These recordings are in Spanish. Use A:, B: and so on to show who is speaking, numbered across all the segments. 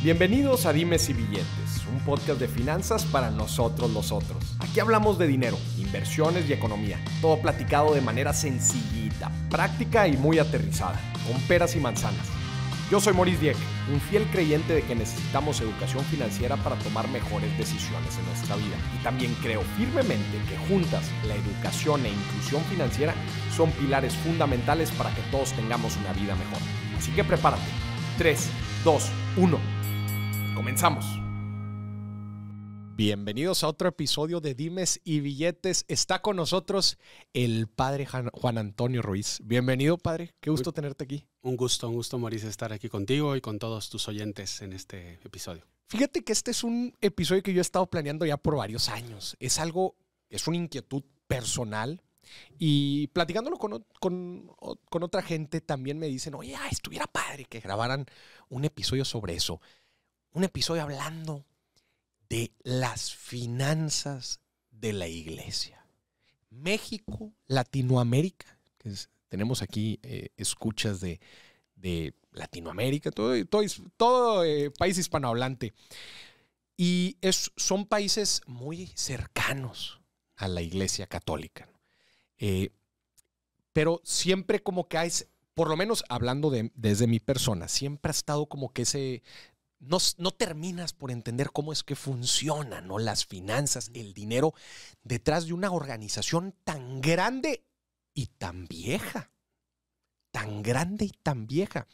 A: Bienvenidos a Dimes y Billetes, un podcast de finanzas para nosotros los otros. Aquí hablamos de dinero, inversiones y economía, todo platicado de manera sencillita, práctica y muy aterrizada, con peras y manzanas. Yo soy Maurice Dieck, un fiel creyente de que necesitamos educación financiera para tomar mejores decisiones en nuestra vida. Y también creo firmemente que juntas la educación e inclusión financiera son pilares fundamentales para que todos tengamos una vida mejor. Así que prepárate. 3, 2, 1. Comenzamos. Bienvenidos a otro episodio de Dimes y Billetes. Está con nosotros el padre Juan Antonio Ruiz. Bienvenido, padre. Qué gusto tenerte aquí. Un gusto, un gusto, Mauricio, estar aquí contigo y con todos
B: tus oyentes en este episodio.
A: Fíjate que este es un episodio que yo he estado planeando ya por varios años. Es algo, es una inquietud personal. Y platicándolo con, otra gente, también me dicen, oye, ah, estuviera padre que grabaran un episodio sobre eso un episodio hablando de las finanzas de la iglesia. México, Latinoamérica, que tenemos aquí eh, escuchas de, Latinoamérica, todo, eh, país hispanohablante. Y son países muy cercanos a la iglesia católica. Eh, pero siempre como que hay, por lo menos hablando desde mi persona, siempre ha estado como que ese no, terminas por entender cómo es que funcionan las finanzas, el dinero detrás de una organización tan grande y tan vieja, tan grande y tan vieja,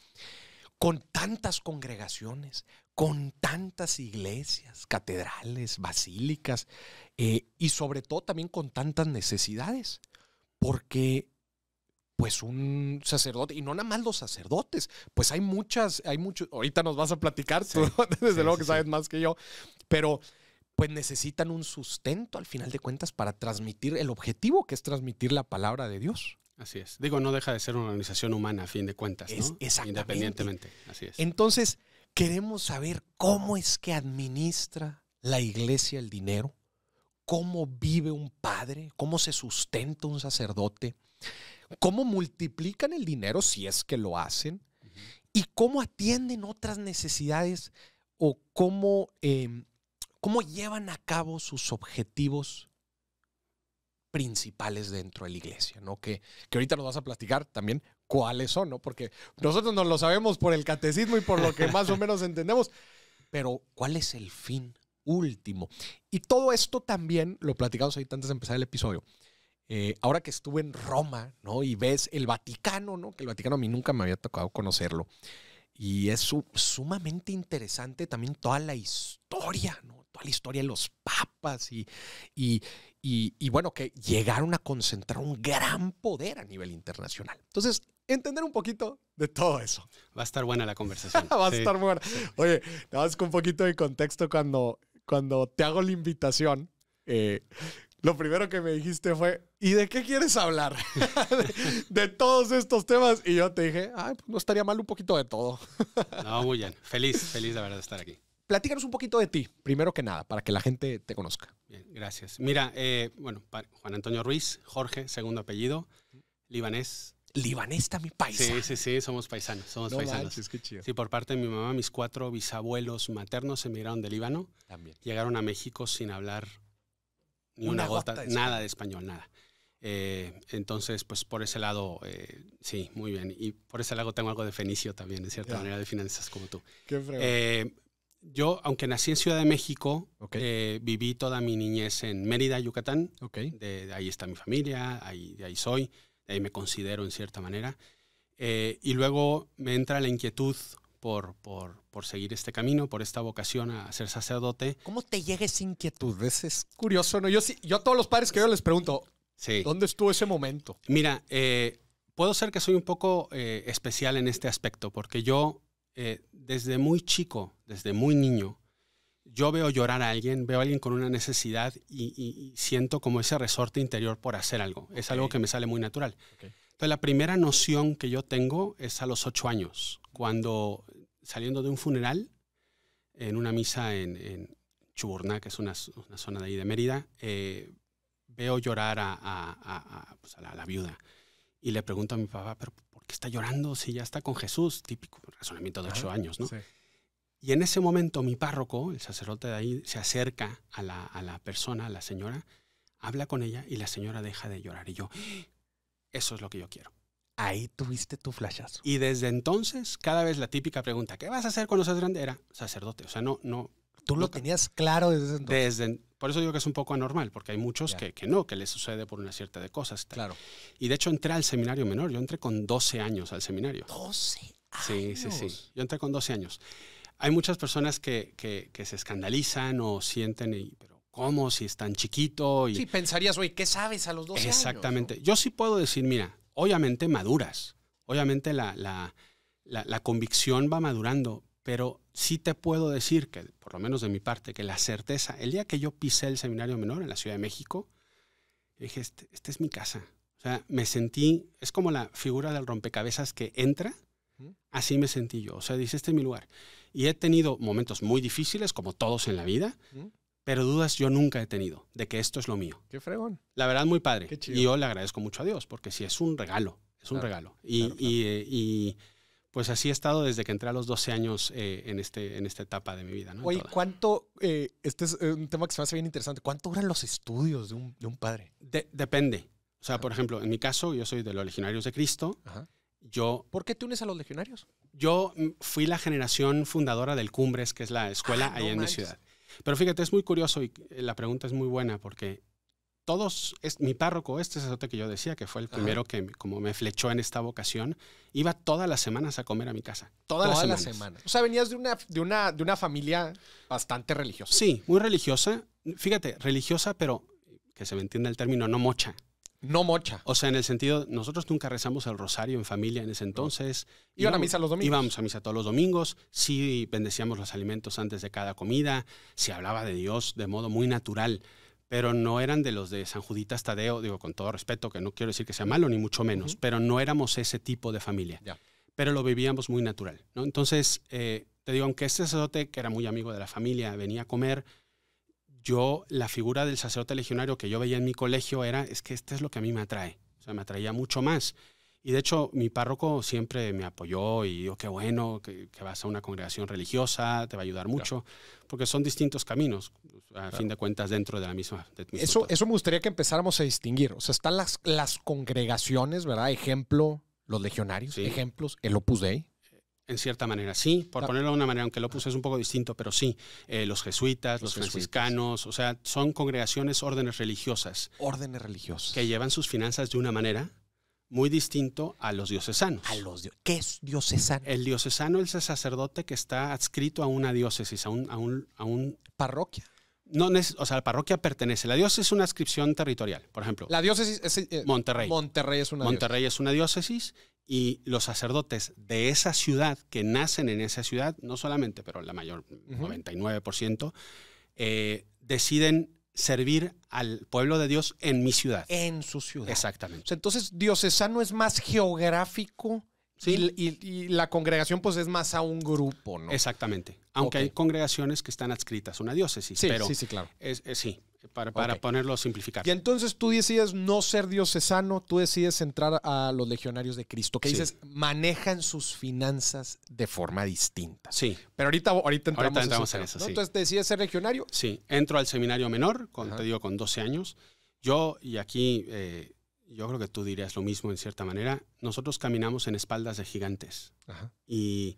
A: con tantas congregaciones, con tantas iglesias, catedrales, basílicas eh, y sobre todo también con tantas necesidades, porque pues un sacerdote, y no nada más los sacerdotes, pues hay muchas, hay muchos, ahorita nos vas a platicar, desde luego que sabes más que yo, pero pues necesitan un sustento al final de cuentas para transmitir el objetivo que es transmitir la palabra de Dios.
B: Así es. Digo, no deja de ser una organización humana a fin de cuentas, Independientemente, así
A: Entonces, queremos saber cómo es que administra la iglesia el dinero, cómo vive un padre, cómo se sustenta un sacerdote cómo multiplican el dinero si es que lo hacen y cómo atienden otras necesidades o cómo, em, cómo llevan a cabo sus objetivos principales dentro de la iglesia, Que, ahorita nos vas a platicar también cuáles son, ¿no? Porque nosotros nos lo sabemos por el catecismo y por lo que más o menos entendemos, pero ¿cuál es el fin último? Y todo esto también lo platicamos ahorita antes de empezar el episodio eh, ahora que estuve en Roma, ¿no? Y ves el Vaticano, ¿no? Que el Vaticano a mí nunca me había tocado conocerlo. Y es sumamente interesante también toda la historia, ¿no? Toda la historia de los papas y, bueno, que llegaron a concentrar un gran poder a nivel internacional. Entonces, entender un poquito de todo eso. Va a estar buena la conversación. Va a estar buena. Oye, nada más con un poquito de contexto cuando, cuando te hago la invitación. Eh, lo primero que me dijiste fue, ¿y de qué quieres hablar? de, todos estos temas. Y yo te dije, ay, pues, no estaría mal un poquito de todo.
B: no, muy bien. Feliz, feliz de verdad de estar aquí.
A: Platícanos un poquito de ti, primero que nada, para que la gente te conozca.
B: Bien, gracias. Mira, eh, bueno, Juan Antonio Ruiz, Jorge, segundo apellido, libanés.
A: Libanés también, paisa? Sí, sí,
B: sí, somos paisanos, somos paisanos. qué chido. Sí, por parte de mi mamá, mis cuatro bisabuelos maternos emigraron de Líbano. También. Llegaron a México sin hablar
A: ni una, gota, nada de
B: español, nada. Eh, entonces, pues por ese lado, eh, sí, muy bien. Y por ese lado tengo algo de fenicio también, de cierta manera, de finanzas como tú. Qué eh, yo, aunque nací en Ciudad de México, eh, viví toda mi niñez en Mérida, Yucatán. De, ahí está mi familia, ahí, de ahí soy, de ahí me considero en cierta manera. y luego me entra la inquietud por, por, por, seguir este camino, por esta vocación a ser sacerdote. ¿Cómo te llega esa inquietud? Es curioso, ¿no? Yo, sí, yo a todos los padres que yo les pregunto, sí.
A: ¿dónde estuvo ese momento?
B: Mira, eh, puedo ser que soy un poco eh, especial en este aspecto, porque yo eh, desde muy chico, desde muy niño, yo veo llorar a alguien, veo a alguien con una necesidad y, siento como ese resorte interior por hacer algo. Es algo que me sale muy natural. Entonces, la primera noción que yo tengo es a los ocho años, cuando saliendo de un funeral en una misa en, en que es una, zona de ahí de Mérida, eh, veo llorar pues, a, la, viuda y le pregunto a mi papá, ¿pero por qué está llorando si ya está con Jesús? Típico razonamiento de ocho años, ¿no? Y en ese momento mi párroco, el sacerdote de ahí, se acerca a la, persona, a la señora, habla con ella y la señora deja de llorar. Y yo, ¡Ah! eso es lo que yo quiero ahí tuviste tu flashazo. Y desde entonces, cada vez la típica pregunta, ¿qué vas a hacer cuando seas grande? Era sacerdote. O sea, no, no. Tú lo tenías claro desde entonces. por eso digo que es un poco anormal, porque hay muchos que, no, que les sucede por una cierta de cosas. Claro. Y de hecho entré al seminario menor. Yo entré con 12 años al seminario. ¿12 años? Sí, sí, sí. Yo entré con 12 años. Hay muchas personas que, se escandalizan o sienten, pero ¿cómo si es tan chiquito? Y... Sí,
A: pensarías, güey, ¿qué sabes a los 12 años? Exactamente.
B: Yo sí puedo decir, mira, obviamente maduras, obviamente la, convicción va madurando, pero sí te puedo decir que, por lo menos de mi parte, que la certeza, el día que yo pisé el seminario menor en la Ciudad de México, dije, este, esta es mi casa. O sea, me sentí, es como la figura del rompecabezas que entra, así me sentí yo. O sea, dice, este es mi lugar. Y he tenido momentos muy difíciles, como todos en la vida, pero dudas yo nunca he tenido de que esto es lo mío. Qué fregón. La verdad, muy padre. Qué chido. Y yo le agradezco mucho a Dios, porque sí es un regalo, es un regalo. Y, Y, eh, y, pues así he estado desde que entré a los 12 años eh, en, este, en esta etapa de mi vida. ¿no? Oye,
A: ¿cuánto? Eh, este es un tema que se me hace bien interesante. ¿Cuánto duran los estudios de un, de un
B: padre? depende. O sea, por ejemplo, en mi caso, yo soy de los Legionarios de Cristo. Yo,
A: ¿Por qué te unes a los legionarios?
B: Yo mm, fui la generación fundadora del Cumbres, que es la escuela ah, allá en la mi ciudad. Pero fíjate, es muy curioso y eh, la pregunta es muy buena porque todos, es, mi párroco, este es otro que yo decía, que fue el primero que como me flechó en esta vocación, iba todas las semanas a comer a mi casa. Todas, las, semanas.
A: O sea, venías de una, de, una, de una familia bastante religiosa. Sí, muy religiosa.
B: Fíjate, religiosa, pero que se me entienda el término, no mocha. No mocha. O sea, en el sentido, nosotros nunca rezamos el rosario en familia en ese entonces. Y Iban a misa los domingos. Íbamos a misa todos los domingos, sí bendecíamos los alimentos antes de cada comida, se hablaba de Dios de modo muy natural, pero no eran de los de San Juditas Tadeo, digo con todo respeto, que no quiero decir que sea malo, ni mucho menos, pero no éramos ese tipo de familia. Pero lo vivíamos muy natural, ¿no? Entonces, eh, te digo, aunque este sacerdote, que era muy amigo de la familia, venía a comer, yo, la figura del sacerdote legionario que yo veía en mi colegio era, es que este es lo que a mí me atrae, o sea, me atraía mucho más. Y de hecho, mi párroco siempre me apoyó y dijo, qué bueno, que, vas a una congregación religiosa, te va a ayudar mucho, porque son distintos caminos, a fin de cuentas, dentro de la misma.
A: eso, eso me gustaría que empezáramos a distinguir. O sea, están las, las congregaciones, ¿verdad? Ejemplo, los legionarios, ejemplos, el Opus Dei,
B: en cierta manera, sí, por ah. ponerlo de una manera, aunque lo puse es un poco distinto, pero sí, eh, los jesuitas, los, franciscanos, o sea, son congregaciones, órdenes religiosas. Órdenes religiosas. Que llevan sus finanzas de una manera muy distinto a los diocesanos. A los ¿Qué es diocesano? El diocesano es el sacerdote que está adscrito a una diócesis, a un... A un, Parroquia. No, o sea, la parroquia pertenece. La diócesis es una adscripción territorial, por ejemplo. La diócesis es eh, Monterrey. Monterrey es una Monterrey es una diócesis y los sacerdotes de esa ciudad, que nacen en esa ciudad, no solamente, pero la mayor, 99%, eh, deciden servir al pueblo de Dios en mi ciudad.
A: En su ciudad.
B: Exactamente.
A: entonces, Diosesano es más geográfico y, la congregación pues es más a un grupo,
B: ¿no? Exactamente. Aunque hay congregaciones que están adscritas a una diócesis. Sí, pero sí, sí, claro. sí, para, para a ponerlo Y
A: entonces tú decides no ser diocesano, tú decides entrar a los legionarios de Cristo, que dices, manejan sus finanzas de forma distinta.
B: Sí. Pero ahorita, ahorita entramos, ahorita entramos en eso. Entonces
A: decides ser legionario.
B: Sí, entro al seminario menor, con, te digo, con 12 años. Yo, y aquí eh, yo creo que tú dirías lo mismo en cierta manera, nosotros caminamos en espaldas de gigantes. Y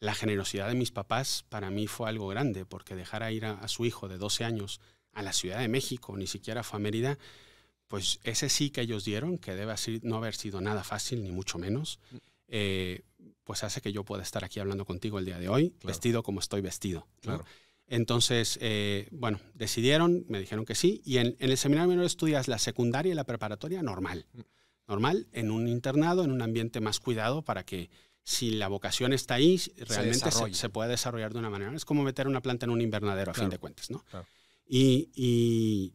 B: la generosidad de mis papás para mí fue algo grande, porque dejar a ir a su hijo de 12 años a la Ciudad de México, ni siquiera fue a Mérida, pues ese sí que ellos dieron, que debe no haber sido nada fácil, ni mucho menos, mm. eh, pues hace que yo pueda estar aquí hablando contigo el día de hoy, vestido como estoy vestido. Claro. Entonces, eh, bueno, decidieron, me dijeron que sí, y en, el seminario menor estudias la secundaria y la preparatoria normal. Mm. Normal, en un internado, en un ambiente más cuidado para que si la vocación está ahí, realmente se, se, desarrollar de una manera. Es como meter una planta en un invernadero, a fin de cuentas, ¿no? Claro. Y,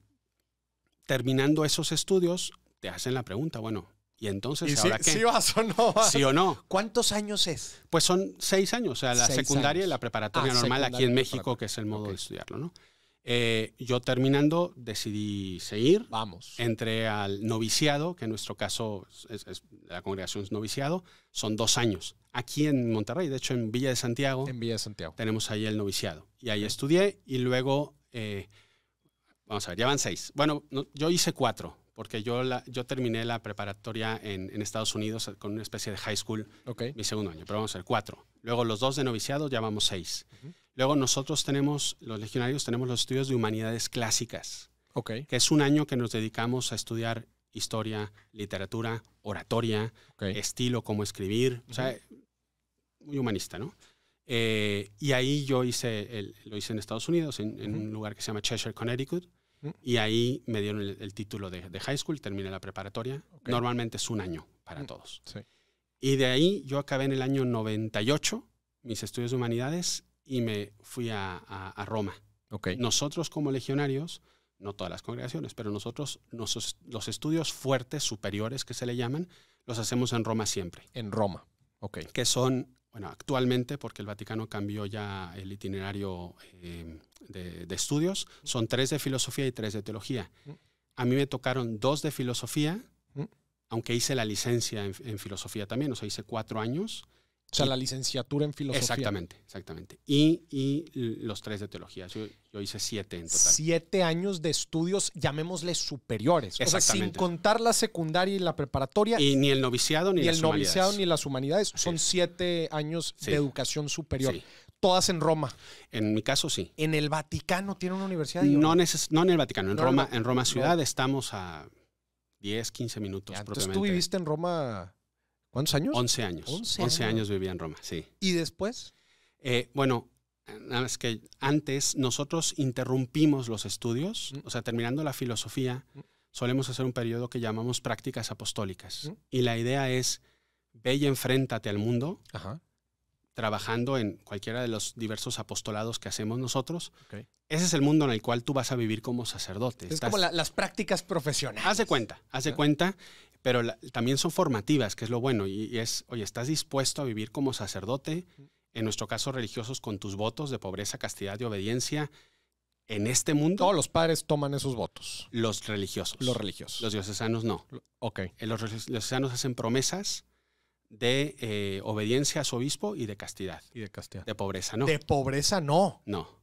B: terminando esos estudios, te hacen la pregunta, bueno, y entonces, ¿Y ¿ahora si, qué? ¿Sí vas o no? Vas? ¿Sí o no?
A: ¿Cuántos años es?
B: Pues son seis años, o sea, la ah, secundaria y la preparatoria normal aquí en México, que es el modo de estudiarlo, ¿no? Eh, yo terminando decidí seguir. Vamos. Entré al noviciado, que en nuestro caso es, la congregación es noviciado, son dos años. Aquí en Monterrey, de hecho en Villa de Santiago. En Villa de Santiago. Tenemos ahí el noviciado. Y ahí estudié y luego eh, vamos a ver, ya van seis. Bueno, yo hice cuatro, porque yo, yo terminé la preparatoria en, Estados Unidos con una especie de high school, mi segundo año, pero vamos a ver, cuatro. Luego los dos de noviciado, ya vamos seis. Luego nosotros tenemos, los legionarios tenemos los estudios de humanidades clásicas, que es un año que nos dedicamos a estudiar historia, literatura, oratoria, estilo, cómo escribir, o sea, muy humanista, ¿no? Eh, y ahí yo hice, lo hice en Estados Unidos, en, un lugar que se llama Cheshire, Connecticut. Y ahí me dieron el, título de, high school, terminé la preparatoria. Normalmente es un año para todos. Y de ahí yo acabé en el año 98 mis estudios de humanidades y me fui a, Roma. Nosotros como legionarios, no todas las congregaciones, pero nosotros los estudios fuertes, superiores que se le llaman, los hacemos en Roma siempre. En Roma, ok. Que son bueno, actualmente, porque el Vaticano cambió ya el itinerario em, de, estudios, son tres de filosofía y tres de teología. A mí me tocaron dos de filosofía, mm. aunque hice la licencia en, en filosofía también, o sea, hice cuatro años o sea, la
A: licenciatura en filosofía. Exactamente,
B: exactamente. Y, los tres de teología. Yo, hice siete en total.
A: Siete años de estudios, llamémosles superiores. Exactamente. sin contar la secundaria y la preparatoria. Y
B: ni el noviciado ni, ni el noviciado ni
A: las humanidades. Son siete años de educación superior. todas en Roma. En mi caso, sí. ¿En el Vaticano tiene una universidad? No, en
B: el Vaticano, en, Roma, en Roma ciudad estamos a 10, 15 minutos. Entonces tú
A: viviste en Roma ¿Cuántos años? 11
B: años. 11 años, vivía en Roma, sí.
A: ¿Y después?
B: Eh, bueno, nada más que antes nosotros interrumpimos los estudios, mm. o sea, terminando la filosofía, mm. solemos hacer un periodo que llamamos prácticas apostólicas. Mm. Y la idea es, ve y enfréntate al mundo, trabajando en cualquiera de los diversos apostolados que hacemos nosotros. Ese es el mundo en el cual tú vas a vivir como sacerdote. Es como las prácticas profesionales. Haz de cuenta, haz de cuenta pero también son formativas, que es lo bueno, y, es, oye, ¿estás dispuesto a vivir como sacerdote? En nuestro caso, religiosos con tus votos de pobreza, castidad y obediencia. En este mundo... Todos los padres toman esos votos. Los religiosos. Los religiosos. Los diocesanos no. Ok. Eh, los, diocesanos hacen promesas de eh, obediencia a su obispo y de castidad. Y de castidad. De pobreza no. De pobreza
A: no. No.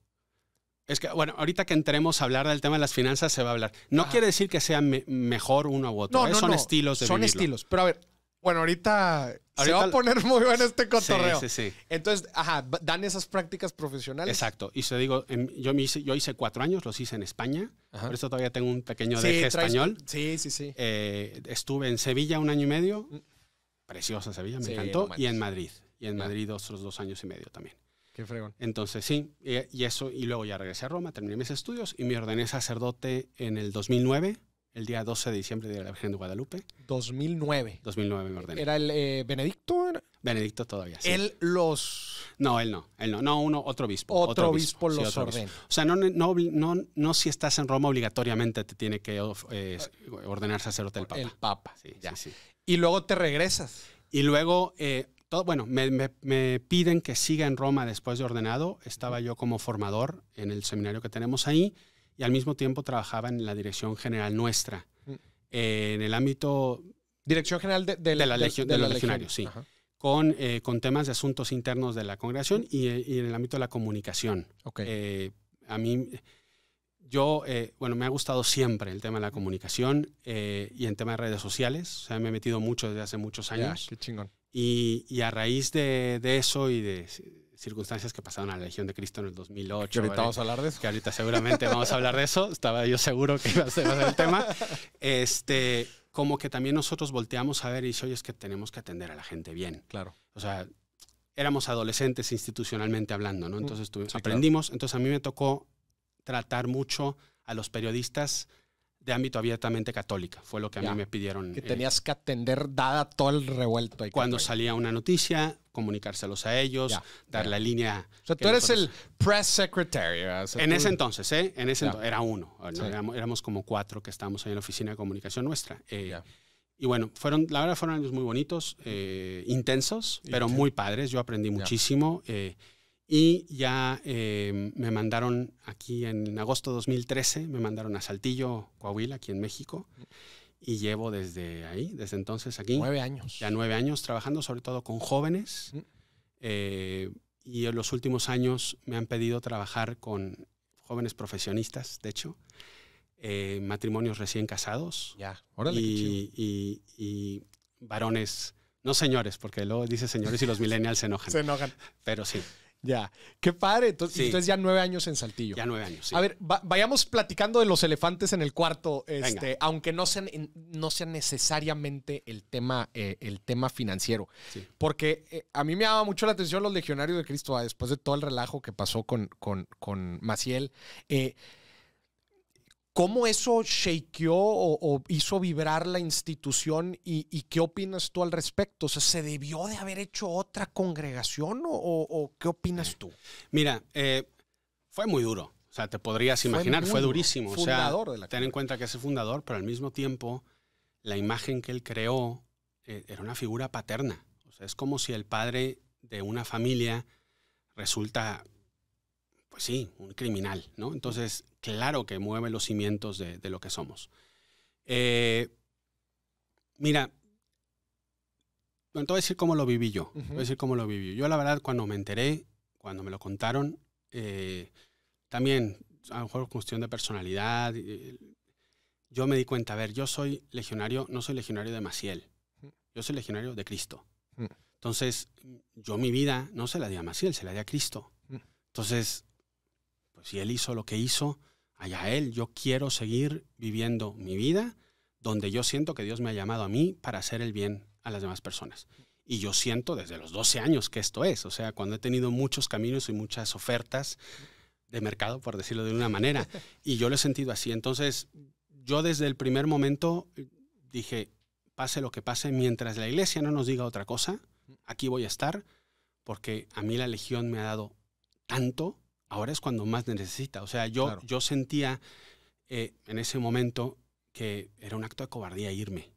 B: Es que, bueno, ahorita que entremos a hablar del tema de las finanzas se va a hablar. No quiere decir que sea mejor uno u otro. ¿eh? son estilos de Son estilos.
A: Pero a ver, bueno, ahorita, se va a poner muy bueno este cotorreo. Sí, sí, sí. Entonces, ajá, dan esas prácticas profesionales.
B: Exacto. Y se digo, yo, me hice, yo hice cuatro años, los hice en España. Por eso todavía tengo un pequeño deje español. Sí, sí, sí. Eh, estuve en Sevilla un año y medio. Preciosa Sevilla, me encantó. y en Madrid. Y en Madrid otros dos años y medio también. Qué fregón. Entonces, sí, y, eso, y luego ya regresé a Roma, terminé mis estudios y me ordené sacerdote en el 2009, el día 12 de diciembre de la Virgen de Guadalupe. 2009. 2009 me ordené.
A: ¿Era el eh, Benedicto?
B: Benedicto todavía, Él los... No, él no, él no, no, uno, otro obispo. Otro, obispo, los ordena. O sea, no, no, si estás en Roma obligatoriamente te tiene que eh, ordenar sacerdote el Papa.
A: El Papa, sí, sí, Y luego te regresas.
B: Y luego, eh, bueno, me, piden que siga en Roma después de ordenado. Estaba yo como formador en el seminario que tenemos ahí y al mismo tiempo trabajaba en la dirección general nuestra, mm. en el ámbito... Dirección general de, la, de de, los la legionarios, sí. Con, eh, con, temas de asuntos internos de la congregación y, en el ámbito de la comunicación. Eh, a mí, yo, eh, bueno, me ha gustado siempre el tema de la comunicación y en temas de redes sociales. O sea, me he metido mucho desde hace muchos años. qué chingón. Y, a raíz de, eso y de circunstancias que pasaron a la Legión de Cristo en el 2008. Que ahorita vamos a hablar de eso. Que ahorita seguramente vamos a hablar de eso. Estaba yo seguro que iba a ser el tema. Este, como que también nosotros volteamos a ver y dice, oye, es que tenemos que atender a la gente bien. Claro. O sea, éramos adolescentes institucionalmente hablando, ¿no? Mm, Entonces aprendimos. Entonces a mí me tocó tratar mucho a los periodistas de ámbito abiertamente católica, fue lo que a mí me pidieron. Que eh, tenías que atender dada todo el revuelto. Ahí cuando salía una noticia, comunicárselos a ellos, dar la línea. O sea, tú eres el press secretary. en ese entonces, ¿eh? En ese entonces, era uno. Éramos, como cuatro que estábamos ahí en la oficina de comunicación nuestra. Eh, y bueno, fueron, la verdad fueron años muy bonitos, eh, intensos, pero muy padres. Yo aprendí muchísimo. Y ya em, me mandaron aquí en agosto de 2013, me mandaron a Saltillo, Coahuila, aquí en México. Y llevo desde ahí, desde entonces aquí. Nueve años. Ya nueve años trabajando sobre todo con jóvenes. Eh, y en los últimos años me han pedido trabajar con jóvenes profesionistas, de hecho, eh, matrimonios recién casados. Ya, órale. Y, y varones, no señores, porque luego dice señores y los millennials se enojan. se enojan. Pero sí.
A: Ya, qué padre. Entonces, ya nueve años en Saltillo. Ya nueve años. Sí. A ver, vayamos platicando de los elefantes en el cuarto, este, aunque no sean, no sea necesariamente el tema, eh, el tema financiero. Porque eh, a mí me daba mucho la atención los legionarios de Cristo, ah, después de todo el relajo que pasó con, con, con Maciel. Eh, ¿Cómo eso shakeó o, hizo vibrar la institución y, qué opinas tú al respecto? O sea, ¿se debió de haber hecho otra congregación o, qué opinas tú?
B: Mira, eh, fue muy duro. O sea, te podrías imaginar, fue, durísimo. Fundador o sea, de la ten en cuenta que es el fundador, pero al mismo tiempo la imagen que él creó eh, era una figura paterna. O sea, es como si el padre de una familia resulta, pues sí, un criminal, ¿no? Entonces, claro que mueve los cimientos de, lo que somos. Eh, mira, voy a decir cómo lo viví yo. decir cómo lo viví. Yo, la verdad, cuando me enteré, cuando me lo contaron, eh, también, a lo mejor cuestión de personalidad, eh, yo me di cuenta, a ver, yo soy legionario, no soy legionario de Maciel, yo soy legionario de Cristo. Entonces, yo mi vida no se la di a Maciel, se la di a Cristo. Entonces, pues si él hizo lo que hizo, a él yo quiero seguir viviendo mi vida donde yo siento que Dios me ha llamado a mí para hacer el bien a las demás personas. Y yo siento desde los 12 años que esto es, o sea, cuando he tenido muchos caminos y muchas ofertas de mercado, por decirlo de una manera, y yo lo he sentido así. Entonces, yo desde el primer momento eh, dije, pase lo que pase, mientras la iglesia no nos diga otra cosa, aquí voy a estar, porque a mí la legión me ha dado tanto ahora es cuando más necesita. O sea, yo, yo sentía eh, en ese momento que era un acto de cobardía irme,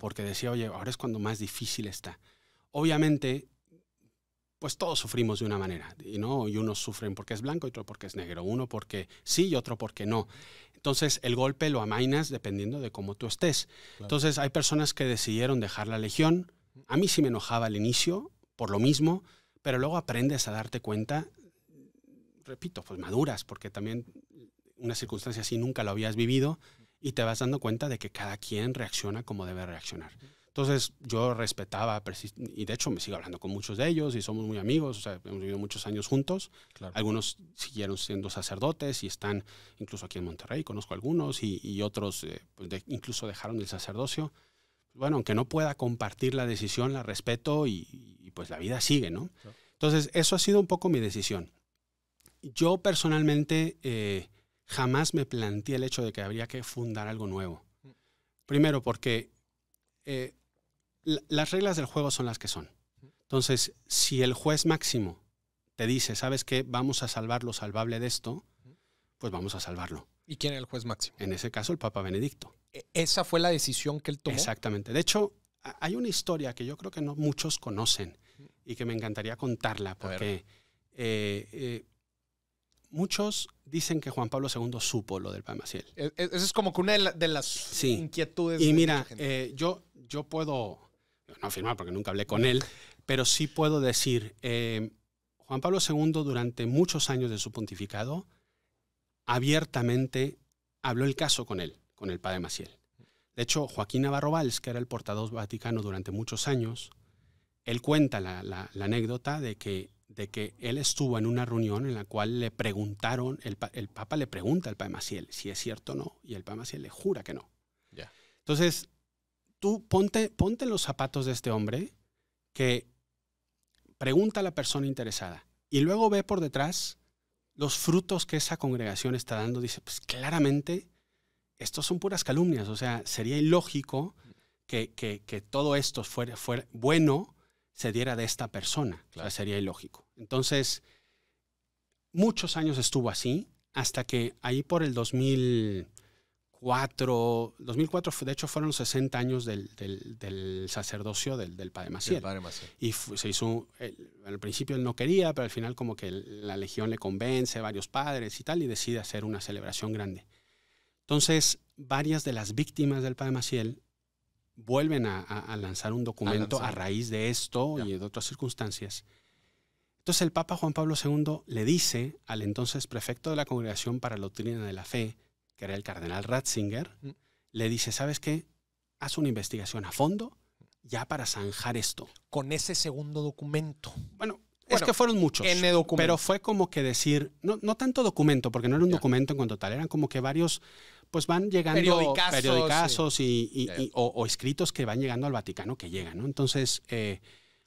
B: porque decía, oye, ahora es cuando más difícil está. Obviamente, pues todos sufrimos de una manera, y no, y unos sufren porque es blanco, y otro porque es negro, uno porque sí y otro porque no. Entonces, el golpe lo amainas dependiendo de cómo tú estés. Entonces, hay personas que decidieron dejar la legión. A mí sí me enojaba al inicio, por lo mismo, pero luego aprendes a darte cuenta repito, pues maduras, porque también una circunstancia así nunca lo habías vivido y te vas dando cuenta de que cada quien reacciona como debe reaccionar. Entonces yo respetaba, y de hecho me sigo hablando con muchos de ellos y somos muy amigos, o sea, hemos vivido muchos años juntos. Algunos siguieron siendo sacerdotes y están incluso aquí en Monterrey, conozco algunos, y, otros eh, pues, incluso dejaron el sacerdocio. Bueno, aunque no pueda compartir la decisión, la respeto y, pues la vida sigue, ¿no? Entonces eso ha sido un poco mi decisión yo personalmente eh, jamás me planteé el hecho de que habría que fundar algo nuevo. Mm. Primero, porque eh, las reglas del juego son las que son. Mm. Entonces, si el juez máximo te dice, ¿sabes qué? Vamos a salvar lo salvable de esto, mm. pues vamos a salvarlo. ¿Y quién es el juez máximo? En ese caso, el Papa Benedicto. E, ¿Esa fue la decisión que él tomó? Exactamente. De hecho, hay una historia que yo creo que no muchos conocen y que me encantaría contarla porque eh, muchos dicen que Juan Pablo II supo lo del Padre Maciel. E, e, Esa es como que una de, las inquietudes. Y mira, eh, yo, yo puedo, no afirmar porque nunca hablé con él, pero sí puedo decir, eh, Juan Pablo II durante muchos años de su pontificado abiertamente habló el caso con él, con el padre Maciel. De hecho, Joaquín Navarro Valls, que era el portavoz vaticano durante muchos años, él cuenta la anécdota de que de que él estuvo en una reunión en la cual le preguntaron, el, el Papa le pregunta al Padre Maciel si es cierto o no, y el Papa Maciel le jura que no. Entonces, tú ponte, ponte los zapatos de este hombre que pregunta a la persona interesada y luego ve por detrás los frutos que esa congregación está dando. Dice, pues claramente, estos son puras calumnias, o sea, sería ilógico que, que, que todo esto fuera, fuera bueno se diera de esta persona. sería ilógico. Entonces, muchos años estuvo así, hasta que ahí por el 2004, 2004 de hecho fueron los 60 años del, sacerdocio del, Padre Maciel. Y se hizo, al principio él no quería, pero al final como que la legión le convence, varios padres y tal, y decide hacer una celebración grande. Entonces, varias de las víctimas del Padre Maciel vuelven a, lanzar un documento a, raíz de esto y de otras circunstancias. Entonces el Papa Juan Pablo II le dice al entonces prefecto de la Congregación para la Doctrina de la Fe, que era el cardenal Ratzinger, mm. le dice, ¿sabes qué? Haz una investigación a fondo ya para zanjar esto.
A: Con ese segundo documento.
B: Bueno,
C: es que fueron muchos. pero
B: fue como que decir, no, no tanto documento, porque no era un documento en cuanto tal, eran como que varios pues van llegando periodicazos, y, o, escritos que van llegando al Vaticano que llegan, ¿no? Entonces, eh,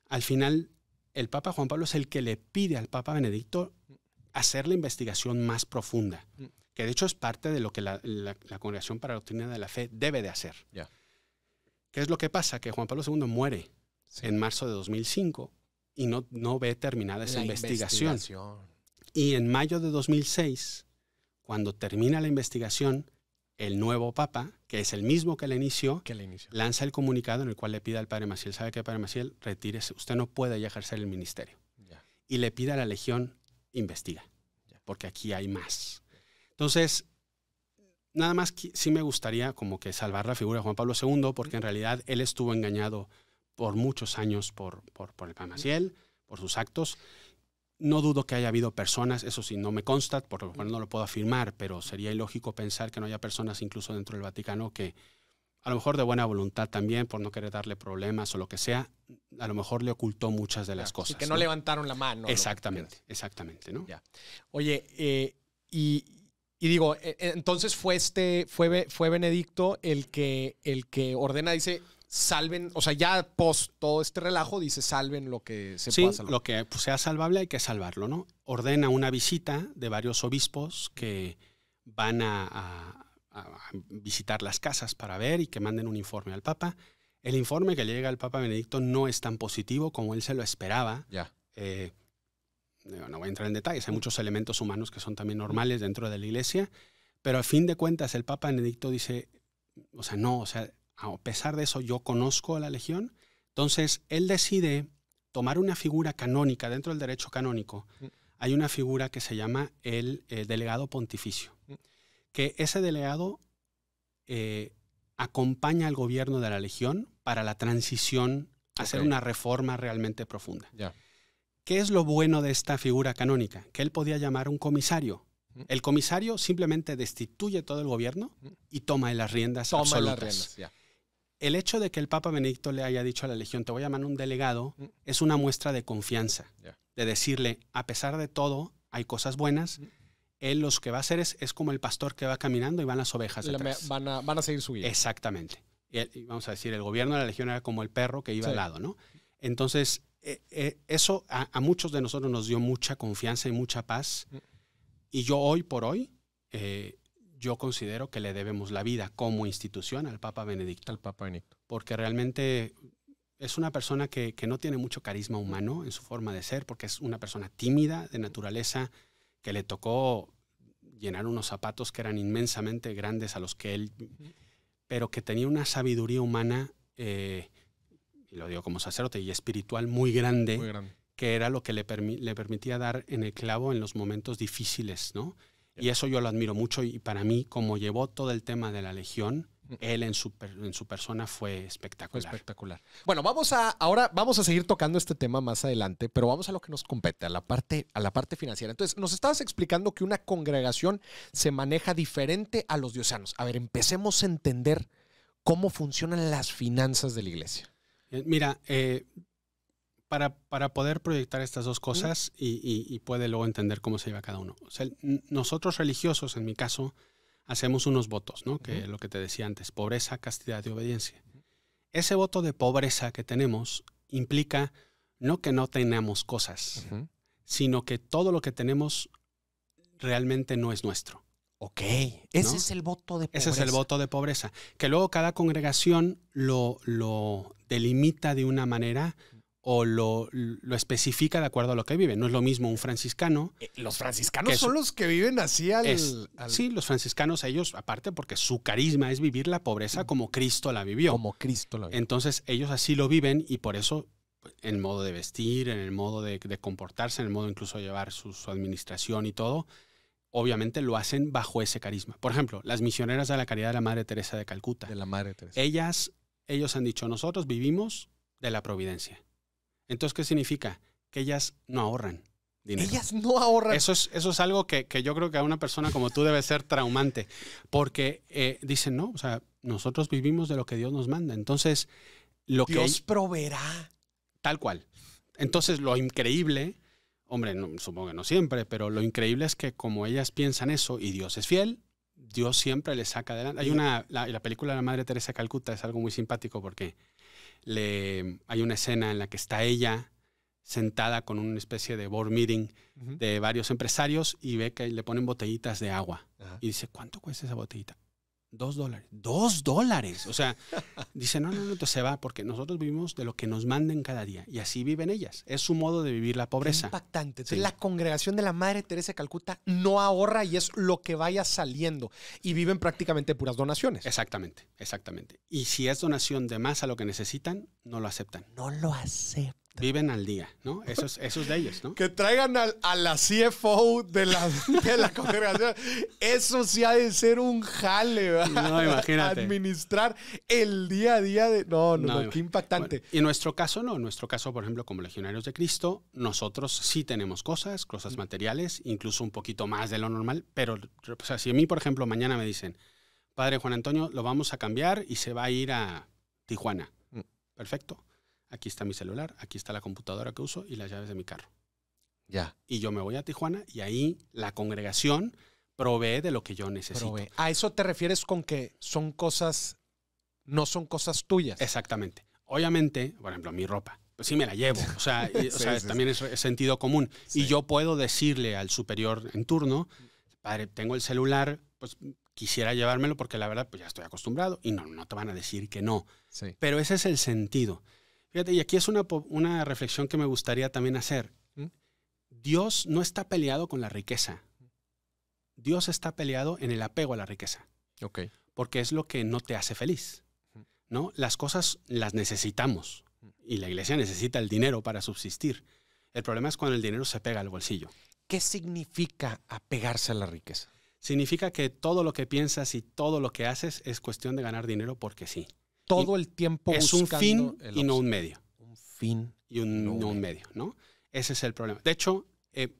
B: al final, el Papa Juan Pablo es el que le pide al Papa Benedicto hacer la investigación más profunda, mm. que de hecho es parte de lo que la, Congregación para la Doctrina de la Fe debe de hacer. ¿Qué es lo que pasa? Que Juan Pablo II muere en marzo de 2005 y no, no ve terminada esa investigación. Y en mayo de 2006, cuando termina la investigación, el nuevo Papa, que es el mismo que le inició, que le lanza el comunicado en el cual le pide al Padre Maciel, ¿sabe qué, Padre Maciel? Retírese, usted no puede ya ejercer el ministerio. Y le pide a la Legión, investiga, porque aquí hay más. Entonces, nada más sí me gustaría como que salvar la figura de Juan Pablo II, porque en realidad él estuvo engañado por muchos años por, por, por el Padre Maciel, por sus actos, no dudo que haya habido personas, eso sí, no me consta, por lo cual no lo puedo afirmar, pero sería ilógico pensar que no haya personas incluso dentro del Vaticano que a lo mejor de buena voluntad también, por no querer darle problemas o lo que sea, a lo mejor le ocultó muchas de las cosas. Y que no, levantaron
A: la mano. Exactamente,
B: exactamente, ¿no?
A: Oye, eh, y, digo, e, e, entonces fue este, fue, fue Benedicto el que, el que ordena, dice, salven, o sea, ya post todo este relajo, dice salven lo que se
B: Lo que pues, sea salvable hay que salvarlo, ¿no? Ordena una visita de varios obispos que van a, visitar las casas para ver y que manden un informe al Papa. El informe que llega al Papa Benedicto no es tan positivo como él se lo esperaba. Ya. Eh, no voy a entrar en detalles, hay muchos elementos humanos que son también normales dentro de la iglesia, pero a fin de cuentas el Papa Benedicto dice, o sea, no, o sea, a pesar de eso yo conozco a la legión. Entonces, él decide tomar una figura canónica dentro del derecho canónico. Mm. Hay una figura que se llama el, eh, delegado pontificio, mm. que ese delegado eh, acompaña al gobierno de la legión para la transición, hacer una reforma realmente profunda. ¿Qué es lo bueno de esta figura canónica? Que él podía llamar un comisario. Mm. El comisario simplemente destituye todo el gobierno y toma las riendas Las riendas, el hecho de que el Papa Benedicto le haya dicho a la Legión, te voy a mandar un delegado, mm. es una muestra de confianza, de decirle, a pesar de todo, hay cosas buenas. Mm. Él lo que va a hacer es, como el pastor que va caminando y van las ovejas. Van, a, seguir su vida Exactamente. Y, vamos a decir, el gobierno de la Legión era como el perro que iba al lado, ¿no? Entonces, eh, eh, eso a, muchos de nosotros nos dio mucha confianza y mucha paz. Mm. Y yo hoy por hoy eh, yo considero que le debemos la vida como institución al Papa Benedicto. Al Papa Benedicto. Porque realmente es una persona que, no tiene mucho carisma humano en su forma de ser, porque es una persona tímida de naturaleza, que le tocó llenar unos zapatos que eran inmensamente grandes a los que él, pero que tenía una sabiduría humana, eh, y lo digo como sacerdote, y espiritual muy grande, que era lo que le, le, permitía dar en el clavo en los momentos difíciles, ¿no? Y eso yo lo admiro mucho y para mí, como llevó todo el tema de la Legión, él en
A: su, persona fue espectacular. Bueno, vamos a ahora vamos a seguir tocando este tema más adelante, pero vamos a lo que nos compete, a la parte a la parte financiera. Entonces, nos estabas explicando que una congregación se maneja diferente a los diosanos. A ver, empecemos a entender cómo funcionan las finanzas de la iglesia. Eh, mira, eh,
B: para, poder proyectar estas dos cosas y, puede luego entender cómo se lleva cada uno. nosotros religiosos, en mi caso, hacemos unos votos, ¿no? Que lo que te decía antes, pobreza, castidad y obediencia. Ese voto de pobreza que tenemos implica no que no tenemos cosas, sino que todo lo que tenemos realmente no es nuestro. Ok, ese es
A: el voto de pobreza. Ese es el voto
B: de pobreza, que luego cada congregación lo, lo delimita de una manera o lo, lo, especifica de acuerdo a lo que vive. No es lo mismo un franciscano.
A: Eh, los franciscanos son los
B: que viven así al, Sí, los franciscanos, ellos, aparte, porque su carisma es vivir la pobreza como Cristo la vivió. Como Cristo la vivió. Entonces, ellos así lo viven y por eso, en modo de vestir, en el modo de, comportarse, en el modo incluso de llevar su, su administración y todo, obviamente lo hacen bajo ese carisma. Por ejemplo, las misioneras de la caridad de la Madre Teresa de Calcuta. De la Madre Teresa. Ellas, ellos han dicho, nosotros vivimos de la providencia entonces, ¿qué significa? Que ellas no ahorran. Dinero. Ellas no ahorran. Eso es, eso es algo que, yo creo que a una persona como tú debe ser traumante, porque eh, dicen, no, o sea, nosotros vivimos de lo que Dios nos manda. Entonces, lo que... Dios
A: proveerá. Tal
B: cual. Entonces, lo increíble, hombre, supongo que no siempre, pero lo increíble es que como ellas piensan eso y Dios es fiel, Dios siempre les saca adelante. Hay una, la, película de la Madre Teresa Calcuta es algo muy simpático porque le, hay una escena en la que está ella sentada con una especie de board meeting de varios empresarios y ve que le ponen botellitas de agua. Y dice, ¿cuánto cuesta esa botellita? Dos dólares. Dos dólares. O sea, dice, no, no, no, se va porque nosotros vivimos de lo que nos manden cada día. Y
A: así viven ellas. Es su modo de vivir la pobreza. impactante. la congregación de la Madre Teresa Calcuta no ahorra y es lo que vaya saliendo. Y viven prácticamente puras donaciones. Exactamente,
B: exactamente. Y si es donación de más a lo que necesitan, no lo aceptan.
A: No lo aceptan. Viven al día, ¿no? Eso es, de ellos, ¿no? Que traigan al, a la CFO de la, de congregación. Eso sí ha de ser un jale, ¿verdad? No, imagínate. Administrar el día a día de... No, no, qué
B: impactante. y en nuestro caso no. En nuestro caso, por ejemplo, como legionarios de Cristo, nosotros sí tenemos cosas, cosas mm. materiales, incluso un poquito más de lo normal. Pero, o sea, si a mí, por ejemplo, mañana me dicen, Padre Juan Antonio, lo vamos a cambiar y se va a ir a Tijuana. Mm. Perfecto aquí está mi celular, aquí está la computadora que uso y las llaves de mi carro. Ya. Y yo me voy a Tijuana y ahí la congregación provee de lo que yo necesito.
A: A eso te refieres con que son cosas,
B: no son cosas tuyas. Exactamente. Obviamente, por ejemplo, mi ropa. Pues sí me la llevo. O sea, también es sentido común. Y yo puedo decirle al superior en turno, padre, tengo el celular, pues quisiera llevármelo porque la verdad, pues ya estoy acostumbrado. Y no, no te van a decir que no. Pero ese es el sentido. Fíjate, y aquí es una, reflexión que me gustaría también hacer. Dios no está peleado con la riqueza. Dios está peleado en el apego a la riqueza. Porque es lo que no te hace feliz. ¿no? Las cosas las necesitamos y la iglesia necesita el dinero para subsistir. El problema es cuando el dinero se pega al bolsillo. ¿Qué significa apegarse a la riqueza? Significa que todo lo que piensas y todo lo que haces es cuestión de ganar dinero porque sí todo el
A: tiempo es un fin y no un medio. Un fin.
B: Y no, un medio, ¿no? Ese es el problema. De hecho, eh,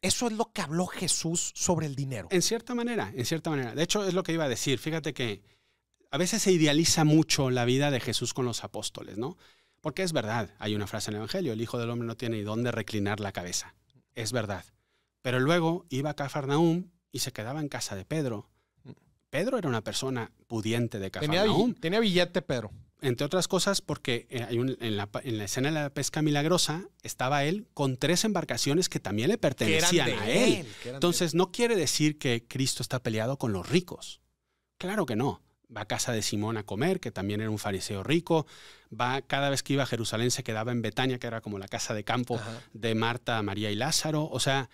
A: eso es lo que habló Jesús sobre el dinero.
B: En cierta manera, en cierta manera. De hecho, es lo que iba a decir. Fíjate que a veces se idealiza mucho la vida de Jesús con los apóstoles, ¿no? Porque es verdad, hay una frase en el Evangelio, el Hijo del Hombre no tiene ni dónde reclinar la cabeza. Es verdad. Pero luego iba a Cafarnaúm y se quedaba en casa de Pedro Pedro era una persona pudiente de Cafarnaúm. Tenía, billete, Pedro. Entre otras cosas, porque eh, en, la, escena de la pesca milagrosa estaba él con tres embarcaciones que también le pertenecían a él. Entonces, no quiere decir que Cristo está peleado con los ricos. Claro que no va a casa de Simón a comer, que también era un fariseo rico, va cada vez que iba a Jerusalén se quedaba en Betania, que era como la casa de campo de Marta, María y Lázaro, o sea,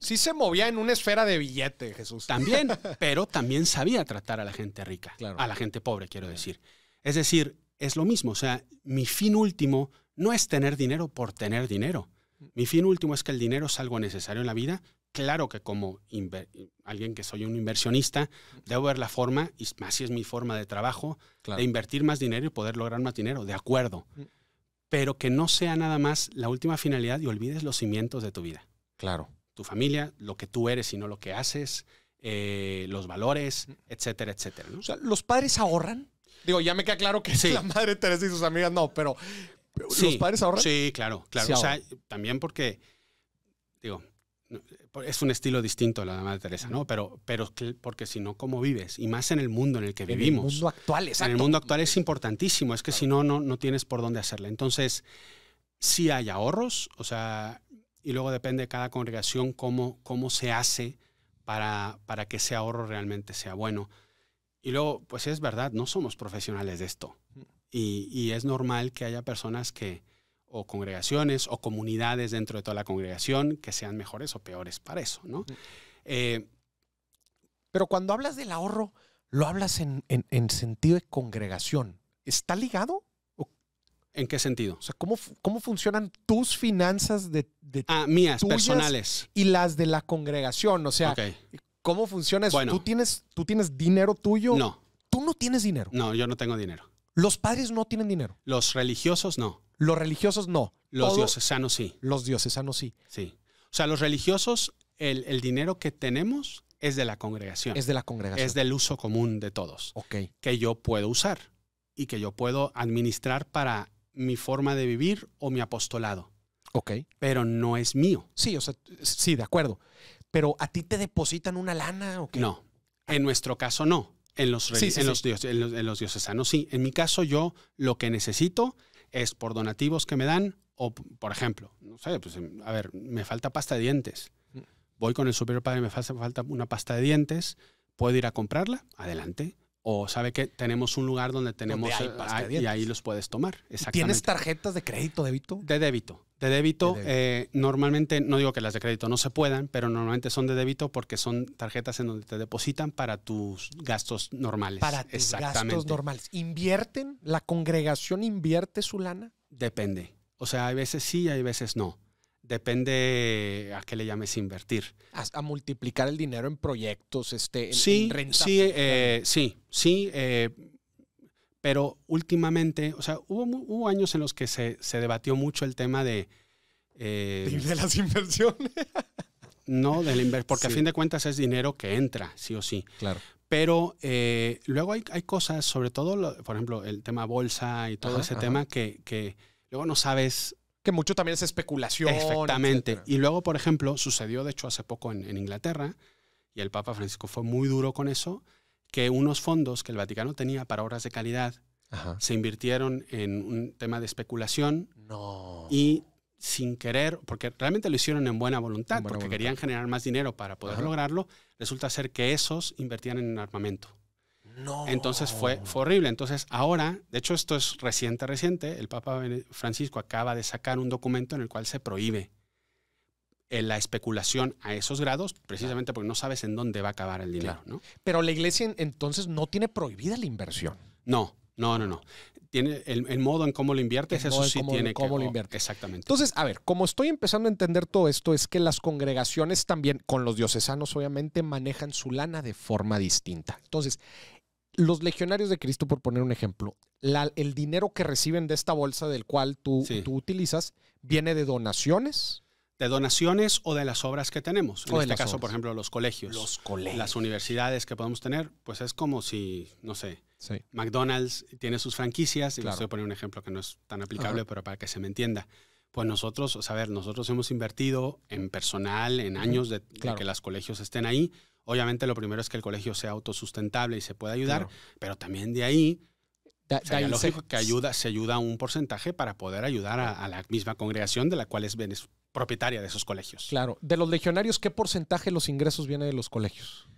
B: Sí se movía en una esfera de billete, Jesús. También, pero también sabía tratar a la gente rica, a la gente pobre, quiero decir. Es decir, es lo mismo, o sea, mi fin último no es tener dinero por tener dinero. Mi fin último es que el dinero es algo necesario en la vida. Claro que como alguien que soy un inversionista, debo ver la forma, y así es mi forma de trabajo, de invertir más dinero y poder lograr más dinero, de acuerdo. Mm. Pero que no sea nada más la última finalidad y olvides los cimientos de tu vida. Claro tu familia, lo que tú eres y no lo que haces, eh, los valores, mm. etcétera, etcétera. O
A: sea, ¿los padres ahorran? Digo, ya me queda claro que sí. la madre Teresa y sus amigas no, pero ¿los padres ahorran? Sí, claro, claro. o sea,
B: también porque, digo, es un estilo distinto a la Madre Teresa, ¿no? Pero, pero porque si no, ¿cómo vives? Y más en el mundo en el que vivimos. En el mundo
A: actual, exacto. En el mundo
B: actual es importantísimo, es que si no, no, no tienes por dónde hacerle. Entonces, si hay ahorros, o sea, y luego depende de cada congregación cómo, cómo se hace para, para que ese ahorro realmente sea bueno. Y luego, pues es verdad, no somos profesionales de esto. Mm. Y, es normal que haya personas que, o congregaciones, o comunidades dentro de toda la congregación que sean mejores o peores
A: para eso, ¿no? Mm. Eh, Pero cuando hablas del ahorro, lo hablas en, sentido de congregación. ¿Está ligado? ¿En qué sentido? O sea, ¿cómo, ¿cómo funcionan tus finanzas de ah, mías, personales. Y las de la congregación. O sea, ¿cómo funciona eso? Bueno, ¿Tú, tienes, ¿Tú tienes dinero tuyo? No.
B: ¿Tú no tienes dinero? No, yo no tengo dinero. Los padres no tienen dinero. Los religiosos no. Los religiosos no. Los dioses sanos sí. Los sanos sí. Sí. O sea, los religiosos, el, el, dinero que tenemos es de la congregación. Es de la congregación. Es del uso común de todos. Ok. Que yo puedo usar y que yo puedo administrar para mi forma de vivir o mi apostolado. Ok. Pero no es mío. Sí, o sea, sí, de acuerdo.
A: Pero a ti te depositan una lana o
B: qué? No. En nuestro caso, no. En los, sí, en, Los en, sí. En mi caso, yo lo que necesito es por donativos que me dan o, por ejemplo, no sé, pues, em, a ver, me falta pasta de dientes. Mm. Voy con el superior padre, me falta una pasta de dientes. ¿Puedo ir a comprarla? Adelante. O sabe que tenemos un lugar donde tenemos eh, y ahí los puedes tomar. Exactamente. ¿Tienes
A: tarjetas de crédito, débito? De débito.
B: De débito, eh, normalmente, no digo que las de crédito no se puedan, pero normalmente son de débito porque son tarjetas en donde te depositan para tus gastos normales. Para tus gastos normales.
A: ¿Invierten? ¿La congregación invierte su lana?
B: Depende. O sea, hay veces sí y hay veces no. Depende a qué le llames invertir.
A: A, multiplicar el dinero en proyectos, este, en, eh, sí, Sí, sí, eh,
B: sí, pero últimamente, o sea, hubo, años en los que se, debatió mucho el tema de... Eh, de las
C: inversiones.
B: no, de la inversión, porque a fin de cuentas es dinero que entra, sí o sí. Claro. Pero eh, luego hay, cosas, sobre todo, por ejemplo, el tema bolsa y todo ese tema que, luego no sabes que mucho también es especulación. Exactamente. Y luego, por ejemplo, sucedió, de hecho, hace poco en, Inglaterra, y el Papa Francisco fue muy duro con eso, que unos fondos que el Vaticano tenía para obras de calidad se invirtieron en un tema de especulación y sin querer, porque realmente lo hicieron en buena voluntad, porque querían generar más dinero para poder lograrlo, resulta ser que esos invertían en armamento. Entonces fue, fue, horrible. Entonces ahora, de hecho esto es reciente, reciente, el Papa Francisco acaba de sacar un documento en el cual se prohíbe eh, la especulación a esos grados, precisamente porque no sabes en dónde va a acabar el dinero. ¿no? Pero la iglesia entonces no tiene prohibida la inversión. No, no, no, no. Tiene el, modo en cómo lo inviertes, eso sí tiene que, lo oh, Exactamente. Entonces,
A: a ver, como estoy empezando a entender todo esto, es que las congregaciones también, con los diocesanos, obviamente, manejan su lana de forma distinta. Entonces, los legionarios de Cristo, por poner un ejemplo, el dinero que reciben de esta bolsa del cual tú, tú utilizas, viene de donaciones de donaciones o de las obras que tenemos.
B: en este caso, por ejemplo, los colegios. Los colegios. Las universidades que podemos tener, pues es como si, no sé, McDonald's tiene sus franquicias, y les voy a poner un ejemplo que no es tan aplicable, pero para que se me entienda. Pues nosotros, o sea, a ver, nosotros hemos invertido en personal, en años de, que los colegios estén ahí. Obviamente lo primero es que el colegio sea autosustentable y se pueda ayudar, pero también de ahí que ayuda, se ayuda un porcentaje para poder ayudar a, la misma congregación de la cual es propietaria de esos colegios. Claro. De los legionarios,
A: ¿qué porcentaje de los ingresos viene de los colegios?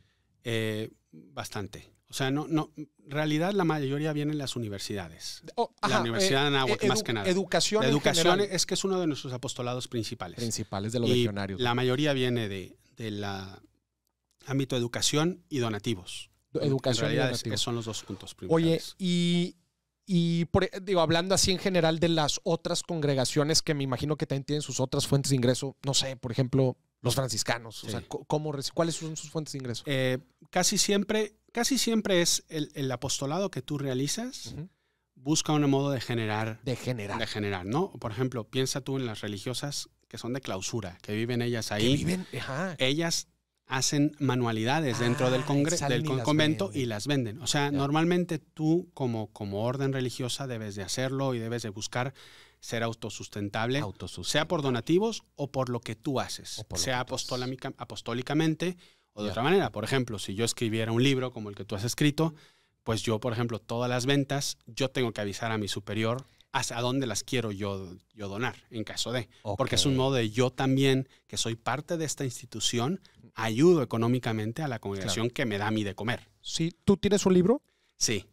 B: Eh, bastante. O sea, no, no, en realidad la mayoría vienen las universidades. Oh, la Universidad de eh, eh, más que nada. Educación. educación es que es uno de nuestros apostolados principales. Principales de los legionarios. La mayoría viene de, la ámbito educación y donativos. Educación realidad y donativos. son los dos puntos principales.
A: Oye, y y e, digo, hablando así en general de las otras congregaciones que me imagino que también tienen sus otras fuentes de ingreso, no sé, por ejemplo, los franciscanos, o sea, ¿cuáles son sus fuentes de ingreso? Eh, casi, siempre, casi siempre es el,
B: apostolado que tú realizas. Busca un modo de generar. De generar. De generar, ¿no? Por ejemplo, piensa tú en las religiosas que son de clausura, que viven ellas ahí. ¿Que viven, Ajá. Ellas hacen manualidades dentro del, ah, del convento y las venden. O sea, normalmente tú como, como orden religiosa debes de hacerlo y debes de buscar ser autosustentable, sea por donativos o por lo que tú haces, sea apostólicamente o de otra manera. Por ejemplo, si yo escribiera un libro como el que tú has escrito, pues yo, por ejemplo, todas las ventas, yo tengo que avisar a mi superior hacia dónde las quiero yo, yo donar en caso de. Porque es un modo de yo también, que soy parte de esta institución, ayudo económicamente a la congregación que me da a mí de comer. Sí, ¿tú tienes un libro? Sí.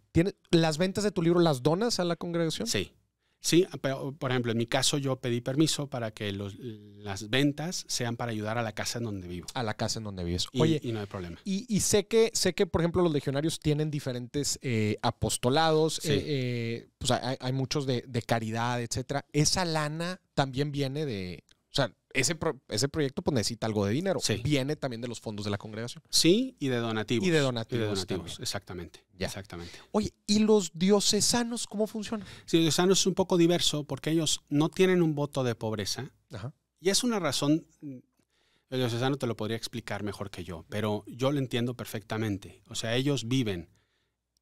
B: ¿Las ventas de tu libro las donas a la congregación? Sí. Sí, pero, por ejemplo, en mi caso yo pedí permiso para que los, las ventas sean para ayudar a la casa en donde vivo.
A: A la casa en donde vives. Oye, y, no hay problema. Y, sé que, sé que, por ejemplo, los legionarios tienen diferentes eh, apostolados, eh, eh, pues hay, muchos de, de, caridad, etcétera. Esa lana también viene de, o sea, ese, ese proyecto pues, necesita algo de dinero. Se Viene también de los fondos de la congregación. Sí,
B: y de donativos. Y de donativos. Y de donativos exactamente. Exactamente.
A: Oye, ¿y los diocesanos cómo funcionan? Sí, los diocesanos es un poco diverso porque ellos
B: no tienen un voto de pobreza. Ajá. Y es una razón, el diocesano te lo podría explicar mejor que yo, pero yo lo entiendo perfectamente. O sea, ellos viven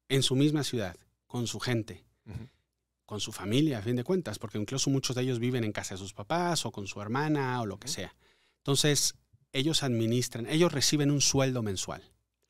B: en su misma ciudad, con su gente. Ajá con su familia, a fin de cuentas, porque incluso muchos de ellos viven en casa de sus papás o con su hermana o lo que sea. Entonces, ellos
A: administran, ellos reciben un sueldo mensual.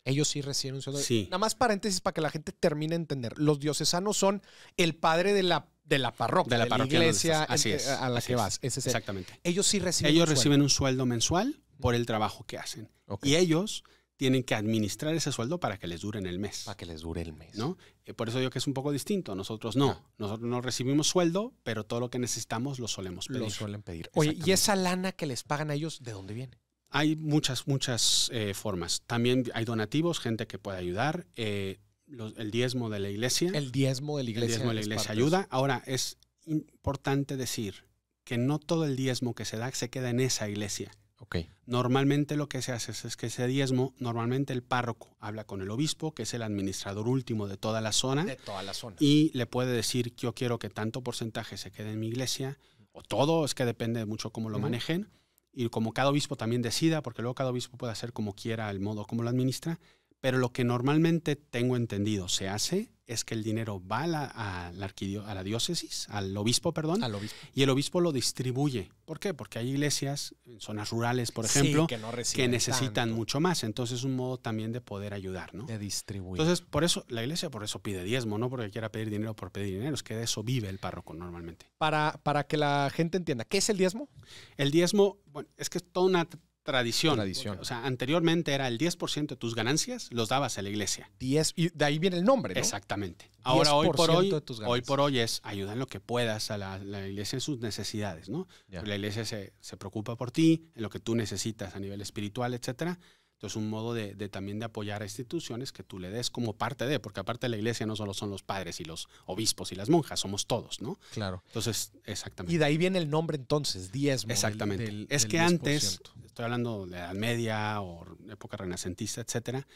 A: Ellos sí reciben un sueldo. Sí. Nada más paréntesis para que la gente termine de entender. Los diocesanos son el padre de la, de la parroquia, de la, iglesia así a la que vas. Exactamente. Ellos sí reciben Ellos reciben un
B: sueldo mensual por el trabajo que hacen. Y ellos tienen que administrar ese sueldo para que les dure el mes. Para que les dure el mes. ¿No? Eh, por eso digo que es un poco distinto. Nosotros no. Ah. Nosotros no recibimos sueldo, pero todo lo que necesitamos lo solemos pedir. Lo suelen pedir. Oye, ¿y
A: esa lana que les pagan a ellos, de dónde viene? Hay muchas,
B: muchas eh, formas. También hay donativos, gente que puede ayudar. Eh, el diezmo de la iglesia. El diezmo
A: de la iglesia. El diezmo de la iglesia ayuda.
B: Ahora, es importante decir que no todo el diezmo que se da se queda en esa iglesia. Normalmente lo que se hace es, que ese diezmo, normalmente el párroco habla con el obispo, que es el administrador último de toda la zona. Y le puede decir, que yo quiero que tanto porcentaje se quede en mi iglesia, o todo, es que depende mucho cómo lo manejen. Y como cada obispo también decida, porque luego cada obispo puede hacer como quiera el modo como lo administra, pero lo que normalmente tengo entendido se hace es que el dinero va a la, diócesis, al obispo, perdón, y el obispo lo distribuye. ¿Por qué? Porque hay iglesias en zonas rurales, por ejemplo, que, necesitan mucho más. Entonces es un modo también de poder ayudar, ¿no? De distribuir. Entonces, por eso, la iglesia por eso pide diezmo, no porque quiera pedir dinero por pedir dinero, es que de eso vive el párroco normalmente. Para, para que la gente entienda, ¿qué es el diezmo? El diezmo, bueno, es que es toda una Tradición. Tradición. O sea, anteriormente era el 10% de tus ganancias los dabas a la iglesia. 10, y de ahí viene el nombre, ¿no? Exactamente. Ahora, hoy por hoy, hoy por hoy es ayuda en lo que puedas a la, iglesia en sus necesidades, ¿no? La iglesia se, preocupa por ti, en lo que tú necesitas a nivel espiritual, etcétera. Entonces, un modo de, también de apoyar a instituciones que tú le des como parte de, porque aparte de la iglesia no solo son los padres y los obispos y las monjas, somos todos, ¿no? Claro. Entonces, exactamente. Y de ahí
A: viene el nombre entonces, diezmo. Exactamente. es que antes
B: estoy hablando de Edad Media o época renacentista, etcétera,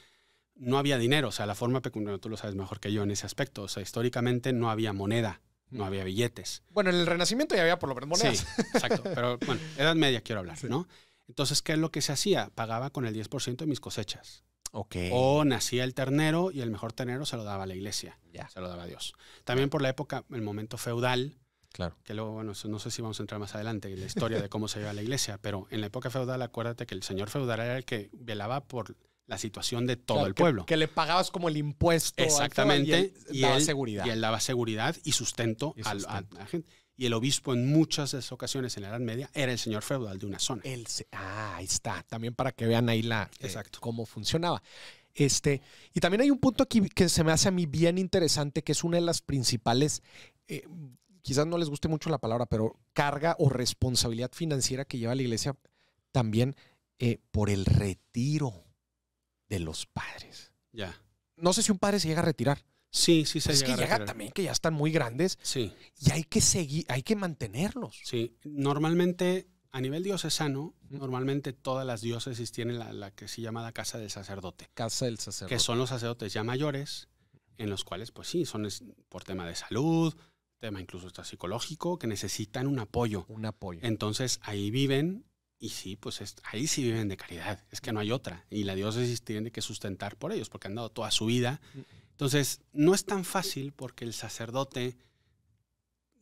B: no había dinero. O sea, la forma pecuniaria, tú lo sabes mejor que yo en ese aspecto. O sea, históricamente no había moneda, no había billetes.
A: Bueno, en el Renacimiento ya había por lo menos monedas. Sí, exacto.
B: Pero bueno, Edad Media quiero hablar, ¿no? Entonces, ¿qué es lo que se hacía? Pagaba con el 10% de mis cosechas. Okay. O nacía el ternero y el mejor ternero se lo daba a la iglesia, Ya. se lo daba a Dios. También por la época, el momento feudal, Claro. Que luego, bueno, no sé si vamos a entrar más adelante en la historia de cómo se lleva la iglesia, pero en la época feudal, acuérdate que el señor feudal era el que velaba por la situación de todo el pueblo.
A: Que, le pagabas como el impuesto. Exactamente. y, él, daba seguridad. Y él daba
B: seguridad y sustento, A, la gente. Y el obispo en
A: muchas de ocasiones en la Edad Media era el señor feudal de una zona. ah, ahí está. También para que vean ahí la, eh, Exacto. cómo funcionaba. Este, y también hay un punto aquí que se me hace a mí bien interesante, que es una de las principales eh, quizás no les guste mucho la palabra, pero carga o responsabilidad financiera que lleva la iglesia también eh, por el retiro de los padres. Ya. No sé si un padre se llega a retirar. Sí, sí se llega Es que llega también que ya están muy grandes. Sí. Y hay que seguir, hay que mantenerlos.
B: Sí. Normalmente, a nivel diocesano, normalmente todas las diócesis tienen la, la que se llama casa del sacerdote. Casa del sacerdote. Que son los sacerdotes ya mayores, en los cuales, pues sí, son por tema de salud, tema incluso está psicológico, que necesitan un apoyo. Un apoyo. Entonces ahí viven y sí, pues ahí sí viven de caridad, es que no hay otra. Y la diócesis tiene que sustentar por ellos, porque han dado toda su vida. Mm. Entonces, no es tan fácil porque el sacerdote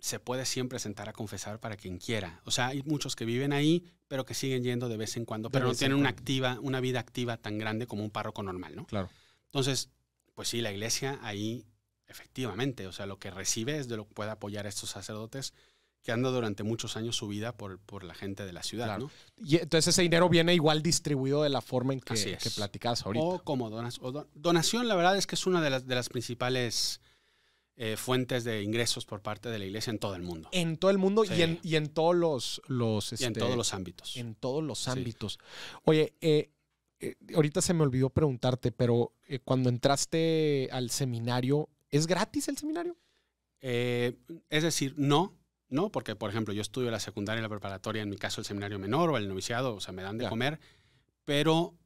B: se puede siempre sentar a confesar para quien quiera. O sea, hay muchos que viven ahí, pero que siguen yendo de vez en cuando, pero no tienen una, activa, una vida activa tan grande como un párroco normal, ¿no? Claro. Entonces, pues sí, la iglesia ahí Efectivamente, o sea, lo que recibe es de lo que puede apoyar a estos sacerdotes que han dado durante
A: muchos años su vida por, por la gente de la ciudad, ¿no? Y entonces ese dinero viene igual distribuido de la forma en que, que platicabas ahorita.
B: O como donación, la verdad es que es una de las, de las principales eh, fuentes de ingresos por parte de la iglesia en todo el mundo. En todo el mundo y,
A: en, todos los... los en este, todos los ámbitos. En todos los ámbitos. Oye, eh, eh, ahorita se me olvidó preguntarte, pero cuando entraste al seminario, ¿Es gratis el seminario?
B: Eh, es decir, no, no, porque por ejemplo yo estudio la secundaria y la preparatoria, en mi caso el seminario menor o el noviciado, o sea, me dan de comer, pero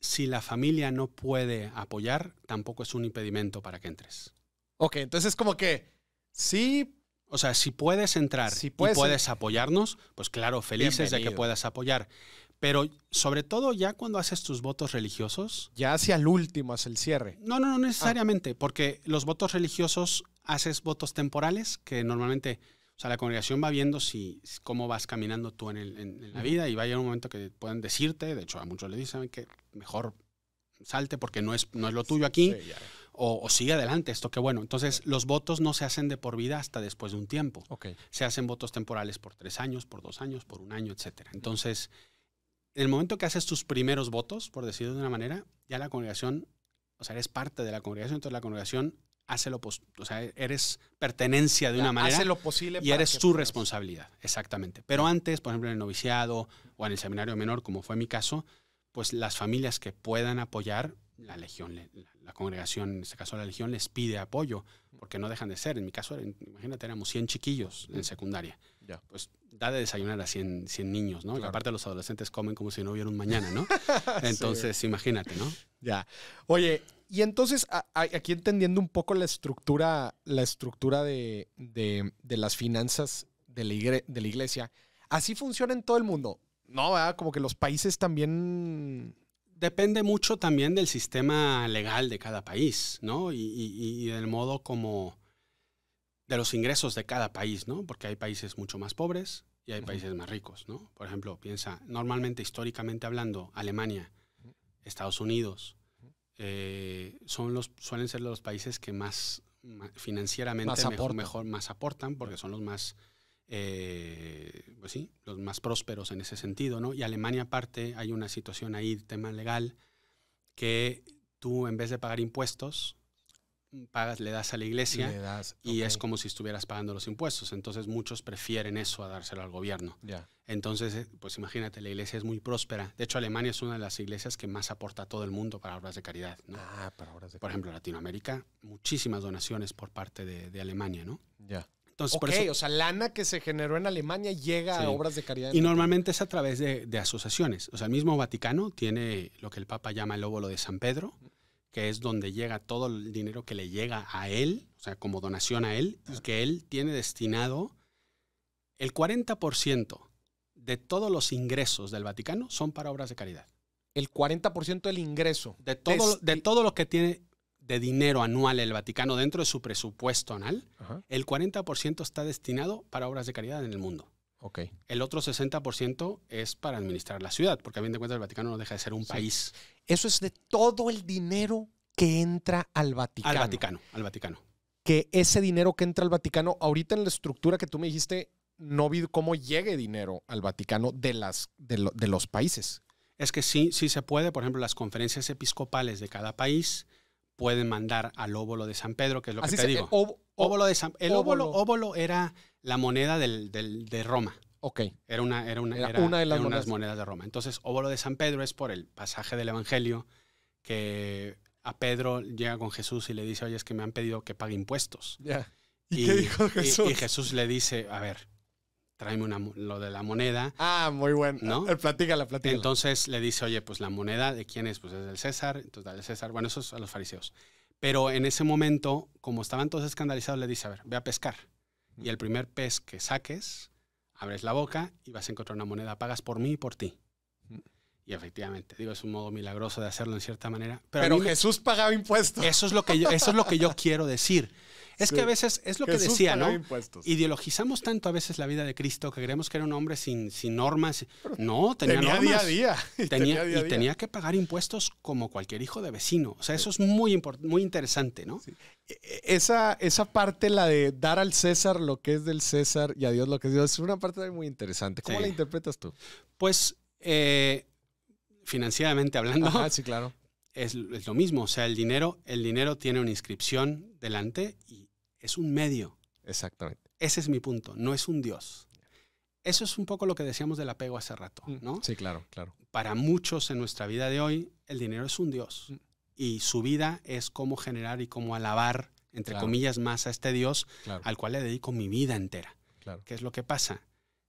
B: si la familia no puede apoyar, tampoco es un impedimento para que entres. Ok, entonces es como que sí. O sea, si puedes entrar si puedes, y puedes apoyarnos, pues claro, felices de que puedas apoyar. Pero sobre todo ya cuando haces tus votos religiosos.
A: Ya hacia el último, hacia el cierre. No, no, no necesariamente,
B: porque los votos religiosos haces votos temporales que normalmente, o sea, la congregación va viendo si cómo vas caminando tú en, la vida y va a llegar un momento que pueden decirte, de hecho a muchos le dicen que mejor salte porque no es, no es lo tuyo aquí. o, sigue adelante, esto que bueno. Entonces, los votos no se hacen de por vida hasta después de un tiempo. Se hacen votos temporales por tres años, por dos años, por un año, etcétera. Entonces, en el momento que haces tus primeros votos, por decirlo de una manera, ya la congregación, o sea, eres parte de la congregación, entonces la congregación hace lo posible, o sea, eres pertenencia de una manera. Hace lo posible. Y eres tu responsabilidad, exactamente. Pero antes, por ejemplo, en el noviciado o en el seminario menor, como fue mi caso, pues las familias que puedan apoyar, la legión, la, congregación, en este caso la legión, les pide apoyo, porque no dejan de ser. En mi caso, imagínate, éramos 100 chiquillos en secundaria. Pues da de desayunar a 100, 100 niños, ¿no? Y aparte los adolescentes comen como si no hubiera un mañana, ¿no? Entonces, imagínate, ¿no?
A: Ya. Oye, y entonces aquí entendiendo un poco la estructura, la estructura de, las finanzas de la, de la iglesia, así funciona en todo el mundo. No, ¿verdad? Como que los países también
B: depende mucho también del sistema legal de cada país, ¿no? y del modo como, de los ingresos de cada país, ¿no? Porque hay países mucho más pobres y hay países más ricos, ¿no? Por ejemplo, piensa, normalmente, históricamente hablando, Alemania, Estados Unidos, eh, son los, suelen ser los países que más, financieramente mejor, más aportan, porque son los más, eh, pues sí, los más prósperos en ese sentido, ¿no? Y Alemania aparte, hay una situación ahí, tema legal, que tú en vez de pagar impuestos, pagas, le das a la iglesia y es como si estuvieras pagando los impuestos. Entonces muchos prefieren eso a dárselo al gobierno. Entonces, eh, pues imagínate, la iglesia es muy próspera. De hecho, Alemania es una de las iglesias que más aporta a todo el mundo para obras de caridad. Ah, para obras Por ejemplo, Latinoamérica, muchísimas donaciones por parte de, Alemania, ¿no? Ya. Entonces, ok, o
A: sea, lana que se generó en Alemania llega a obras de caridad. Y normalmente
B: es a través de, de, asociaciones. O sea, el mismo Vaticano tiene lo que el Papa llama el óvulo de San Pedro, que es donde llega todo el dinero que le llega a él, o sea, como donación a él, y que él tiene destinado el 40% de todos los ingresos del Vaticano son para obras de caridad. El
A: 40% del ingreso. De todo,
B: de todo lo que tiene de dinero anual el Vaticano dentro de su presupuesto anual, el 40% está destinado para obras de caridad en el mundo. Okay. El otro 60% es para administrar la ciudad, porque a fin de cuentas el Vaticano no deja de ser un país.
A: Eso es de todo el dinero que entra al Vaticano. Al Vaticano, al Vaticano. Que ese dinero que entra al Vaticano, ahorita en la estructura que tú me dijiste, no vi cómo llegue dinero al Vaticano de, las, de, los países. Es que sí, sí se puede.
B: Por ejemplo, las conferencias episcopales de cada país pueden mandar al óvulo de San Pedro, que es lo que te se, digo. El, óvulo de San, el óbolo era la moneda del, de Roma. Ok. Era una, era una, de las monedas. de Roma. Entonces, obolo de San Pedro es por el pasaje del Evangelio que a Pedro llega con Jesús y le dice, oye, es que me han pedido que pague impuestos. Ya. ¿Y, qué dijo Jesús? Y, Jesús le dice, a ver, tráeme una, lo de la moneda. Ah, muy bueno. ¿No? Eh, platica la platícala. Entonces le dice, oye, pues la moneda de quién es, pues es del César, entonces dale César. Bueno, eso es a los fariseos. Pero en ese momento, como estaban todos escandalizados, le dice, a ver, ve a pescar. Mm. Y el primer pez que saques, abres la boca y vas a encontrar una moneda, pagas por mí y por ti. Y efectivamente, digo, es un modo milagroso de hacerlo en cierta manera. Pero,
A: Jesús pagaba impuestos. Eso es lo que yo, eso es lo que yo quiero decir.
B: Es que a veces es lo que decía, ¿no? Ideologizamos tanto a veces la vida de Cristo que creemos que era un hombre sin, sin normas. no, tenía, normas. Día a día. tenía, Y tenía que pagar impuestos como cualquier hijo de vecino. O sea, eso es muy, muy interesante, ¿no? E-, e-,
A: esa, esa parte, la de dar al César lo que es del César y a Dios lo que es Dios, es una parte muy interesante. ¿Cómo la interpretas tú?
B: Pues eh, financieramente hablando, sí, claro. Es, lo mismo. O sea, el dinero, el dinero tiene una inscripción delante y es un medio. Exactamente. Ese es mi punto, no es un Dios. Eso es un poco lo que decíamos del apego hace rato, mm. ¿no? Sí, claro, claro. Para muchos en nuestra vida de hoy, el dinero es un Dios. Mm. Y su vida es cómo generar y cómo alabar, entre comillas, más a este Dios al cual le dedico mi vida entera. Claro. ¿Qué es lo que pasa?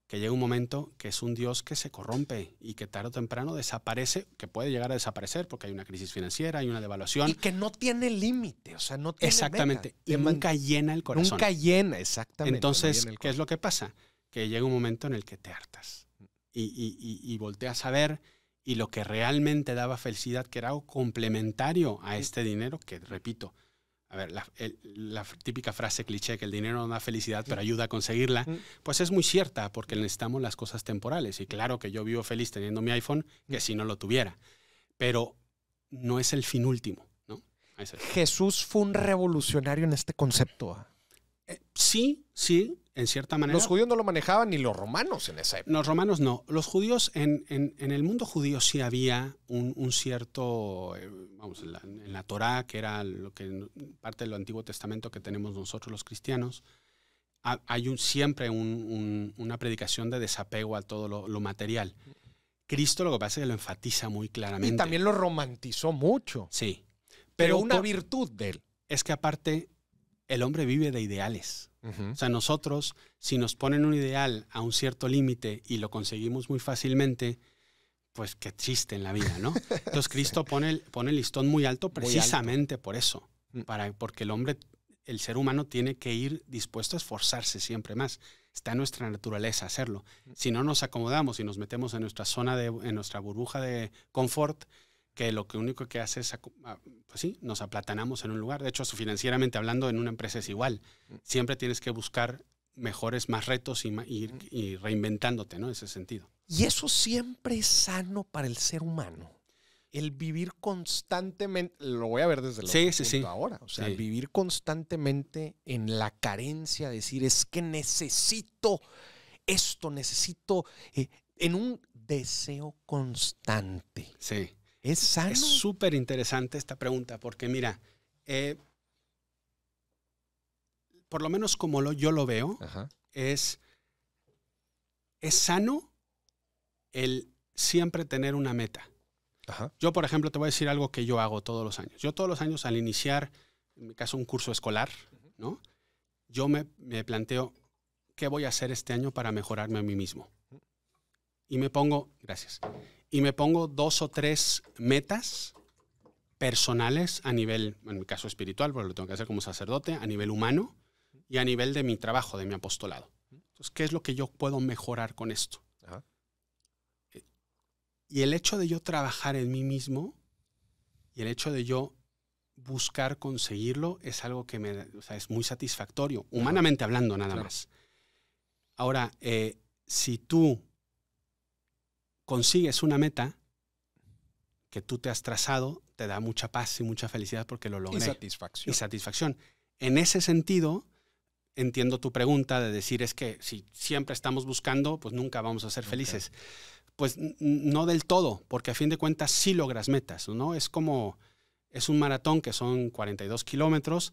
B: que llega un momento que es un Dios que se corrompe y que tarde o temprano desaparece, que puede llegar a desaparecer porque hay una crisis financiera, hay una devaluación. Y que
A: no tiene límite, o sea, no tiene. Exactamente, y nunca llena el corazón. Nunca llena, exactamente. Entonces, ¿qué es lo que
B: pasa? Que llega un momento en el que te hartas y, y, y volteas a ver y lo que realmente daba felicidad, que era algo complementario a este dinero, que repito, a ver, la, típica frase cliché que el dinero no da felicidad, pero ayuda a conseguirla, mm. pues es muy cierta porque necesitamos las cosas temporales. Y claro que yo vivo feliz teniendo mi iPhone, que mm. si no lo tuviera.
A: Pero no es el fin último, ¿no? Jesús fue un revolucionario en este concepto. ¿ah? Sí, sí, en cierta manera. Los judíos no lo manejaban ni los romanos en esa época.
B: Los romanos no. Los judíos, en, en, el mundo judío sí había un, cierto, eh, vamos, en la, en Torah, que era lo que, parte del Antiguo Testamento que tenemos nosotros los cristianos, hay siempre una predicación de desapego a todo lo, material. Cristo lo que pasa es que lo enfatiza muy claramente. Y también lo romantizó mucho. Sí.
A: pero una virtud
B: de él. Es que aparte, el hombre vive de ideales. O sea, nosotros, si nos ponen un ideal a un cierto límite y lo conseguimos muy fácilmente, pues qué chiste en la vida, ¿no? Entonces Cristo pone el, listón muy alto precisamente por eso, mm. para, porque el hombre, el ser humano tiene que ir dispuesto a esforzarse siempre más. Está en nuestra naturaleza hacerlo. Mm. Si no nos acomodamos y nos metemos en nuestra zona de, en nuestra burbuja de confort, que lo que único que hace es, ah, pues sí, nos aplatanamos en un lugar. De hecho, financieramente hablando, en una empresa es igual. Mm. Siempre tienes que buscar mejores, más retos y, reinventándote, ¿no? En ese sentido.
A: Y eso siempre es sano para el ser humano. El vivir constantemente, lo voy a ver desde el punto ahora, o sea, el vivir constantemente en la carencia, decir, es que necesito esto, necesito, eh, en un deseo constante. Sí ¿Es
B: sano? Es súper interesante esta pregunta, porque mira, eh, por lo menos como lo, yo lo veo, es, es sano el siempre tener una meta. Yo, por ejemplo, te voy a decir algo que yo hago todos los años. Yo todos los años al iniciar, en mi caso, un curso escolar, ¿no? Yo me, me planteo, ¿qué voy a hacer este año para mejorarme a mí mismo? Y me pongo, gracias, y me pongo dos o tres metas personales a nivel, en mi caso espiritual, porque lo tengo que hacer como sacerdote, a nivel humano y a nivel de mi trabajo, de mi apostolado. Entonces, ¿qué es lo que yo puedo mejorar con esto? Y el hecho de yo trabajar en mí mismo y el hecho de yo buscar conseguirlo es algo que me, o sea, es muy satisfactorio, humanamente hablando nada más. Ahora, eh, si tú consigues una meta que tú te has trazado, te da mucha paz y mucha felicidad porque lo logré. Y
A: satisfacción. Y
B: satisfacción. En ese sentido, entiendo tu pregunta de decir es que si siempre estamos buscando, pues nunca vamos a ser felices. Pues no del todo, porque a fin de cuentas sí logras metas, ¿no? Es como, es un maratón que son 42 kilómetros.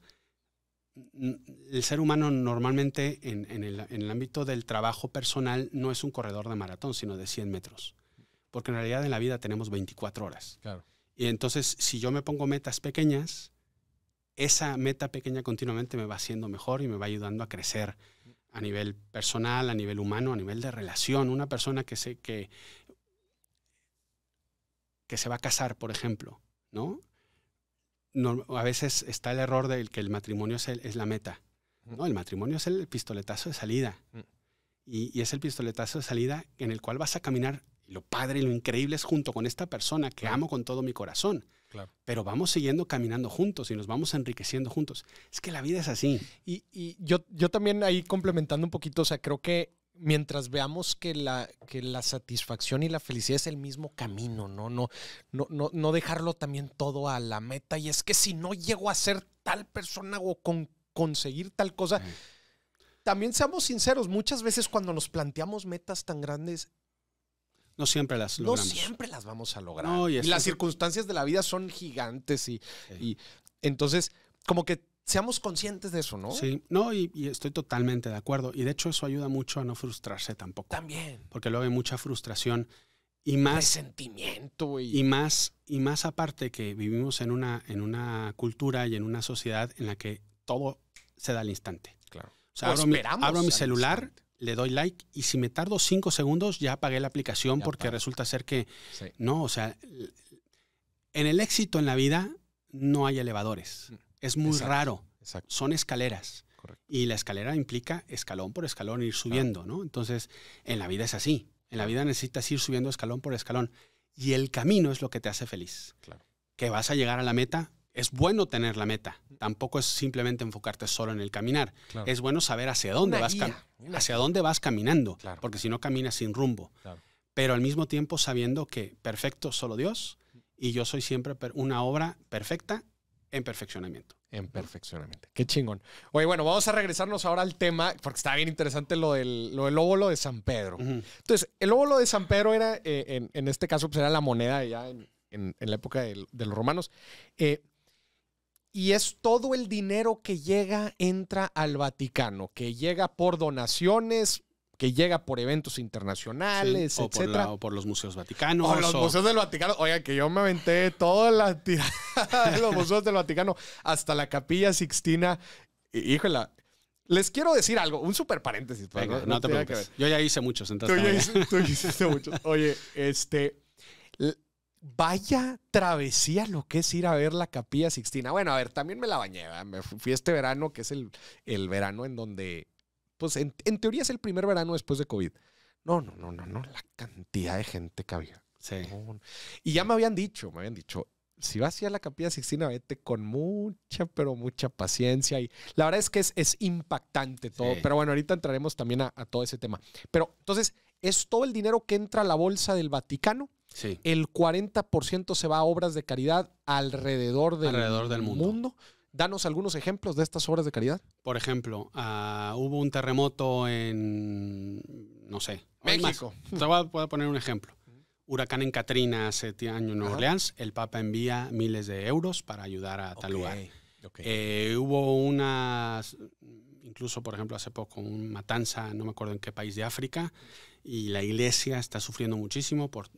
B: El ser humano normalmente en, el, ámbito del trabajo personal no es un corredor de maratón, sino de 100 metros porque en realidad en la vida tenemos 24 horas. Y entonces, si yo me pongo metas pequeñas, esa meta pequeña continuamente me va haciendo mejor y me va ayudando a crecer a nivel personal, a nivel humano, a nivel de relación. Una persona que se, que, que se va a casar, por ejemplo, ¿no? no a veces está el error de que el matrimonio es, la meta. ¿no? El matrimonio es el pistoletazo de salida. Mm. y, es el pistoletazo de salida en el cual vas a caminar lo padre y lo increíble es junto con esta persona que amo con todo mi corazón. Pero vamos siguiendo caminando juntos y nos vamos enriqueciendo juntos. Es que la vida es
A: así. Y, yo, también ahí complementando un poquito, o sea, creo que mientras veamos que la, satisfacción y la felicidad es el mismo camino, ¿no? No, no, no, dejarlo también todo a la meta. Y es que si no llego a ser tal persona o conseguir tal cosa. También seamos sinceros, muchas veces cuando nos planteamos metas tan grandes, no siempre las logramos. No siempre las vamos a lograr. y, las circunstancias de la vida son gigantes y, entonces, como que seamos conscientes
B: de eso, ¿no? Sí, no, y, estoy totalmente de acuerdo. Y de hecho eso ayuda mucho a no frustrarse tampoco. También. Porque luego hay mucha frustración
A: y más... Resentimiento. Y, y
B: más, y más aparte que vivimos en una, en una cultura y en una sociedad en la que todo se da al instante. Claro. O sea, abro, mi, celular le doy like y si me tardo cinco segundos ya apagué la aplicación porque resulta ser que no, o sea, en el éxito en la vida no hay elevadores. Mm. Es muy raro. Son escaleras. Y la escalera implica escalón por escalón ir subiendo, ¿no? Entonces, en la vida es así. En la vida necesitas ir subiendo escalón por escalón. Y el camino es lo que te hace feliz. Claro. Que vas a llegar a la meta, es bueno tener la meta. Tampoco es simplemente enfocarte solo en el caminar. Es bueno saber hacia dónde, vas, hacia dónde vas caminando, porque si no caminas sin rumbo. Pero al mismo tiempo sabiendo que perfecto solo Dios y yo soy siempre una obra perfecta en perfeccionamiento.
A: En perfeccionamiento. Qué chingón. Oye, bueno, vamos a regresarnos ahora al tema, porque está bien interesante lo del, lo óvulo de San Pedro. Entonces, el óvulo de San Pedro era, eh, en, este caso, pues era la moneda ya en, la época de, los romanos. Eh, y es todo el dinero que llega, entra al Vaticano, que llega por donaciones, que llega por eventos internacionales, etc.
B: Por los museos vaticanos. O los museos del
A: Vaticano. Oiga, que yo me aventé toda la tirada de los museos del Vaticano hasta la Capilla Sixtina. Híjola, les quiero decir algo, un super paréntesis. Pues, no, te preocupes.
B: Yo ya hice muchos, entonces.
A: Tú ya, hiciste muchos. Oye, este vaya travesía lo que es ir a ver la Capilla Sixtina. Bueno, a ver, también me la bañé, me fui este verano, que es el, el verano en donde, pues en, teoría es el primer verano después de COVID. No, no, no, no, no, la cantidad de gente que había. Sí. Y ya me habían dicho, me habían dicho, si vas a ir a la Capilla Sixtina, vete con mucha, pero mucha paciencia. Y la verdad es que es, impactante todo. Pero bueno, ahorita entraremos también a, a todo ese tema. Pero entonces, ¿es todo el dinero que entra a la bolsa del Vaticano? El 40% se va a obras de caridad alrededor del, mundo. Danos algunos ejemplos de estas obras de caridad.
B: Por ejemplo, ah, hubo un terremoto en, no sé, México. Te voy a poner un ejemplo. Huracán en Katrina hace años en Nueva Orleans. El Papa envía miles de euros para ayudar a tal lugar. Eh, hubo una, incluso por ejemplo hace poco, un matanza, no me acuerdo en qué país de África, y la iglesia está sufriendo muchísimo por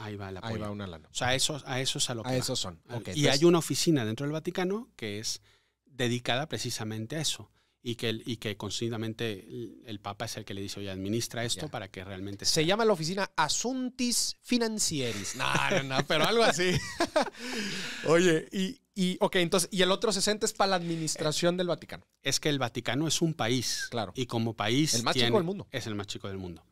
B: Ahí va la Ahí va una lana. O sea, a eso a a lo que A son. y hay una oficina dentro del Vaticano que es dedicada precisamente a eso. Y que, y que constantemente el Papa es el que le dice, oye, administra esto para que realmente...
A: Se llama la oficina Asuntis Financieris. no, no, no, pero algo así. oye, y, ok, entonces, y el otro 60 es para la administración del Vaticano. Es que el Vaticano es un país. Claro. Y como país... El más chico del mundo.
B: Es el más chico del mundo.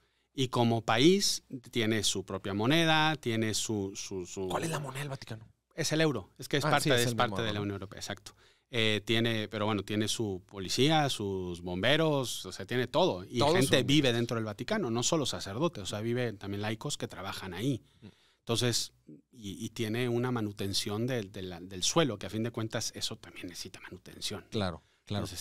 B: Y como país tiene su propia moneda, tiene su, su, ¿Cuál es la
A: moneda del Vaticano?
B: Es el euro, es que es ah, parte, es parte de la Unión Europea, exacto. Eh, tiene, pero bueno, tiene su policía, sus bomberos, o sea, tiene todo. Y gente vive dentro del Vaticano, no solo sacerdotes, o sea, vive también laicos que trabajan ahí. Mm. Entonces, y, tiene una manutención del suelo, que a fin de cuentas eso también necesita manutención. Claro, claro. Entonces,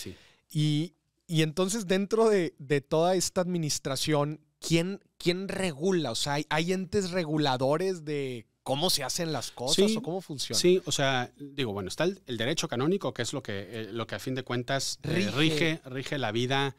A: sí. Y, entonces, dentro de, de toda esta administración ¿quién, quién regula? O sea, ¿hay, entes reguladores de cómo se hacen las cosas o cómo funciona? Sí,
B: o sea, digo, bueno, está el, derecho canónico, que es lo que, eh, lo que a fin de cuentas eh, rige. rige, la vida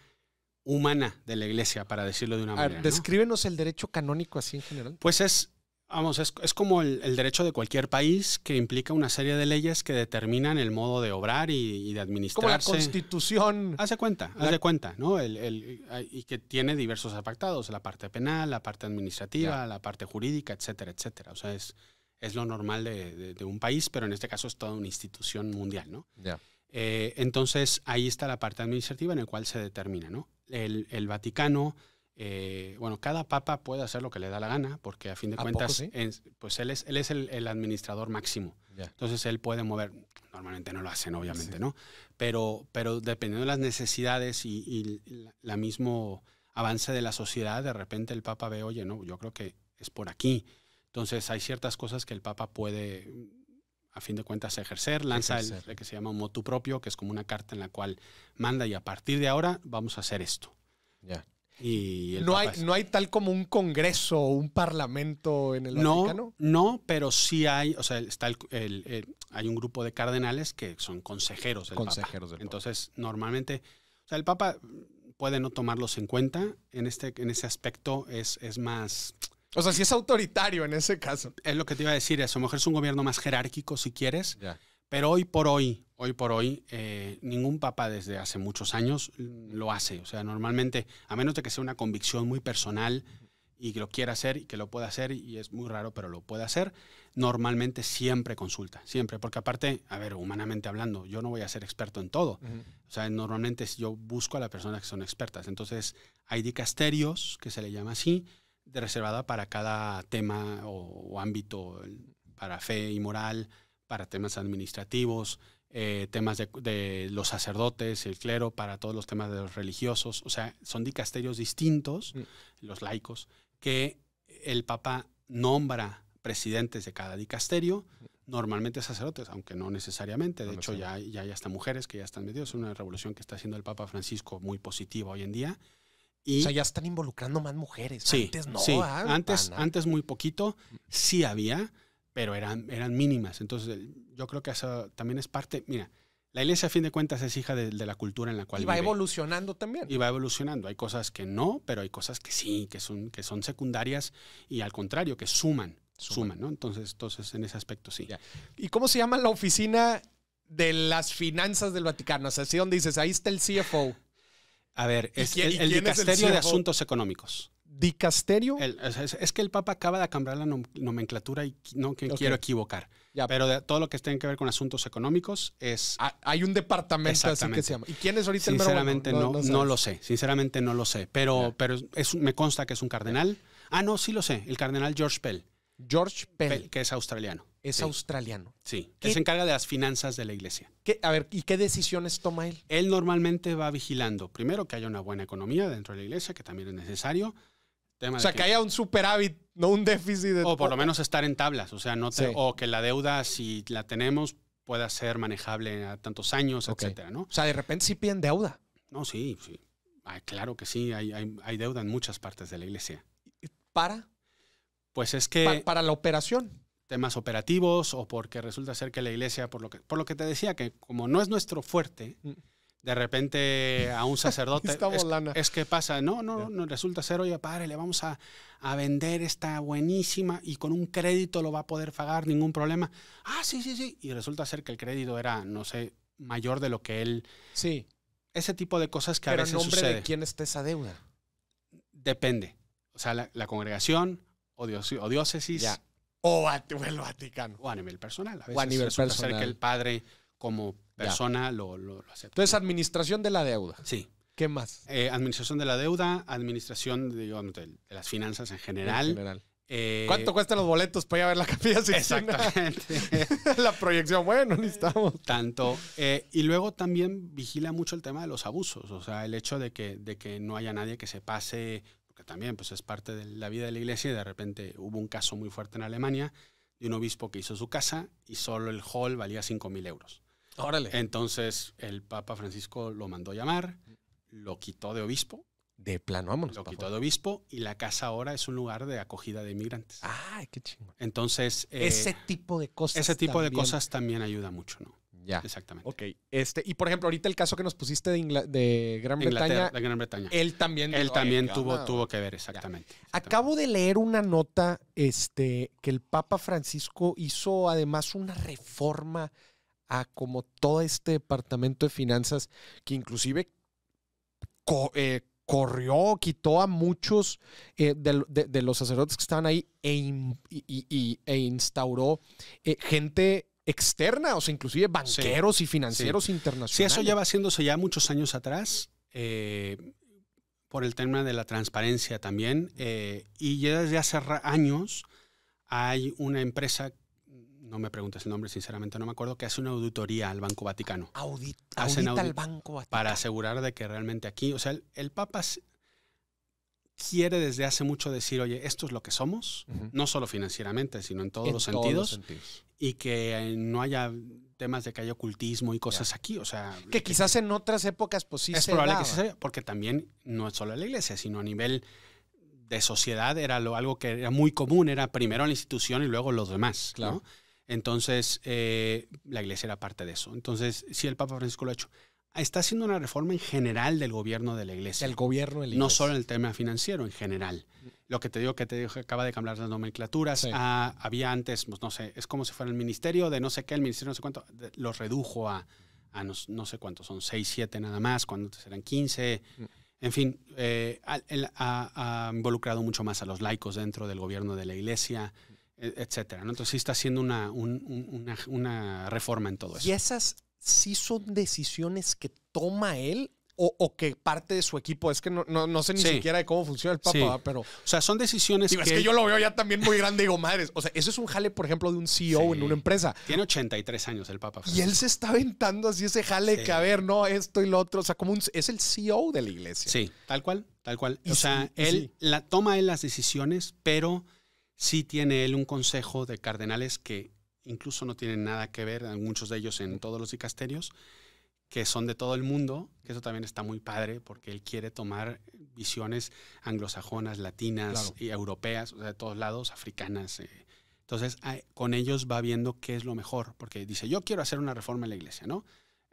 B: humana de la iglesia, para decirlo de una manera. descríbenos
A: el derecho canónico así en general.
B: Pues es Vamos, es, es como el, derecho de cualquier país que implica una serie de leyes que determinan el modo de obrar y, de administrarse. Como la
A: constitución.
B: Hace cuenta, hace cuenta, ¿no? El, el, y que tiene diversos apartados, la parte penal, la parte administrativa, la parte jurídica, etcétera, etcétera. O sea, es, es lo normal de, de, un país, pero en este caso es toda una institución mundial, ¿no? Ya. Eh, entonces, ahí está la parte administrativa en la cual se determina, ¿no? el Vaticano eh, bueno, cada papa puede hacer lo que le da la gana, porque a fin de cuentas, pues él es, el, administrador máximo. Entonces él puede mover, normalmente no lo hacen, obviamente, ¿no? Pero, pero dependiendo de las necesidades y, el la, mismo avance de la sociedad, de repente el papa ve, oye, no, yo creo que es por aquí. Entonces hay ciertas cosas que el papa puede, a fin de cuentas, ejercer. Lanza El, que se llama un motu propio, que es como una carta en la cual manda y a partir de ahora vamos a hacer esto. Ya no, hay,
A: no hay tal como un congreso o un parlamento en el no, Vaticano.
B: No, pero sí hay, o sea, está el, hay un grupo de cardenales que son consejeros del consejeros Papa. Entonces, normalmente, o sea, el Papa puede no tomarlos en cuenta. En, este, en ese aspecto es, es más... O sea, si es autoritario en ese caso. Es lo que te iba a decir, A lo mejor es un gobierno más jerárquico, si quieres. Pero hoy por hoy, hoy por hoy eh, ningún papa desde hace muchos años lo hace. O sea, normalmente, a menos de que sea una convicción muy personal y que lo quiera hacer y que lo pueda hacer, y es muy raro, pero lo puede hacer, normalmente siempre consulta, siempre. Porque aparte, a ver, humanamente hablando, yo no voy a ser experto en todo. O sea, normalmente yo busco a las personas que son expertas. Entonces, hay dicasterios, que se le llama así, de reservada para cada tema o ámbito, para fe y moral, para temas administrativos, eh, temas de, los sacerdotes, el clero, para todos los temas de los religiosos. O sea, son dicasterios distintos, mm. los laicos, que el Papa nombra presidentes de cada dicasterio, mm. normalmente sacerdotes, aunque no necesariamente. De hecho, ya, ya hay hasta mujeres que ya están metidos. Es una revolución que está haciendo el Papa Francisco muy positiva hoy en día. Y, o sea, ya
A: están involucrando más mujeres. antes no. Ah, antes, antes
B: muy poquito mm. sí había, pero eran, eran mínimas. Entonces, yo creo que eso también es parte, mira, la iglesia a fin de cuentas es hija de, la cultura en la cual y va evolucionando también. Y va evolucionando. Hay cosas que no, pero hay cosas que sí, que son, que son secundarias y al contrario, que suman, suman, ¿no? Entonces, entonces, en ese aspecto sí.
A: ¿Y cómo se llama la oficina de las finanzas del Vaticano? O sea, así donde dices, ahí está el CFO.
B: A ver, es, el, el Dicasterio de Asuntos Económicos
A: dicasterio.
B: es, que el Papa acaba de cambiar la nomenclatura y no quiero equivocar. Pero todo lo que tiene que ver con asuntos económicos es.
A: Ah, hay un departamento así que se llama. ¿Y quién es ahorita el mero Sinceramente no, no, lo sé.
B: Sinceramente no lo sé. Pero, pero es, me consta que es un cardenal. Ah, no, sí lo sé. El cardenal George Pell. George Pell. que es australiano. Es australiano. Sí, que se encarga de las finanzas de la iglesia. a ver, ¿y qué decisiones toma él? Él normalmente va vigilando, primero, que haya una buena economía dentro de la iglesia, que también es necesario. O sea, que, haya un superávit, no un déficit. De... O por lo menos estar en tablas, o sea, no te, o que la deuda, si la tenemos, pueda ser manejable a tantos años, etcétera, ¿no? O sea, de repente sí piden deuda. No, sí, sí. claro que sí, hay, deuda en muchas partes de la iglesia. ¿Para? Pues es que... para la operación. Temas operativos o porque resulta ser que la iglesia, por lo que, por lo que te decía, que como no es nuestro fuerte... Mm de repente a un sacerdote. es, que pasa, no, no, no, resulta ser, oye, padre, le vamos a, vender esta buenísima y con un crédito lo va a poder pagar, ningún problema. Ah, sí, sí, sí. Y resulta ser que el crédito era, no sé, mayor de lo que él. Sí.
A: Ese tipo de cosas que a veces. ¿Pero nombre de quién está esa deuda?
B: Depende. O sea, la, congregación o, diócesis. O, el Vaticano. O a nivel personal. A veces o a nivel resulta ser que el padre como persona lo, lo, acepto.
A: Entonces, administración de la deuda. Sí. ¿Qué más?
B: Eh, administración de la deuda, administración de, las finanzas en general. Eh, ¿Cuánto cuestan
A: los boletos para ir a ver la capilla Exactamente. la proyección, bueno, necesitamos.
B: Tanto. Eh, y luego también vigila mucho el tema de los abusos, o sea, el hecho de que, de que no haya nadie que se pase, porque también pues, es parte de la vida de la iglesia y de repente hubo un caso muy fuerte en Alemania de un obispo que hizo su casa y solo el hall valía 5 mil euros. Órale. Entonces el Papa Francisco lo mandó llamar, lo quitó de obispo. De plano, vámonos. Lo quitó de obispo y la casa ahora es un lugar de acogida de inmigrantes. ¡Ay, qué chingón! Entonces.
A: Eh, ese tipo de cosas. Ese tipo también. de cosas
B: también ayuda mucho, ¿no? Ya. Exactamente. Ok.
A: Este, y por ejemplo, ahorita el caso que nos pusiste de, de Gran Bretaña. De Gran Bretaña. Él también. Él también tuvo, tuvo
B: que ver, exactamente,
A: exactamente, Acabo de leer una nota este, que el Papa Francisco hizo además una reforma a como todo este departamento de finanzas que inclusive eh, corrió, quitó a muchos eh, de, los sacerdotes que estaban ahí e, e instauró eh, gente externa, o sea, inclusive banqueros y financieros internacionales. Sí, eso ya va haciéndose ya muchos años
B: atrás, por el tema de la transparencia también, y ya desde hace años hay una empresa no me preguntes el nombre, sinceramente no me acuerdo, que hace una auditoría al Banco Vaticano.
A: audita al Banco Vaticano. Para
B: asegurar de que realmente aquí, o sea, el, Papa quiere desde hace mucho decir, oye, esto es lo que somos, no solo financieramente, sino en todos, los, sentidos, y que eh, no haya temas de que haya ocultismo y cosas aquí, o sea... Que, quizás
A: en otras épocas pues sí Es probable que sea,
B: porque también no es solo la iglesia, sino a nivel de sociedad era algo que era muy común, era primero la institución y luego los demás, ¿no? Entonces, eh, la iglesia era parte de eso. Entonces, si el Papa Francisco lo ha hecho. Está haciendo una reforma en general del gobierno de la iglesia. El gobierno de iglesia. No solo en el tema financiero, en general. Mm. Lo que te digo que te digo, acaba de cambiar las nomenclaturas. Ah, había antes, pues, no sé, es como si fuera el ministerio de no sé qué, el ministerio no sé cuánto, los redujo a, no, sé cuántos, son seis, siete nada más, cuando antes eran 15. Mm. En fin, eh, ha involucrado mucho más a los laicos dentro del gobierno de la iglesia. E-, etcétera. ¿no? Entonces sí está haciendo una, una,
A: reforma en todo eso. ¿Y esas sí son decisiones que toma él o, que parte de su equipo? Es que no, sé ni siquiera de cómo funciona el Papa, pero... O sea, son decisiones Sí, que... Es que yo lo veo ya también muy grande, digo, madres. O sea, eso es un jale, por ejemplo, de un CEO en una empresa. Tiene 83 años el Papa. Y él se está aventando así ese jale que, a ver, no, esto y lo otro. O sea, como un, es el CEO de la iglesia. Sí,
B: tal cual, tal cual. O sea, él la, toma él las decisiones, pero sí tiene él un consejo de cardenales que incluso no tienen nada que ver, muchos de ellos en todos los dicasterios, que son de todo el mundo, que eso también está muy padre porque él quiere tomar visiones anglosajonas, latinas y europeas, de todos lados, africanas. Eh. Entonces, ah, con ellos va viendo qué es lo mejor, porque dice, yo quiero hacer una reforma en la iglesia, ¿no?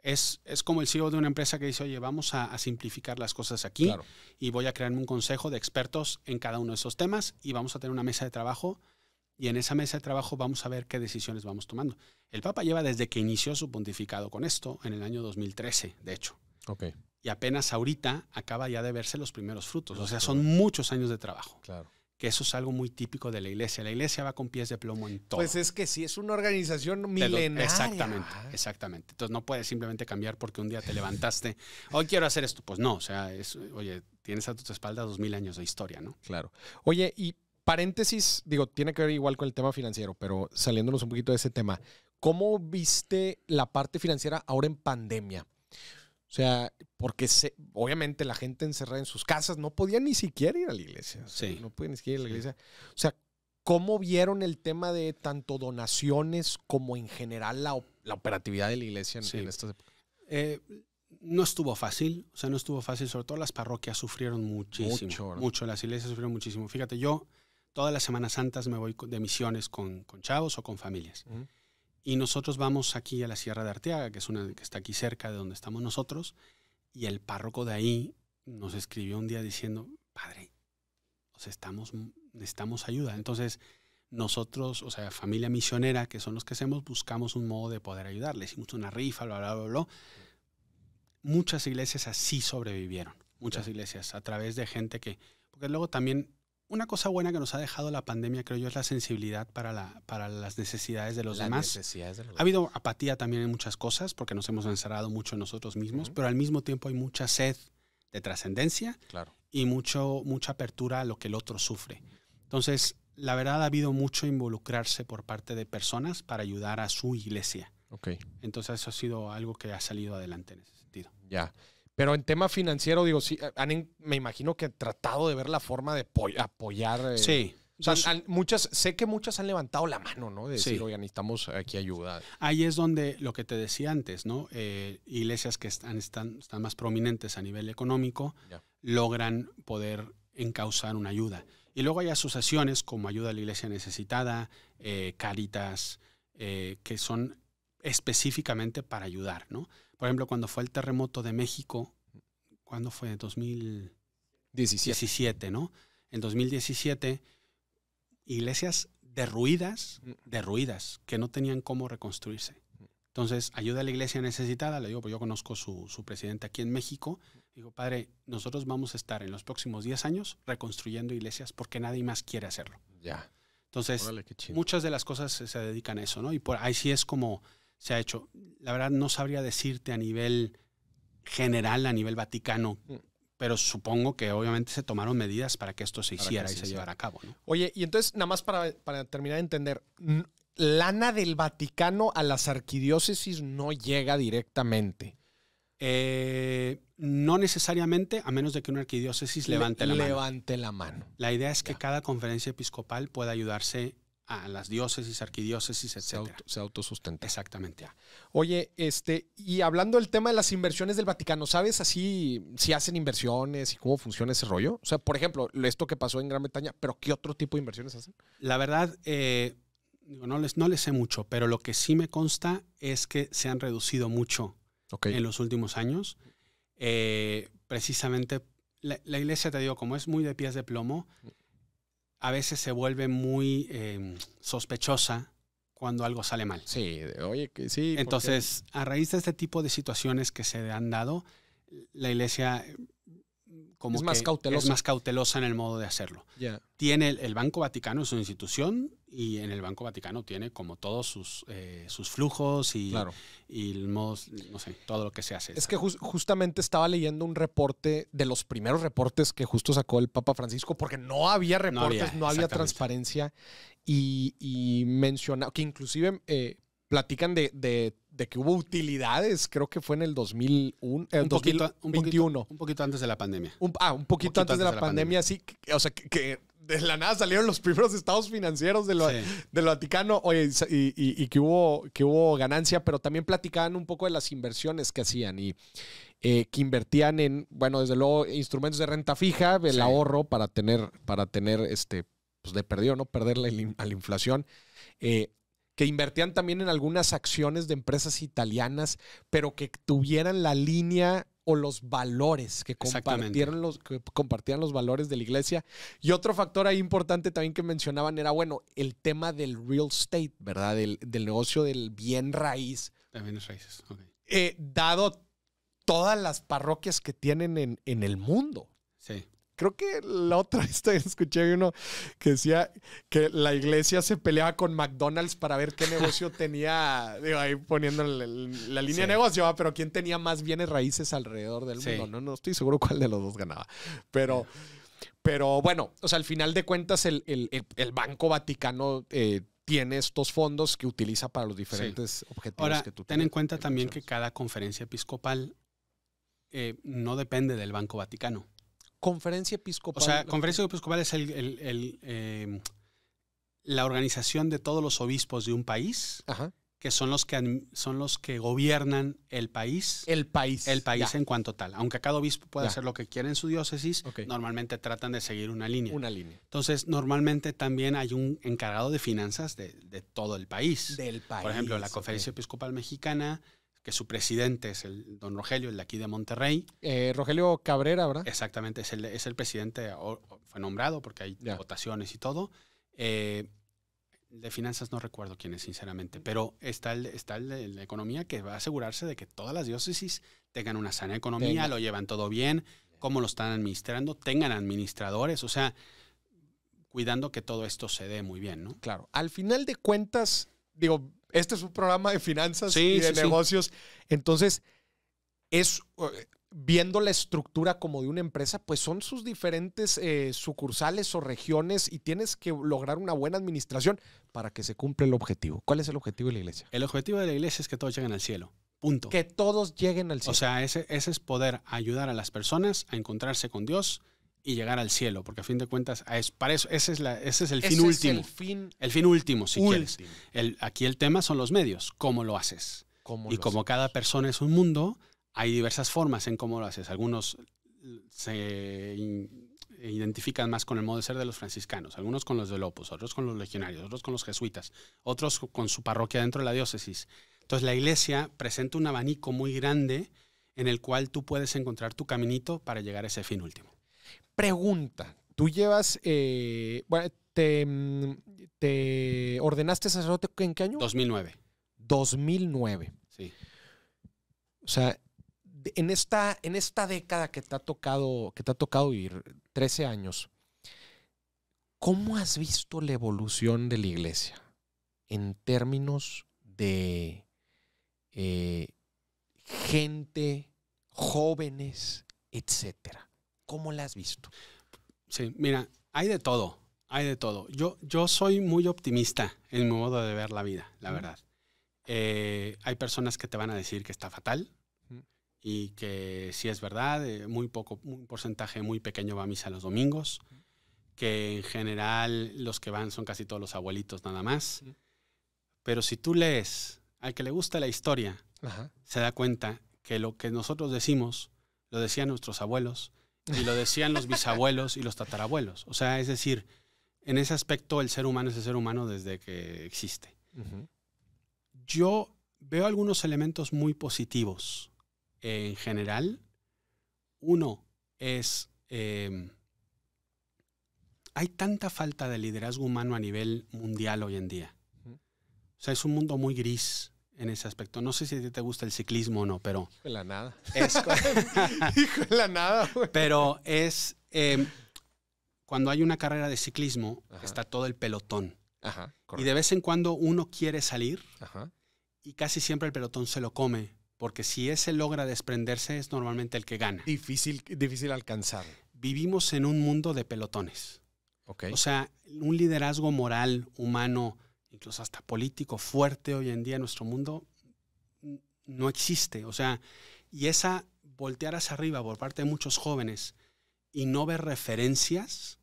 B: es, como el CEO de una empresa que dice, oye, vamos a, simplificar las cosas aquí y voy a crear un consejo de expertos en cada uno de esos temas y vamos a tener una mesa de trabajo y en esa mesa de trabajo vamos a ver qué decisiones vamos tomando. El Papa lleva desde que inició su pontificado con esto, en el año 2013, de hecho. Y apenas ahorita acaba ya de verse los primeros frutos. o sea, son muchos años de trabajo. Claro que eso es algo muy típico de la iglesia. La iglesia va con pies de plomo en todo. Pues
A: es que sí, es una organización milenaria. Exactamente,
B: exactamente. Entonces no puedes simplemente cambiar porque un día te levantaste, hoy quiero hacer esto. Pues no, o sea, oye, tienes a tu espalda dos mil años de historia, ¿no? Claro. Oye, y
A: paréntesis, digo, tiene que ver igual con el tema financiero, pero saliéndonos un poquito de ese tema, ¿cómo viste la parte financiera ahora en pandemia? O sea, porque obviamente la gente encerrada en sus casas no podía ni siquiera ir a la iglesia. sí. No podía ni siquiera ir a la iglesia. O sea, ¿cómo vieron el tema de tanto donaciones como en general la, operatividad de la iglesia en, sí. Eh, no estuvo fácil,
B: o sea, no estuvo fácil. Sobre todo las parroquias sufrieron muchísimo. Mucho, mucho las iglesias sufrieron muchísimo. Fíjate, yo todas las Semanas Santas me voy de misiones con, chavos o con familias. Y nosotros vamos aquí a la Sierra de Arteaga, que es una que está aquí cerca de donde estamos nosotros, y el párroco de ahí nos escribió un día diciendo, padre, estamos, necesitamos ayuda. Entonces, nosotros, o sea, familia misionera, que son los que hacemos, buscamos un modo de poder ayudarle. Hicimos una rifa, bla, bla, bla, Muchas iglesias así sobrevivieron. Muchas iglesias, a través de gente que. Porque luego también una cosa buena que nos ha dejado la pandemia, creo yo, es la sensibilidad para, la, para las necesidades de los demás. ha habido apatía también en muchas cosas, porque nos hemos encerrado mucho en nosotros mismos, pero al mismo tiempo hay mucha sed de trascendencia y mucho, mucha apertura a lo que el otro sufre. Entonces, la verdad ha habido mucho involucrarse por parte de personas para ayudar a su
A: iglesia. Entonces, eso ha sido algo que ha salido adelante en ese sentido. Ya. Pero en tema financiero, digo, sí, eh, me imagino que han tratado de ver la forma de apoyar. Eh, sí. muchas, sé que muchas han levantado la mano, ¿no? De decir, sí. oye, necesitamos aquí ayuda.
B: Ahí es donde lo que te decía antes, ¿no? Eh, iglesias que están, están, más prominentes a nivel económico logran poder encauzar una ayuda. Y luego hay asociaciones como Ayuda a la Iglesia Necesitada, Caritas, que son específicamente para ayudar, ¿no? Por ejemplo, cuando fue el terremoto de México, ¿cuándo fue? 2017, ¿no? En 2017, iglesias derruidas, mm. derruidas, que no tenían cómo reconstruirse. Entonces, ayuda a la iglesia necesitada, le digo, pues yo conozco su, su presidente aquí en México, digo, padre, nosotros vamos a estar en los próximos 10 años reconstruyendo iglesias porque nadie más quiere hacerlo. Ya. Entonces, muchas de las cosas se dedican a eso, ¿no? Y por ahí sí es como se ha hecho. La verdad no sabría decirte a nivel general, a nivel Vaticano, mm. pero supongo que obviamente se tomaron medidas para que esto se hiciera y se, llevara a
A: cabo. Oye, y entonces nada más para, terminar de entender, lana del Vaticano a las arquidiócesis no llega directamente. Eh, no
B: necesariamente, a menos de que una arquidiócesis levante, la, levante mano. la mano. la idea es que cada conferencia episcopal pueda ayudarse a las diócesis, arquidiócesis, etc. Se, autosustenta.
A: Exactamente. Oye, este, y hablando del tema de las inversiones del Vaticano, ¿sabes así si hacen inversiones y cómo funciona ese rollo? O sea, por ejemplo, esto que pasó en Gran Bretaña, pero ¿qué otro tipo de inversiones hacen?
B: La verdad, eh, no, les, no sé mucho, pero lo que sí me consta es que se han reducido mucho en los últimos años. Eh, precisamente, la, iglesia, te digo, como es muy de pies de plomo, mm a veces se vuelve muy em, sospechosa cuando algo sale mal. Sí, oye, que sí. Entonces, a raíz de este tipo de situaciones que se han dado, la iglesia es más cautelosa. Es más cautelosa en el modo de hacerlo. Tiene el, Banco Vaticano es una institución y en el Banco Vaticano tiene como todos sus, eh, flujos y, todo lo que se hace. Es que
A: justamente estaba leyendo un reporte de los primeros reportes que justo sacó el Papa Francisco porque no había reportes, no había, transparencia y, y menciona que inclusive eh, platican de de que hubo utilidades, creo que fue en el 2001, eh, un poquito, Un poquito, antes de la pandemia. ah, un poquito, antes, de la, pandemia, sí. o sea, que, de la nada salieron los primeros estados financieros de lo, del Vaticano oye, y, que, hubo, que hubo ganancia, pero también platicaban un poco de las inversiones que hacían y eh, que invertían en, bueno, desde luego, instrumentos de renta fija, el ahorro para tener, para tener este, pues de perdido, no perderle a la inflación. Eh, que invertían también en algunas acciones de empresas italianas, pero que tuvieran la línea o los valores que compartieron los, que compartían los valores de la iglesia. Y otro factor ahí importante también que mencionaban era, bueno, el tema del real estate, ¿verdad? Del, negocio del bien raíz.
B: De bienes raíces,
A: eh, dado todas las parroquias que tienen en, en el mundo. Sí creo que la otra vez escuché uno que decía que la iglesia se peleaba con McDonald's para ver qué negocio tenía, digo, ahí poniendo la, línea de negocio, pero quién tenía más bienes raíces alrededor del mundo. No, no estoy seguro cuál de los dos ganaba, pero... Pero bueno, o sea, al final de cuentas, el, Banco Vaticano eh, tiene estos fondos que utiliza para los diferentes objetivos que tú ten tienes. Ten en cuenta también que
B: cada conferencia episcopal eh, no depende del Banco Vaticano.
A: Conferencia Episcopal. O sea, Conferencia
B: Episcopal es el, em, la organización de todos los obispos de un país, que son los que son los que gobiernan el país. El país. El país en cuanto tal. Aunque cada obispo puede hacer lo que quiera en su diócesis, normalmente tratan de seguir una línea. Una línea. Entonces, normalmente también hay un encargado de finanzas de, todo el país. Del país. Por ejemplo, la Conferencia Episcopal Mexicana que su presidente es el don Rogelio, el de aquí de Monterrey. Eh, Rogelio Cabrera, ¿verdad? Exactamente, es el, es el presidente, fue nombrado porque hay votaciones y todo. Eh, de finanzas no recuerdo quién es, sinceramente, pero está, el, está economía que va a asegurarse de que todas las diócesis tengan una sana economía, lo llevan todo bien, cómo lo están administrando, tengan administradores, o sea, cuidando
A: que todo esto se dé muy bien, ¿no? Claro, al final de cuentas, digo, este es un programa de finanzas y de negocios. Entonces, es eh, viendo la estructura como de una empresa, pues son sus diferentes eh, sucursales o regiones y tienes que lograr una buena administración para que se cumpla el objetivo. ¿Cuál es el objetivo de la iglesia?
B: El objetivo de la iglesia es que todos lleguen al cielo. Punto. Que todos lleguen al cielo. O sea, ese es poder ayudar a las personas a encontrarse con Dios, y llegar al cielo, porque a fin de cuentas, ah, es, para eso, ese es, la, ese es el fin último. el, fin el fin último, si quieres. El, aquí el tema son los medios, cómo lo haces. y como cada persona es un mundo, hay diversas formas en cómo lo haces. Algunos se identifican más con el modo de ser de los franciscanos, algunos con los de Lopus, otros con los legionarios, otros con los jesuitas, otros con su parroquia dentro de la diócesis. Entonces la iglesia presenta un abanico muy grande en el cual tú puedes encontrar tu
A: caminito para llegar a ese fin último. Pregunta. Tú llevas. Eh, bueno, te, mm, ordenaste sacerdote en qué año? 2009. 2009. Sí. O sea, en esta, en esta década que te ha tocado, que te ha tocado vivir, 13 años, ¿cómo has visto la evolución de la iglesia en términos de eh, gente, jóvenes,
B: etcétera? ¿Cómo la has visto? Sí, mira, hay de todo, hay de todo. Yo, yo soy muy optimista en mi modo de ver la vida, la verdad. Eh, hay personas que te van a decir que está fatal y que si es verdad, eh, muy poco, un porcentaje muy pequeño va a misa los domingos, que en general los que van son casi todos los abuelitos nada más. Pero si tú lees al que le gusta la historia, se da cuenta que lo que nosotros decimos, lo decían nuestros abuelos, y lo decían los bisabuelos y los tatarabuelos. O sea, es decir, en ese aspecto el ser humano es el ser humano desde que existe. Yo veo algunos elementos muy positivos. En general, uno es, em, hay tanta falta de liderazgo humano a nivel mundial hoy en día. O sea, es un mundo muy gris, en ese aspecto. No sé si a ti te gusta el ciclismo o no, pero...
A: Hijo la nada. hijo de la
B: nada, güey. Pero es... Em, cuando hay una carrera de ciclismo, está todo el pelotón. y de vez en cuando uno quiere salir y casi siempre el pelotón se lo come. Porque si ese logra desprenderse es normalmente el que gana. Difícil, difícil alcanzar. Vivimos en un mundo de pelotones. O sea, un liderazgo moral, humano, incluso hasta político fuerte hoy en día en nuestro mundo, no existe. O sea, y esa voltear hacia arriba por parte de muchos jóvenes y no ver referencias,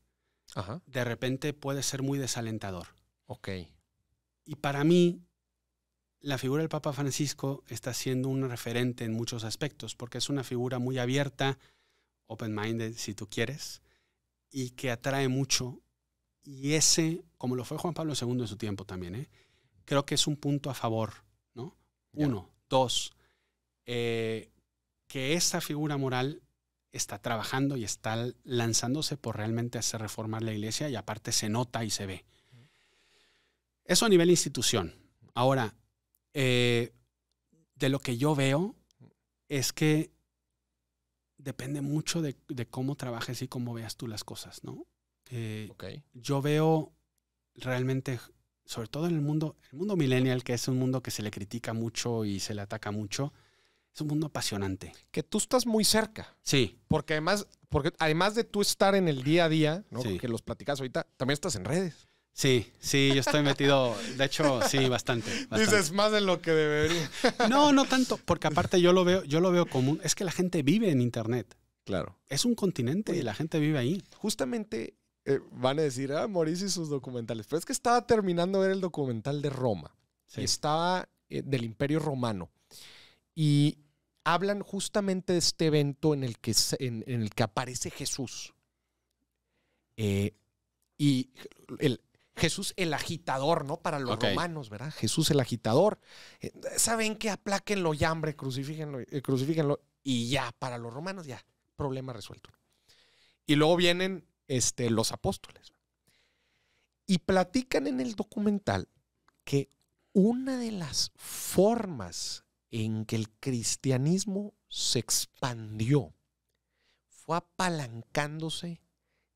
B: de repente puede ser muy desalentador. Ok. Y para mí, la figura del Papa Francisco está siendo un referente en muchos aspectos, porque es una figura muy abierta, open-minded si tú quieres, y que atrae mucho y ese, como lo fue Juan Pablo II en su tiempo también, ¿eh? creo que es un punto a favor, ¿no? Uno. Dos, eh, que esta figura moral está trabajando y está lanzándose por realmente hacer reformar la iglesia y aparte se nota y se ve. Eso a nivel institución. Ahora, eh, de lo que yo veo es que depende mucho de, de cómo trabajes y cómo veas tú las cosas, ¿no? Eh, yo veo realmente, sobre todo en el mundo, el mundo millennial, que es un mundo que se le critica
A: mucho y se le ataca mucho, es un mundo apasionante. Que tú estás muy cerca. Sí. Porque además, porque además de tú estar en el día a día, que los platicas ahorita, también estás en redes. Sí, sí, yo estoy metido, de hecho, sí, bastante, bastante, Dices más de lo que debería.
B: No, no tanto, porque aparte yo lo veo, yo lo veo común. Es que la gente vive en internet.
A: Claro. Es un continente y la gente vive ahí. Justamente eh, van a decir, ah, Mauricio y sus documentales. Pero es que estaba terminando de ver el documental de Roma. estaba eh, del Imperio Romano. Y hablan justamente de este evento en el que, el que aparece Jesús. Eh, y el, Jesús el agitador, ¿no? Para los romanos, ¿verdad? Jesús el agitador. Saben que apláquenlo y hambre, crucifíquenlo, crucifíquenlo. Y ya, para los romanos, ya, problema resuelto. Y luego vienen este, los apóstoles. Y platican en el documental que una de las formas en que el cristianismo se expandió fue apalancándose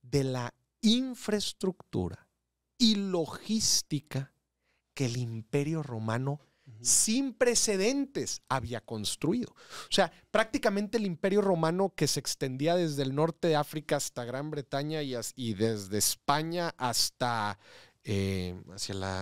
A: de la infraestructura y logística que el imperio romano sin precedentes había construido. O sea, prácticamente el imperio romano que se extendía desde el norte de África hasta Gran Bretaña y, desde España hasta eh,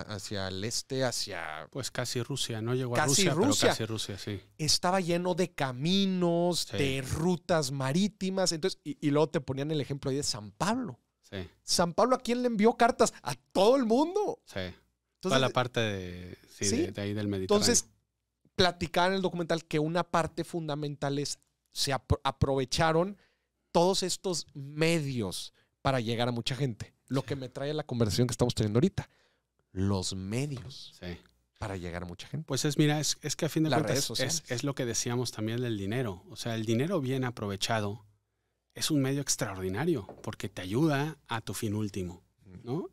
A: hacia, el este, hacia... Pues casi Rusia, ¿no? Llegó a Rusia, casi Rusia, sí. Estaba lleno de caminos, de rutas marítimas. Entonces, y, luego te ponían el ejemplo ahí de San Pablo. Sí. San Pablo, ¿a quién le envió cartas? A todo el mundo.
B: Sí la parte de, ahí del Mediterráneo. Entonces,
A: platicar en el documental que una parte fundamental es se aprovecharon todos estos medios para llegar a mucha gente. Lo que me trae a la conversación que estamos teniendo ahorita. Los medios. Para llegar a mucha gente. Pues es, mira, es,
B: que a fin de cuentas es, lo que decíamos también del dinero. O sea, el dinero bien aprovechado es un medio extraordinario porque te ayuda a tu fin último.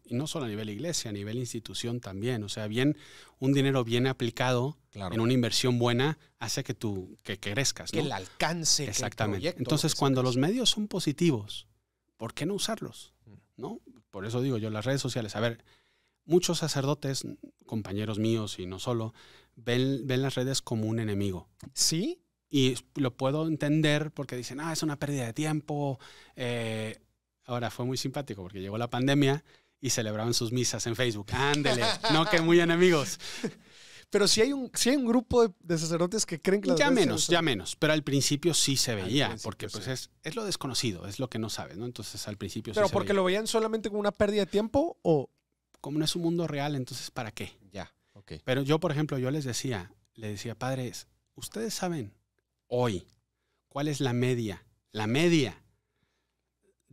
B: Y no solo a nivel iglesia, a nivel institución también. O sea, bien, un dinero bien aplicado en una inversión buena hace que tú que crezcas. Que el
A: alcance. Exactamente. Entonces, cuando
B: los medios son positivos, ¿por qué no usarlos? Mm. ¿No? Por eso digo yo, las redes sociales. A ver, muchos sacerdotes, compañeros míos y no solo, ven, las redes como un enemigo. Sí. Y lo puedo entender porque dicen, ah, es una pérdida de tiempo. Eh, Ahora fue muy simpático porque llegó la pandemia y celebraban sus misas en Facebook. Ándele, no que muy enemigos.
A: Pero si hay un, si hay un grupo de, sacerdotes que creen que Ya menos, ya
B: menos. Pero al principio sí se veía, porque pues es, lo desconocido, es lo que no sabes, ¿no? Entonces al principio ¿Pero sí Pero porque
A: lo veían solamente como una pérdida de tiempo
B: o...? Como no es un
A: mundo real, entonces ¿para qué?
B: Ya, Pero yo, por ejemplo, yo les decía, le decía, padres, ustedes saben hoy cuál es la media, la media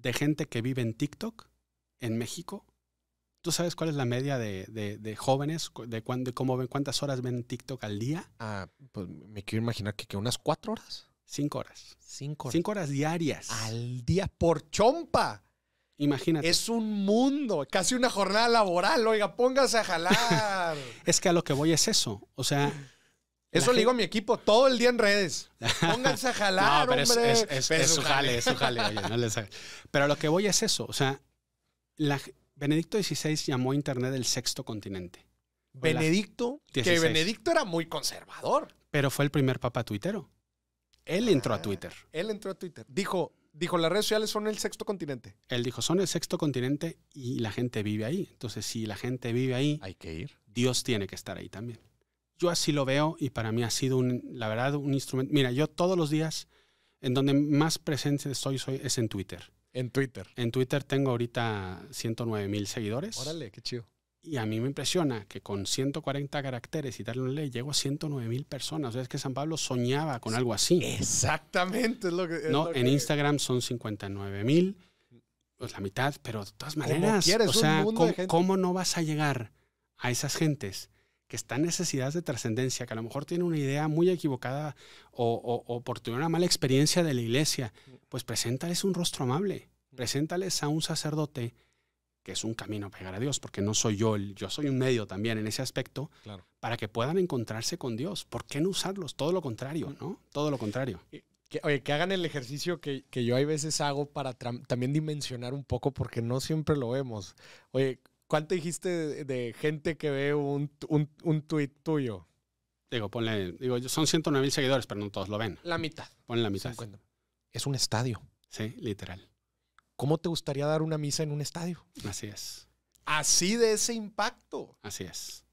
B: de gente que vive en TikTok en México. ¿Tú sabes cuál es la media de, de, jóvenes? De, ¿Cuántas horas ven TikTok al día?
A: Ah, pues me quiero imaginar que, que unas cuatro horas. Cinco horas. Cinco horas. Cinco horas diarias. Al día por chompa. Imagínate. Es un mundo, casi una jornada laboral. Oiga, póngase a jalar.
B: es que a lo que voy es eso. O sea, eso le digo a mi equipo todo el día en
A: redes. Pónganse a jalar, pero hombre. Es, su jale, su jale. no
B: Pero lo que voy es eso. O sea, Benedicto XVI llamó a Internet el sexto continente.
A: Benedicto, que Benedicto era muy conservador.
B: Pero fue el primer papa tuitero. Él ah, entró a Twitter.
A: Él entró a Twitter. Dijo,
B: dijo, las redes sociales son el sexto continente. Él dijo, son el sexto continente y la gente vive ahí. Entonces, si la gente vive ahí, hay que ir. Dios tiene que estar ahí también yo así lo veo y para mí ha sido, un, la verdad, un instrumento. Mira, yo todos los días, en donde más presente estoy soy es en Twitter. En Twitter. En Twitter tengo ahorita 109 mil seguidores. Órale, qué chido. Y a mí me impresiona que con 140 caracteres y darle un ley, llego a 109 mil personas. O sea, es que San Pablo soñaba con algo así.
A: Exactamente, lo que. no, en
B: Instagram son 59 mil, pues la mitad, pero de todas maneras. o sea, ¿cómo no vas a llegar a esas gentes? que está en necesidades de trascendencia, que a lo mejor tiene una idea muy equivocada o, por tener una mala experiencia de la iglesia, pues preséntales un rostro amable, preséntales a un sacerdote que es un camino a pegar a Dios, porque no soy yo, el, yo soy un medio también en ese aspecto, para que puedan encontrarse con Dios. ¿Por
A: qué no usarlos? Todo lo contrario, ¿no? Todo lo contrario. oye, que hagan el ejercicio que, que yo hay veces hago para también dimensionar un poco, porque no siempre lo vemos. Oye, ¿Cuánto dijiste de, gente que ve un, un, tuyo?
B: Digo, ponle, digo, son 109 mil seguidores, pero no todos lo ven. La mitad. Ponle la mitad.
A: Es un estadio. Sí, literal. ¿Cómo te gustaría dar una misa en un estadio? Así es. Así de ese impacto. Así es.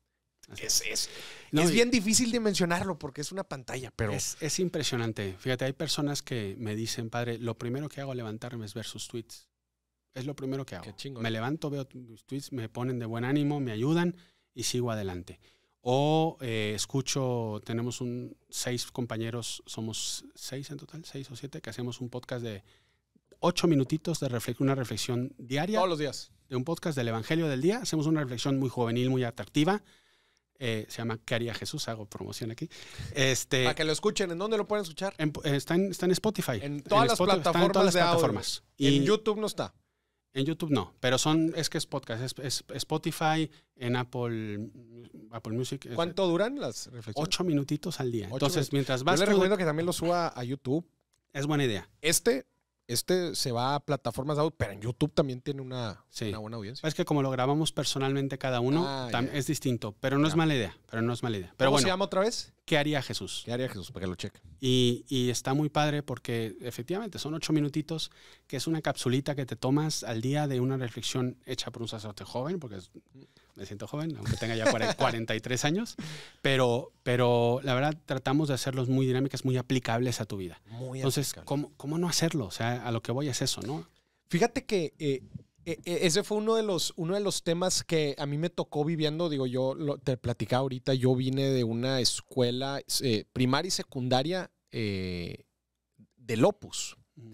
A: es, es, es, bien difícil dimensionarlo porque es una pantalla, pero...
B: Es, impresionante. Fíjate, hay personas que me dicen, padre, lo primero que hago al levantarme es ver sus tweets. Es lo primero que hago. Qué chingo, me levanto, veo tus tweets, me ponen de buen ánimo, me ayudan y sigo adelante. O eh, escucho, tenemos un seis compañeros, somos seis en total, seis o siete, que hacemos un podcast de ocho minutitos de una reflexión diaria. Todos los días. De un podcast del Evangelio del Día. Hacemos una reflexión muy juvenil, muy atractiva. Eh, se llama ¿Qué haría Jesús? Hago promoción aquí. Este, Para que lo escuchen, ¿en dónde lo pueden escuchar? Eh, está, en, Spotify. En todas las plataformas. en todas las plataformas. Y en YouTube no está. En YouTube no, pero son, es que es podcast, es, Spotify, en Apple, Apple Music. ¿Cuánto
A: duran las reflexiones? Ocho
B: minutitos al día. Entonces, mientras vas... Yo le recomiendo
A: que también lo suba a YouTube. Es buena idea. Este este se va a plataformas de pero en YouTube también tiene una, buena audiencia. Es que como lo grabamos
B: personalmente cada uno, ah, es distinto, pero no es mala idea, pero no es mala idea. Pero ¿Cómo se llama otra vez? ¿Qué haría Jesús? ¿Qué haría Jesús? Para que lo cheque. Y, y, está muy padre porque efectivamente son ocho minutitos, que es una capsulita que te tomas al día de una reflexión hecha por un sacerdote joven, porque es, me siento joven, aunque tenga ya 43 años, pero, pero la verdad tratamos de hacerlos muy dinámicas, muy aplicables a tu vida.
C: Muy Entonces,
B: ¿cómo, no hacerlo? O sea, a
A: lo que voy es eso, ¿no? Fíjate que eh, eh, eh, ese fue uno de, los, uno de los temas que a mí me tocó viviendo, digo, yo te platicaba ahorita, yo vine de una escuela primaria y secundaria eh, del Opus. Mm.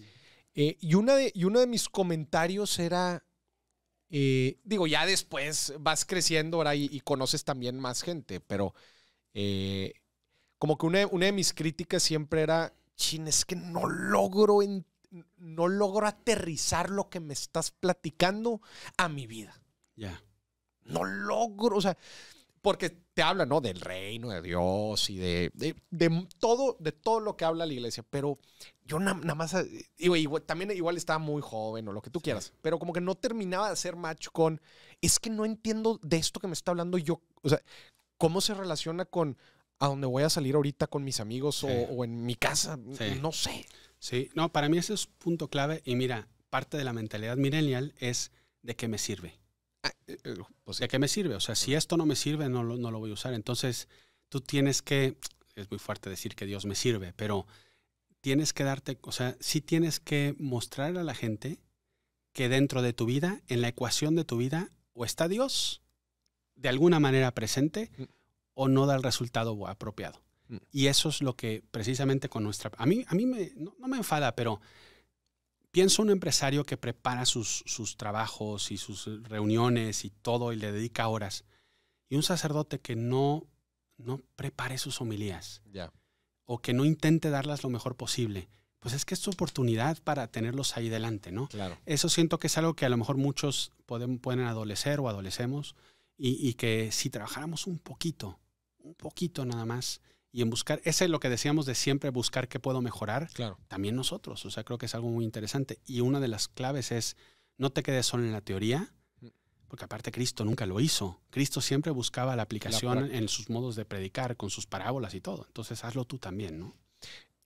A: y, una y uno de mis comentarios era, y eh, digo, ya después vas creciendo ahora y, conoces también más gente, pero eh, como que una, de mis críticas siempre era, chin, es que no logro, no logro aterrizar lo que me estás platicando a mi vida. Ya. No logro, o sea, porque te habla, ¿no? Del reino de Dios y de, todo, de todo lo que habla la iglesia, pero yo nada más, igual, eh, también igual estaba muy joven o lo que tú quieras, pero como que no terminaba de ser macho con, es que no entiendo de esto que me está hablando yo, o sea, cómo se relaciona con a dónde voy a salir ahorita con mis amigos o, en mi casa, no sé. Sí, no, para mí ese es punto
B: clave y mira, parte de la mentalidad millennial es de qué me sirve. Ah, eh, eh, pues, ¿de qué me sirve? O sea, si esto no me sirve, no lo, voy a usar. Entonces, tú tienes que, es muy fuerte decir que Dios me sirve, pero tienes que darte, o sea, sí tienes que mostrar a la gente que dentro de tu vida, en la ecuación de tu vida, o está Dios de alguna manera presente mm. o no da el resultado apropiado. Mm. Y eso es lo que precisamente con nuestra... A mí, a mí no me enfada, pero pienso un empresario que prepara sus, trabajos y sus eh, reuniones y todo y le dedica horas, y un sacerdote que no, no prepare sus homilías o que no intente darlas lo mejor posible, pues es que es su oportunidad para tenerlos ahí delante, ¿no? Claro. Eso siento que es algo que a lo mejor muchos pueden, pueden adolecer o adolecemos y que si trabajáramos un poquito, un poquito nada más, y en buscar, ese es lo que decíamos de siempre buscar qué puedo mejorar, claro. también nosotros, o sea, creo que es algo muy interesante. Y una de las claves es, no te quedes solo en la teoría, mm. porque aparte Cristo nunca lo hizo. Cristo siempre buscaba la aplicación en sus modos de predicar, con sus parábolas y todo. Entonces hazlo tú también, ¿no?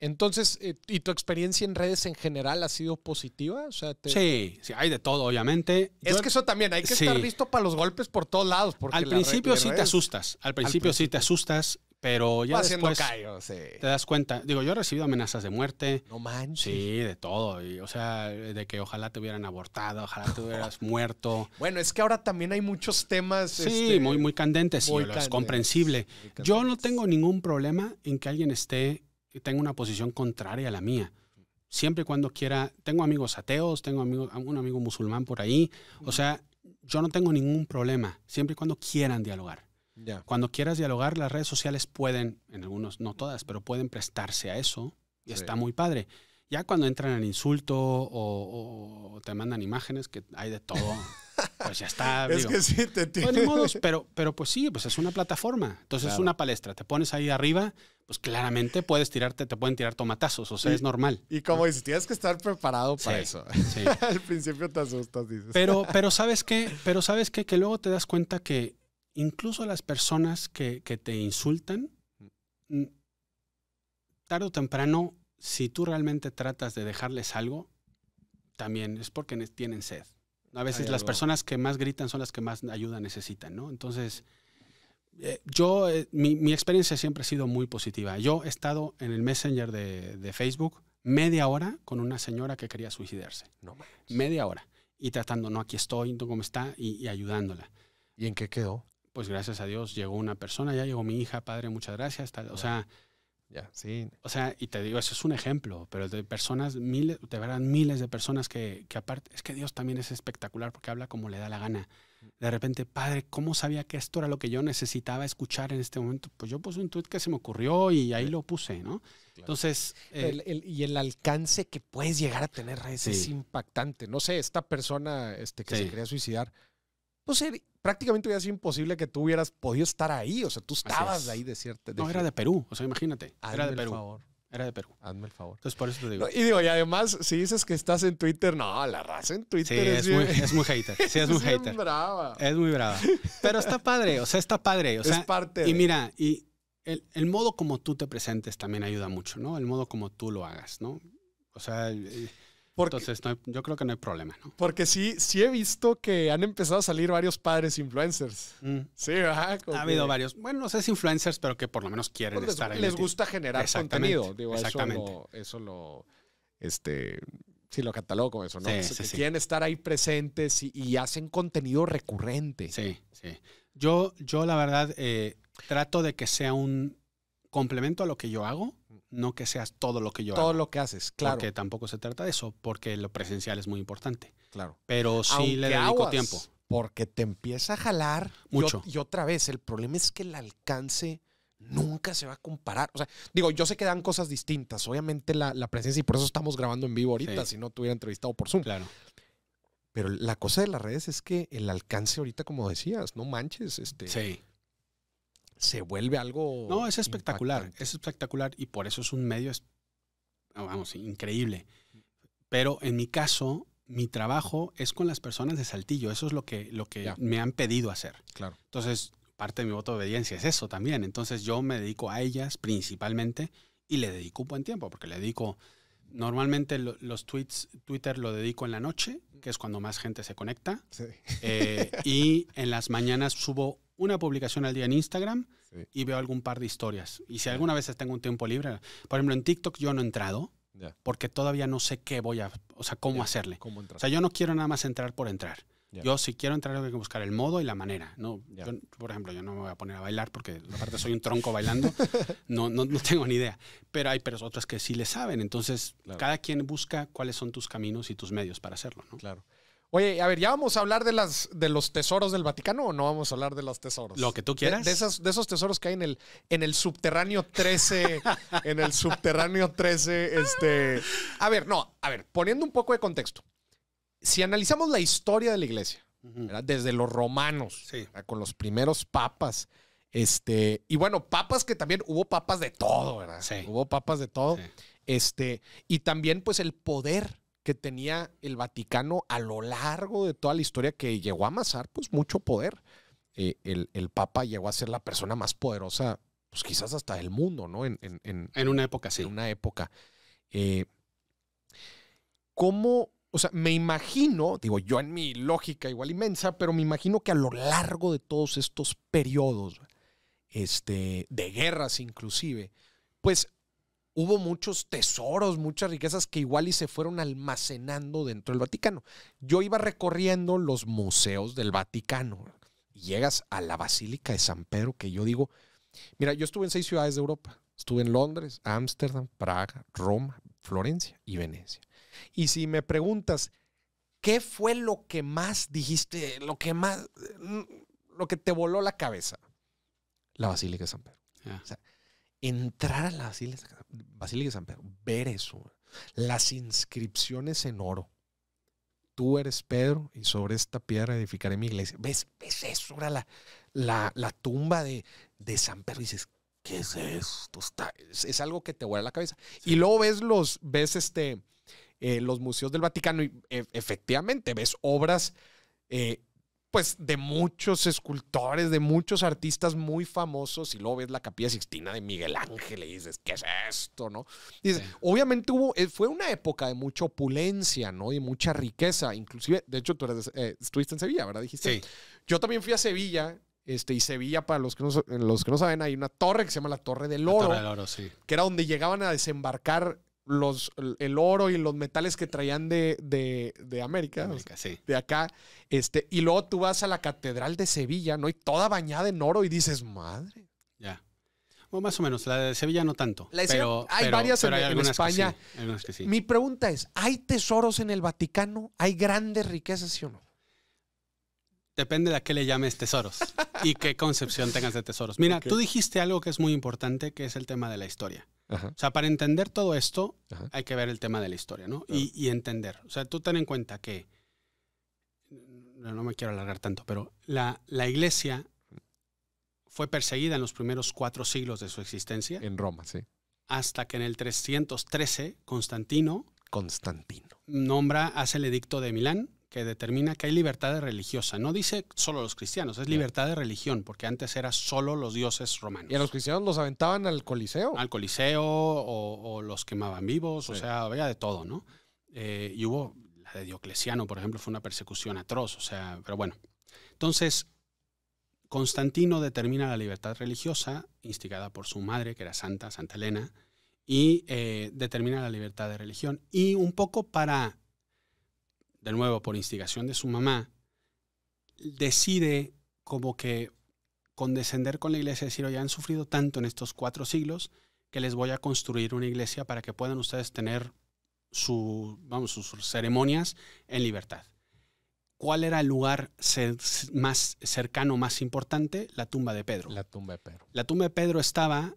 B: Entonces,
A: eh, ¿y tu experiencia en redes en general ha sido positiva? Sí,
B: sí, hay de todo, obviamente. Es que eso también, hay que estar listo
A: para los golpes por todos lados. Porque al principio sí te asustas, al principio sí
B: te asustas, pero ya después te das cuenta. Digo, yo he recibido amenazas de muerte. No manches. Sí, de todo. o sea, de que ojalá te hubieran abortado, ojalá te hubieras muerto.
A: Bueno, es que ahora también hay muchos
B: temas. Sí, este, muy, muy candentes. y es comprensible. Yo no tengo ningún problema en que alguien esté tenga una posición contraria a la mía. Siempre y cuando quiera. Tengo amigos ateos, tengo amigos, un amigo musulmán por ahí. O sea, yo no tengo ningún problema. Siempre y cuando quieran dialogar. Cuando quieras dialogar, las redes sociales pueden, en algunos, no todas, pero pueden prestarse a eso y está muy padre. Ya cuando entran en insulto o, te mandan imágenes, que hay de todo.
A: pues ya está. es que sí, te tiene. modos,
B: pero, pero pues sí, pues es una plataforma. Entonces es una palestra. Te pones ahí arriba, pues claramente puedes tirarte, te pueden tirar tomatazos, o sea, es normal. Y como dices, tienes que estar preparado para eso.
A: Al principio te asustas, Pero, pero
B: ¿sabes qué? Pero ¿sabes qué? Que luego te das cuenta que, incluso las personas que, que te insultan, mm. tarde o temprano, si tú realmente tratas de dejarles algo, también es porque tienen sed. A veces las personas que más gritan son las que más ayuda necesitan, ¿no? Entonces, eh, yo, eh, mi, mi, experiencia siempre ha sido muy positiva. Yo he estado en el Messenger de, de Facebook media hora con una señora que quería suicidarse. No media hora. Y tratando, no, aquí estoy, cómo está, y ayudándola.
A: ¿Y en qué quedó?
B: pues gracias a Dios llegó una persona, ya llegó mi hija, padre, muchas gracias. o sea, sí. O sea, y te digo, eso es un ejemplo, pero de personas, miles, te verán miles de personas que, que aparte, es que Dios también es espectacular porque habla como le da la gana. Mm. De repente, padre, ¿cómo sabía que esto era lo que yo necesitaba escuchar en este momento? Pues yo puse un tweet que se me ocurrió y
A: ahí lo puse, ¿no? Entonces. Eh, y el alcance que puedes llegar a tener, es, impactante. No sé, esta persona este, que se quería suicidar, pues prácticamente hubiera sido imposible que tú hubieras podido estar ahí. O sea, tú estabas ahí de cierta. no, era de Perú.
B: O sea, imagínate. era de Perú. El favor. Era de Perú. Hazme el favor. Entonces, por eso te digo. y
A: digo, y además, si dices que estás en Twitter, no, la raza en Twitter sí, es, muy, es muy hater. Sí, es muy hater. Es brava.
B: Es muy brava. Pero está padre, o sea, está padre. O sea, es parte. De... Y mira, y el, el, modo como tú te presentes también ayuda mucho, ¿no? El modo como tú lo hagas, ¿no? O sea, eh, entonces, yo creo que no hay problema, ¿no?
A: Porque sí, sí he visto que han empezado a salir varios padres influencers. Mm. Sí, ha habido varios.
B: Bueno, no sé si influencers, pero que por lo menos quieren pues estar ahí. Les este gusta generar contenido. Digo, exactamente. Eso
A: lo, eso lo, este, sí lo catalogo eso, ¿no? Sí, pues quieren estar ahí presentes y, hacen contenido recurrente. Sí, sí.
B: Yo, yo la verdad, eh, trato de que sea un complemento a lo que yo hago no que seas todo lo que yo Todo lo que haces, claro. Porque tampoco se trata de eso, porque lo presencial es muy importante. Claro. Pero sí le dedico tiempo. Porque te
A: empieza a jalar. Mucho. Y, otra vez, el problema es que el alcance nunca se va a comparar. O sea, digo, yo sé que dan cosas distintas. Obviamente la, presencia, y por eso estamos grabando en vivo ahorita, si no te hubiera entrevistado por Zoom. Claro. Pero la cosa de las redes es que el alcance ahorita, como decías, no manches, este. Sí se vuelve algo. No, es espectacular, es
B: espectacular y por eso es un medio, vamos, increíble. Pero en mi caso, mi trabajo es con las personas de Saltillo, eso es lo que, lo que me han pedido hacer. Claro. Entonces, parte de mi voto de obediencia es eso también. Entonces, yo me dedico a ellas principalmente y le dedico un buen tiempo, porque le dedico. Normalmente los tweets, Twitter lo dedico en la noche, que es cuando más gente se conecta. Sí. Eh, y en las mañanas subo una publicación al día en Instagram y veo algún par de historias. Y si alguna vez tengo un tiempo libre, por ejemplo, en TikTok yo no he entrado. Porque todavía no sé qué voy a, o sea, cómo hacerle. o sea, yo no quiero nada más entrar por entrar. Yo si quiero entrar tengo que buscar el modo y la manera. No, por ejemplo, yo no me voy a poner a bailar porque aparte soy un tronco bailando. No, no, tengo ni idea. Pero hay personas otras que sí le saben. Entonces, cada quien busca cuáles son tus caminos y tus medios para hacerlo. ¿no? Claro.
A: Oye, a ver, ¿ya vamos a hablar de, las, de los tesoros del Vaticano o no vamos a hablar de los tesoros? Lo que tú quieras. De, de esos tesoros que hay en el, en el subterráneo 13, en el subterráneo 13, este... A ver, no, a ver, poniendo un poco de contexto. Si analizamos la historia de la iglesia, desde los romanos, con los primeros papas, este, y bueno, papas que también hubo papas de todo, ¿verdad? Sí. Hubo papas de todo. Este, y también pues el poder que tenía el Vaticano a lo largo de toda la historia que llegó a amasar pues mucho poder. Eh, el, Papa llegó a ser la persona más poderosa, pues quizás hasta del mundo, ¿no? En, una época, sí. En una época. Eh, ¿Cómo, o sea, me imagino, digo yo en mi lógica igual inmensa, pero me imagino que a lo largo de todos estos periodos, este, de guerras inclusive, pues hubo muchos tesoros, muchas riquezas que igual y se fueron almacenando dentro del Vaticano. Yo iba recorriendo los museos del Vaticano y llegas a la Basílica de San Pedro, que yo digo, mira, yo estuve en seis ciudades de Europa. Estuve en Londres, Ámsterdam, Praga, Roma, Florencia y Venecia. Y si me preguntas, ¿qué fue lo que más dijiste, lo que más, lo que te voló la cabeza? La Basílica de San Pedro entrar a la Basílica, de San Pedro, ver eso, las inscripciones en oro. Tú eres Pedro y sobre esta piedra edificaré mi iglesia. ¿Ves, ves eso? Era la, la, tumba de, San Pedro. Y dices, ¿qué es esto? es, algo que te a la cabeza. Y luego ves los, ves este, eh, los museos del Vaticano y e, efectivamente ves obras eh, pues de muchos escultores, de muchos artistas muy famosos, y luego ves la capilla Sixtina de Miguel Ángel y dices, ¿qué es esto? ¿No? Obviamente hubo, eh, fue una época de mucha opulencia, ¿no? Y mucha riqueza, inclusive, de hecho, tú eres, eh, estuviste en Sevilla, ¿verdad? Dijiste. Yo también fui a Sevilla. Este, y Sevilla, para los que, no, los que no saben, hay una torre que se llama la Torre del Oro. Que era donde llegaban a desembarcar los, el oro y los metales que traían de, América, de acá, este, y luego tú vas a la Catedral de Sevilla, ¿no? hay toda bañada en oro y dices, madre. Ya. más o menos, la de Sevilla no
B: tanto. pero, hay varias en, España. Mi
A: pregunta es, ¿hay tesoros en el Vaticano? ¿Hay grandes riquezas, sí o no?
B: Depende de a qué le llames tesoros y qué concepción tengas de tesoros. Mira, tú dijiste algo que es muy importante, que es el tema de la historia. O sea, para entender todo esto hay que ver el tema de la historia, ¿no? Y, entender. O sea, tú ten en cuenta que, no me quiero alargar tanto, pero la, la iglesia fue perseguida en los primeros cuatro siglos de su existencia. En Roma, sí. Hasta que en el 313 Constantino... Constantino. Nombra, hace el edicto de Milán que determina que hay libertad religiosa. No dice solo los cristianos, es libertad de religión, porque antes era solo los dioses romanos. Y a los cristianos los aventaban al coliseo. Al coliseo o, los quemaban vivos, o sea, había de todo, ¿no? Eh, y hubo la de Diocleciano, por ejemplo, fue una persecución atroz, o sea, pero bueno. Entonces, Constantino determina la libertad religiosa, instigada por su madre, que era santa, Santa Elena, y eh, determina la libertad de religión. Y un poco para de nuevo por instigación de su mamá, decide como que condescender con la iglesia y decir, oye, han sufrido tanto en estos cuatro siglos que les voy a construir una iglesia para que puedan ustedes tener vamos, sus ceremonias en libertad. ¿Cuál era el lugar más cercano, más importante? La tumba de Pedro. La tumba de Pedro. La tumba de Pedro estaba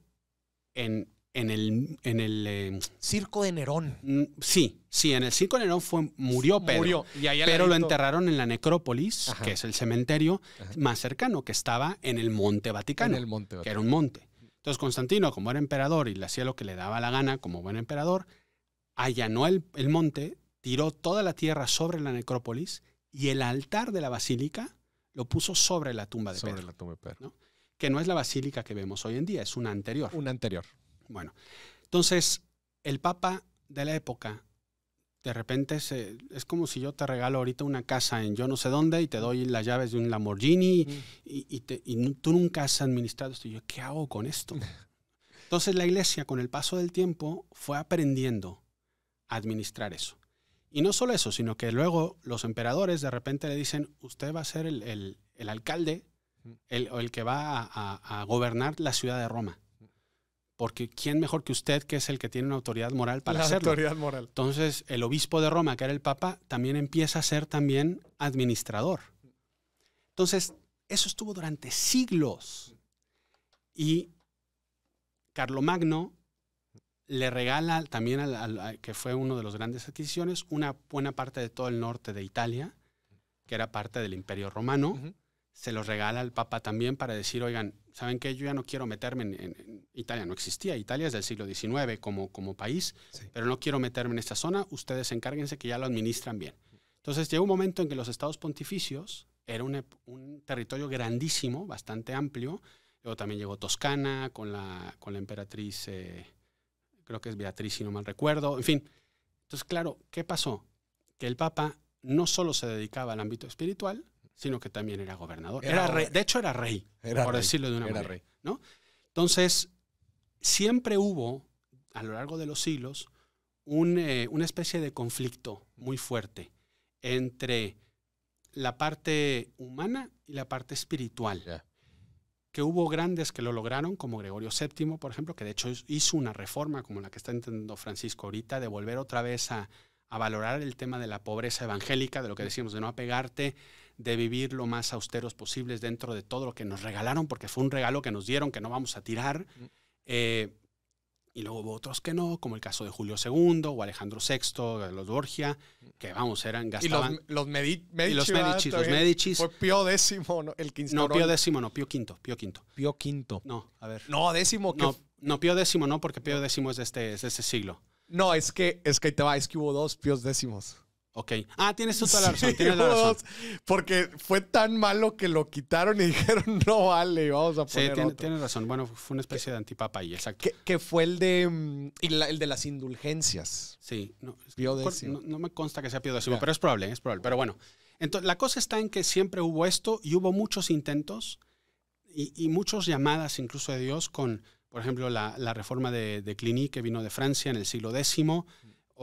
B: en en el, en el em, circo de Nerón. Mm, sí, sí, en el circo de Nerón fue, murió Pedro. pero lo enterraron en la necrópolis, que es el cementerio más cercano, que estaba en el Monte Vaticano, en el Monte que era un monte. Entonces Constantino, como era emperador y le hacía lo que le daba la gana como buen emperador, allanó el, monte, tiró toda la tierra sobre la necrópolis y el altar de la basílica lo puso sobre la tumba de Pedro. La tumba de Pedro. Que no es la basílica que vemos hoy en día, es una anterior. Una anterior. Bueno, entonces el Papa de la época, de repente es como si yo te regalo ahorita una casa en yo no sé dónde y te doy las llaves de un Lamborghini y, tú nunca has administrado esto. Y yo, ¿qué hago con esto? Entonces la iglesia con el paso del tiempo fue aprendiendo a administrar eso. Y no solo eso, sino que luego los emperadores de repente le dicen, usted va a ser el, alcalde, el, el, que va a gobernar la ciudad de Roma porque ¿quién mejor que usted, que es el que tiene una autoridad moral para la hacerlo? Autoridad moral. Entonces, el obispo de Roma, que era el papa, también empieza a ser también administrador. Entonces, eso estuvo durante siglos. Y Carlomagno le regala también, que fue uno de los grandes adquisiciones, una buena parte de todo el norte de Italia, que era parte del Imperio Romano. Se lo regala al Papa también para decir, oigan, ¿saben qué? Yo ya no quiero meterme en, Italia, no existía, Italia es del siglo XIX como, como país, pero no quiero meterme en esta zona, ustedes encárguense que ya lo administran bien. Entonces llegó un momento en que los estados pontificios era un, territorio grandísimo, bastante amplio, luego también llegó Toscana con la, con la emperatriz, eh, creo que es Beatriz si no mal recuerdo, en fin. Entonces, claro, ¿qué pasó? Que el Papa no solo se dedicaba al ámbito espiritual, sino que también era gobernador. Era, de hecho era rey, por decirlo de una manera. ¿no? Entonces, siempre hubo, a lo largo de los siglos, eh, una especie de conflicto muy fuerte entre la parte humana y la parte espiritual. Que hubo grandes que lo lograron, como Gregorio VII, por ejemplo, que de hecho hizo una reforma como la que está entendiendo Francisco ahorita, de volver otra vez a, a valorar el tema de la pobreza evangélica, de lo que mm. decíamos, de no apegarte de vivir lo más austeros posibles dentro de todo lo que nos regalaron, porque fue un regalo que nos dieron que no vamos a tirar. Eh, y luego hubo otros que no, como el caso de Julio II o Alejandro VI, los Borgia, que vamos, eran gastaban. Y los, los Medici. los Medici, los Fue Pío X, ¿no? el quinto. No, Pío X, no, Pío V, Pío V. V. No, a ver. No, décimo. No, no, Pío X no, porque Pío X es de este, siglo.
A: No, es que, es que te va, es que hubo dos Píos X. Ok.
B: Ah, tienes toda la razón. tienes la razón.
A: Porque fue tan malo que lo quitaron y
B: dijeron, no vale, vamos a poner. Sí, tiene, tienes razón. Bueno, fue una especie de antipapa ahí, exacto. Que, fue el de, mm, la, el de las indulgencias. Sí, no, No, me consta que sea Pío pero es probable, es probable. Pero bueno, entonces, la cosa está en que siempre hubo esto y hubo muchos intentos y, muchas llamadas incluso de Dios con, por ejemplo, la, reforma de, de que vino de Francia en el siglo X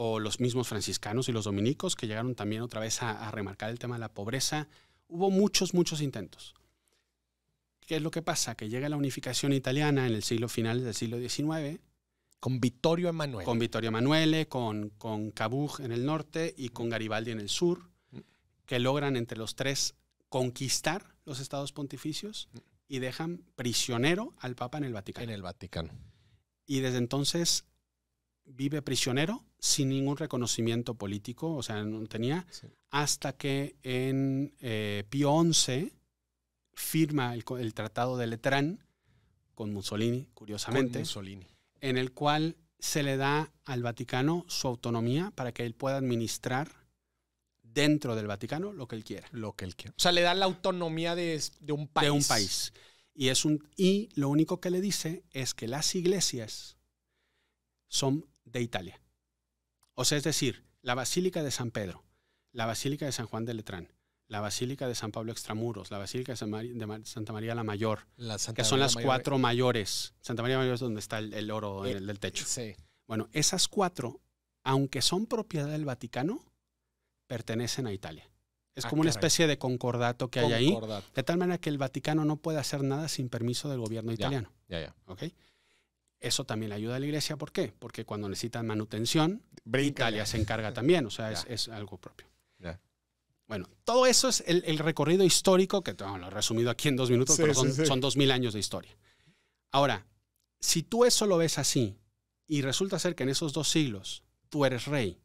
B: o los mismos franciscanos y los dominicos que llegaron también otra vez a, remarcar el tema de la pobreza. Hubo muchos, muchos intentos. ¿Qué es lo que pasa? Que llega la unificación italiana en el siglo final del siglo XIX. Con Vittorio Emanuele. Con Vittorio Emanuele, con, con en el norte y con Garibaldi en el sur, mm. que logran entre los tres conquistar los estados pontificios mm. y dejan prisionero al Papa en el Vaticano. En el Vaticano. Y desde entonces vive prisionero sin ningún reconocimiento político, o sea, no tenía, hasta que en eh, Pío XI firma el, Tratado de Letrán con Mussolini, curiosamente, en el cual se le da al Vaticano su autonomía para que él pueda administrar dentro del Vaticano lo que él quiera. Lo que él quiera. O sea, le da la autonomía de, un país. De un país. Y, es un, y lo único que le dice es que las iglesias son de Italia. O sea, es decir, la Basílica de San Pedro, la Basílica de San Juan de Letrán, la Basílica de San Pablo Extramuros, la Basílica de, Santa María la Mayor, que son las cuatro eh. mayores. Santa María Mayor es donde está el, oro eh, del techo. Sí. Bueno, esas cuatro, aunque son propiedad del Vaticano, pertenecen a Italia. Es ah, como una especie de concordato que hay ahí, de tal manera que el Vaticano no puede hacer nada sin permiso del gobierno italiano. Ya, ya. ya. Eso también le ayuda a la iglesia. ¿Por qué? Porque cuando necesitan manutención, Italia se encarga también. O sea, es, algo propio. Bueno, todo eso es el, recorrido histórico, que lo he resumido aquí en dos minutos, pero son, dos mil años de historia. Ahora, si tú eso lo ves así, y resulta ser que en esos dos siglos tú eres rey,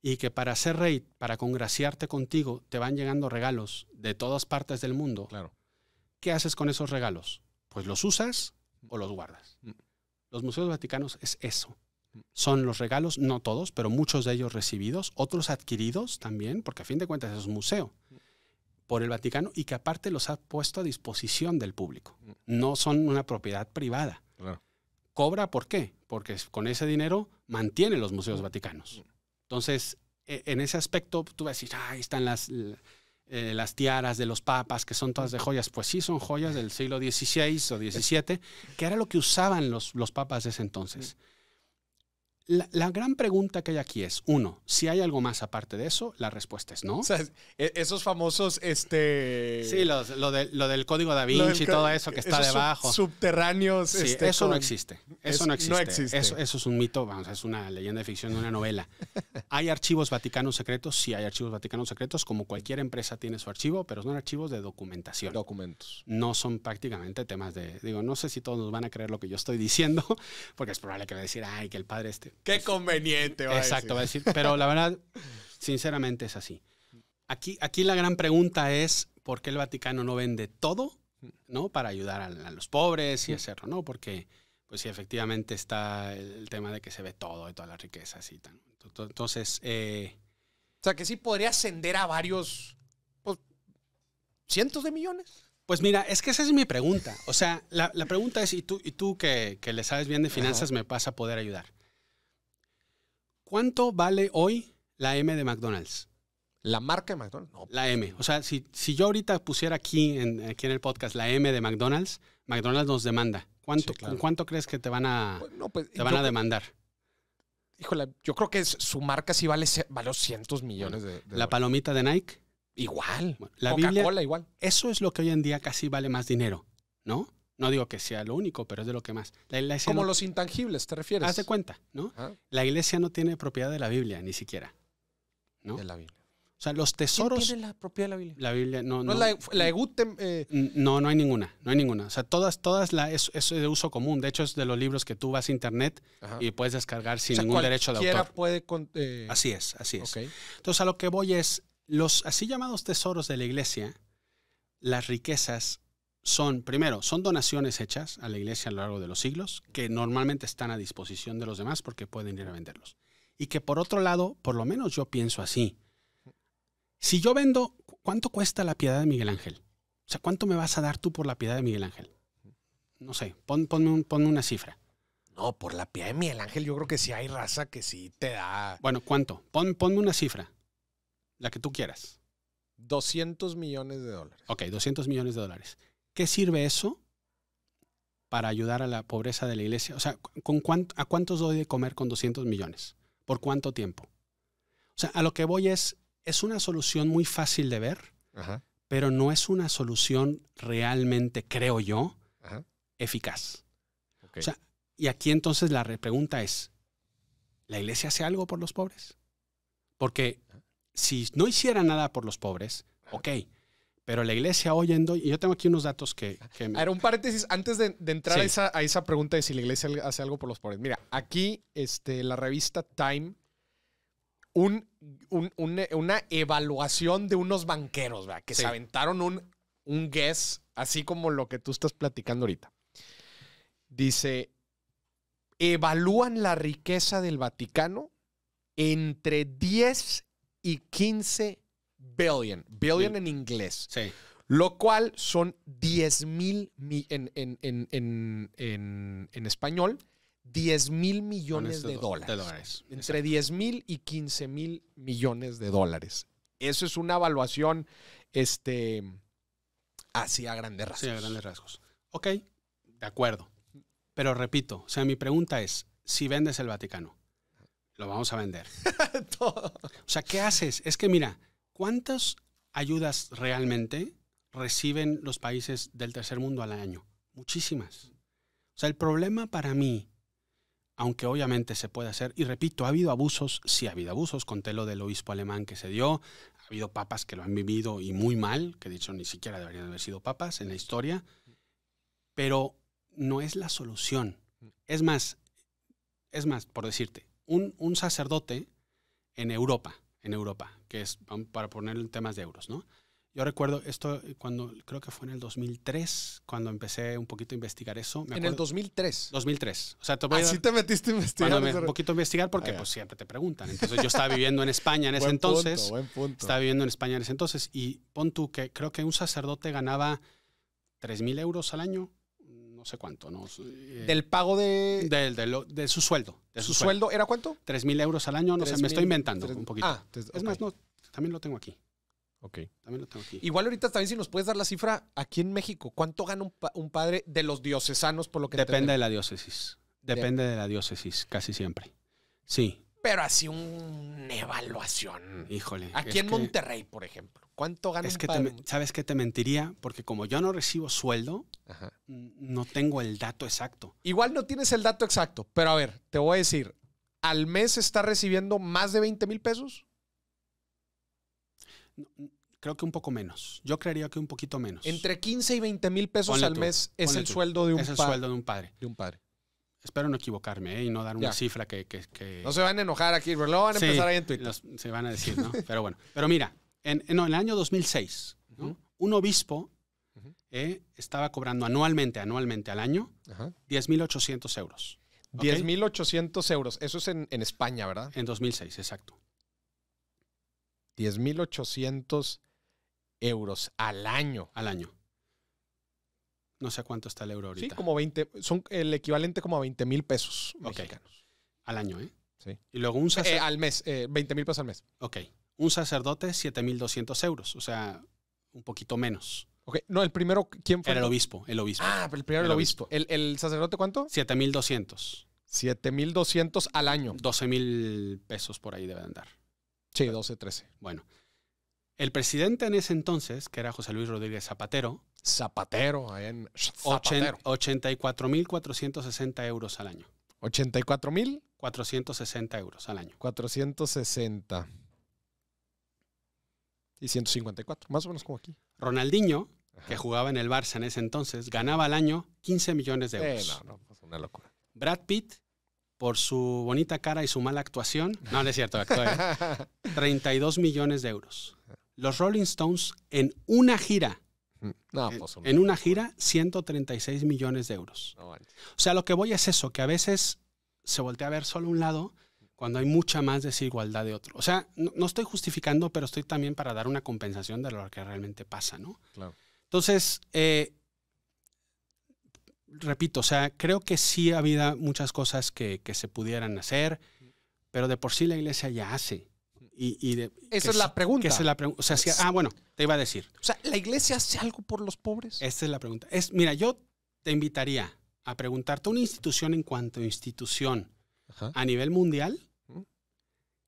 B: y que para ser rey, para congraciarte contigo, te van llegando regalos de todas partes del mundo, claro. ¿qué haces con esos regalos? Pues los usas o los guardas. Mm. Los museos vaticanos es eso. Son los regalos, no todos, pero muchos de ellos recibidos, otros adquiridos también, porque a fin de cuentas es un museo por el Vaticano y que aparte los ha puesto a disposición del público. No son una propiedad privada. Cobra, ¿por qué? Porque con ese dinero mantiene los museos vaticanos. Mm. Entonces, e, en ese aspecto, tú vas a decir, ah, ahí están las, eh, las tiaras de los papas, que son todas de joyas, pues sí son joyas del siglo XVI o XVII, que era lo que usaban los papas de ese entonces. La, gran pregunta que hay aquí es, uno, si hay algo más aparte de eso, la respuesta es no. O sea,
A: e, esos famosos, este... Sí, lo, del código da Vinci y todo eso que está debajo. Subterráneos. Sí, este, eso no existe. Eso no existe. Eso,
B: es un mito, vamos, es una leyenda de ficción de una novela. ¿Hay archivos vaticanos secretos? Sí, hay archivos vaticanos secretos, como cualquier empresa tiene su archivo, pero son archivos de documentación. Documentos. No son prácticamente temas de... Digo, no sé si todos nos van a creer lo que yo estoy diciendo, porque es probable que me decir, ay, que el padre este
A: Qué conveniente, va Exacto, va a decir. Pero la
B: verdad, sinceramente es así. Aquí, aquí la gran pregunta es, ¿por qué el Vaticano no vende todo? ¿No? Para ayudar a, los pobres y hacerlo, ¿no? Porque, pues sí, efectivamente está el, tema de que se ve
A: todo y todas las riquezas y tal.
B: Entonces... Eh,
A: o sea, que sí podría ascender a varios, pues, cientos de millones. Pues mira, es que esa
B: es mi pregunta. O sea, la, pregunta es, ¿y tú, y tú que, le sabes bien de finanzas me vas a poder ayudar? ¿Cuánto vale hoy la M de McDonald's? ¿La marca de McDonald's? No. La M. O sea, si, yo ahorita pusiera aquí en, aquí en el podcast la M de McDonald's, McDonald's nos demanda. ¿Cuánto, ¿Cuánto crees que te van a, pues, pues, te van a demandar?
A: Híjole, yo creo que su marca sí vale, vale cientos millones de, dólares.
B: La palomita de Nike. Igual. la Biblia, igual. Eso es lo que hoy en día casi vale más dinero, ¿no? No digo que sea lo único, pero es de lo que más. Como los intangibles, ¿te refieres? Haz de cuenta, ¿no? La iglesia no tiene propiedad de la Biblia, ni siquiera. ¿no? De la Biblia. O sea, los tesoros. ¿Quién
A: tiene la propiedad de la Biblia?
B: La Biblia no. no, no la, eh. No, no hay ninguna. No hay ninguna. O sea, todas, todas la, es, de uso común. De hecho, es de los libros que tú vas a internet y puedes descargar sin ningún derecho de autor. puede.
A: Eh, así es, así es. Entonces, a lo que voy
B: es. Los así llamados tesoros de la iglesia, las riquezas, son, primero, son donaciones hechas a la iglesia a lo largo de los siglos, que normalmente están a disposición de los demás porque pueden ir a venderlos. Y que por otro lado, por lo menos yo pienso así. Si yo vendo, ¿cuánto cuesta la piedad de Miguel Ángel? O sea, ¿cuánto me vas a dar tú por la piedad de Miguel Ángel? No sé, ponme, una cifra. No, por la piedad de Miguel
A: Ángel yo creo que si hay raza que sí
B: te da... Bueno, ¿cuánto? ponme una cifra, la que tú quieras. 200 millones de dólares. Ok, 200 millones de dólares. ¿Qué sirve eso para ayudar a la pobreza de la iglesia? O sea, ¿a cuántos doy de comer con 200 millones? ¿Por cuánto tiempo? O sea, a lo que voy es, es una solución muy fácil de ver, pero no es una solución realmente, creo yo, eficaz. y aquí entonces la pregunta es, ¿la iglesia hace algo por los pobres? Porque si no hiciera nada por los pobres, ok, pero la iglesia oyendo, y yo tengo aquí unos datos que... que me... Era un
A: paréntesis antes de, entrar a, esa, pregunta de si la iglesia hace algo por los pobres. Mira, aquí este, la revista Time, un, una evaluación de unos banqueros, ¿verdad? Que se aventaron un, un guess, así como lo que tú estás platicando ahorita. Dice, evalúan la riqueza del Vaticano entre 10 y 15 billion. Billion en inglés. Sí. Lo cual son 10 mil en, español. 10 mil millones de dólares. Entre 10 mil y 15 mil millones de dólares. Eso es una evaluación este, así a grandes rasgos. Sí, a grandes
B: rasgos. Ok, de acuerdo. Pero repito, o sea, mi pregunta es, si vendes el Vaticano, lo vamos a vender. O sea, ¿qué haces? Es que mira, ¿Cuántas ayudas realmente reciben los países del tercer mundo al año? Muchísimas. O sea, el problema para mí, aunque obviamente se puede hacer, y repito, ha habido abusos, sí ha habido abusos, conté lo del obispo alemán que se dio, ha habido papas que lo han vivido y muy mal, que de ni siquiera deberían haber sido papas en la historia, pero no es la solución. Es más, es más, por decirte, un sacerdote en Europa, en Europa, que es para poner en temas de euros, ¿no? Yo recuerdo esto eh, cuando, creo que fue en el 2003, cuando empecé un poquito a investigar eso. en el 2003. 2003. O sea, Así te metiste a investigar. me, un poquito a investigar porque ah, pues siempre te preguntan. Entonces yo estaba viviendo en España en ese entonces. buen punto. Estaba viviendo en España en ese entonces y pon tú que creo que un sacerdote ganaba 3,000 mil euros al año no sé cuánto, ¿no? Eh, ¿Del pago de...? De, su sueldo. De ¿Su, sueldo. era cuánto? tres mil euros al año, no sé, me estoy inventando un poquito. Ah, es
A: más, no, también lo tengo aquí.
B: Ok. También lo tengo aquí.
A: Igual ahorita también si nos puedes dar la cifra aquí en México, ¿cuánto gana un, padre de los diocesanos por lo que... Depende de la
B: diócesis. Depende de la diócesis, casi siempre. Sí.
A: Pero así una evaluación. Híjole. Aquí en Monterrey, por ejemplo. ¿Cuánto gana que padre?
B: ¿Sabes qué te mentiría? Porque como yo no recibo sueldo,
A: no tengo el dato exacto. Igual no tienes el dato exacto, pero a ver, te voy a decir, ¿al mes está recibiendo más de 20 mil pesos?
B: Creo que un poco menos. Yo creería que un poquito menos. Entre
A: 15 y 20 mil pesos al mes es el sueldo de un padre. sueldo
B: de un padre. Espero no equivocarme ¿eh? y no dar una cifra que, No se
A: van a enojar aquí, lo van a empezar ahí
B: en Twitter. se van a decir, ¿no? Pero bueno. Pero mira, no, en el año 2006, un obispo eh, estaba cobrando anualmente, anualmente al año, 10.800 euros. 10.800
A: euros. Eso es en, España, ¿verdad? En 2006, exacto. 10.800 euros al año. Al año.
B: No sé cuánto está el euro ahorita. Sí,
A: como 20. Son el equivalente como a 20 mil pesos mexicanos. Al año, ¿eh? Sí.
B: Y luego un eh, sacerdote. al mes, eh, 20 mil pesos al mes. Ok un sacerdote 7.200 euros, o sea, un poquito menos. Ok, no, el primero, ¿quién fue? Era el obispo, el obispo. Ah, el primero el, el obispo. ¿El, sacerdote cuánto? 7.200. 7.200 al año. 12.000 pesos por ahí deben andar.
A: Sí, 12, 13.
B: Bueno. El presidente en ese entonces, que era José Luis Rodríguez Zapatero. Zapatero, ahí en Zapatero. 84.460 euros al año. mil? 460 euros al año. 460. Y 154,
A: más o menos como aquí.
B: Ronaldinho, que jugaba en el Barça en ese entonces, ganaba al año 15 millones de euros. Eh, no, no, pues una locura. Brad Pitt, por su bonita cara y su mala actuación, no, no es cierto, 32 millones de euros. Los Rolling Stones en una gira. Mm, no, en, pues una gira, 136 millones de euros. O sea, lo que voy es eso, que a veces se voltea a ver solo un lado cuando hay mucha más desigualdad de otro. O sea, no, estoy justificando, pero estoy también para dar una compensación de lo que realmente pasa, ¿no? Claro. Entonces, eh, repito, o sea, creo que sí ha habido muchas cosas que, se pudieran hacer, pero de por sí la iglesia ya hace. Y, esa es la pregunta. es la ah, bueno, te iba a decir.
A: O sea, ¿la iglesia hace algo por los pobres?
B: Esta es la pregunta. Es, mira, yo te invitaría a preguntarte una institución en cuanto a institución a nivel mundial,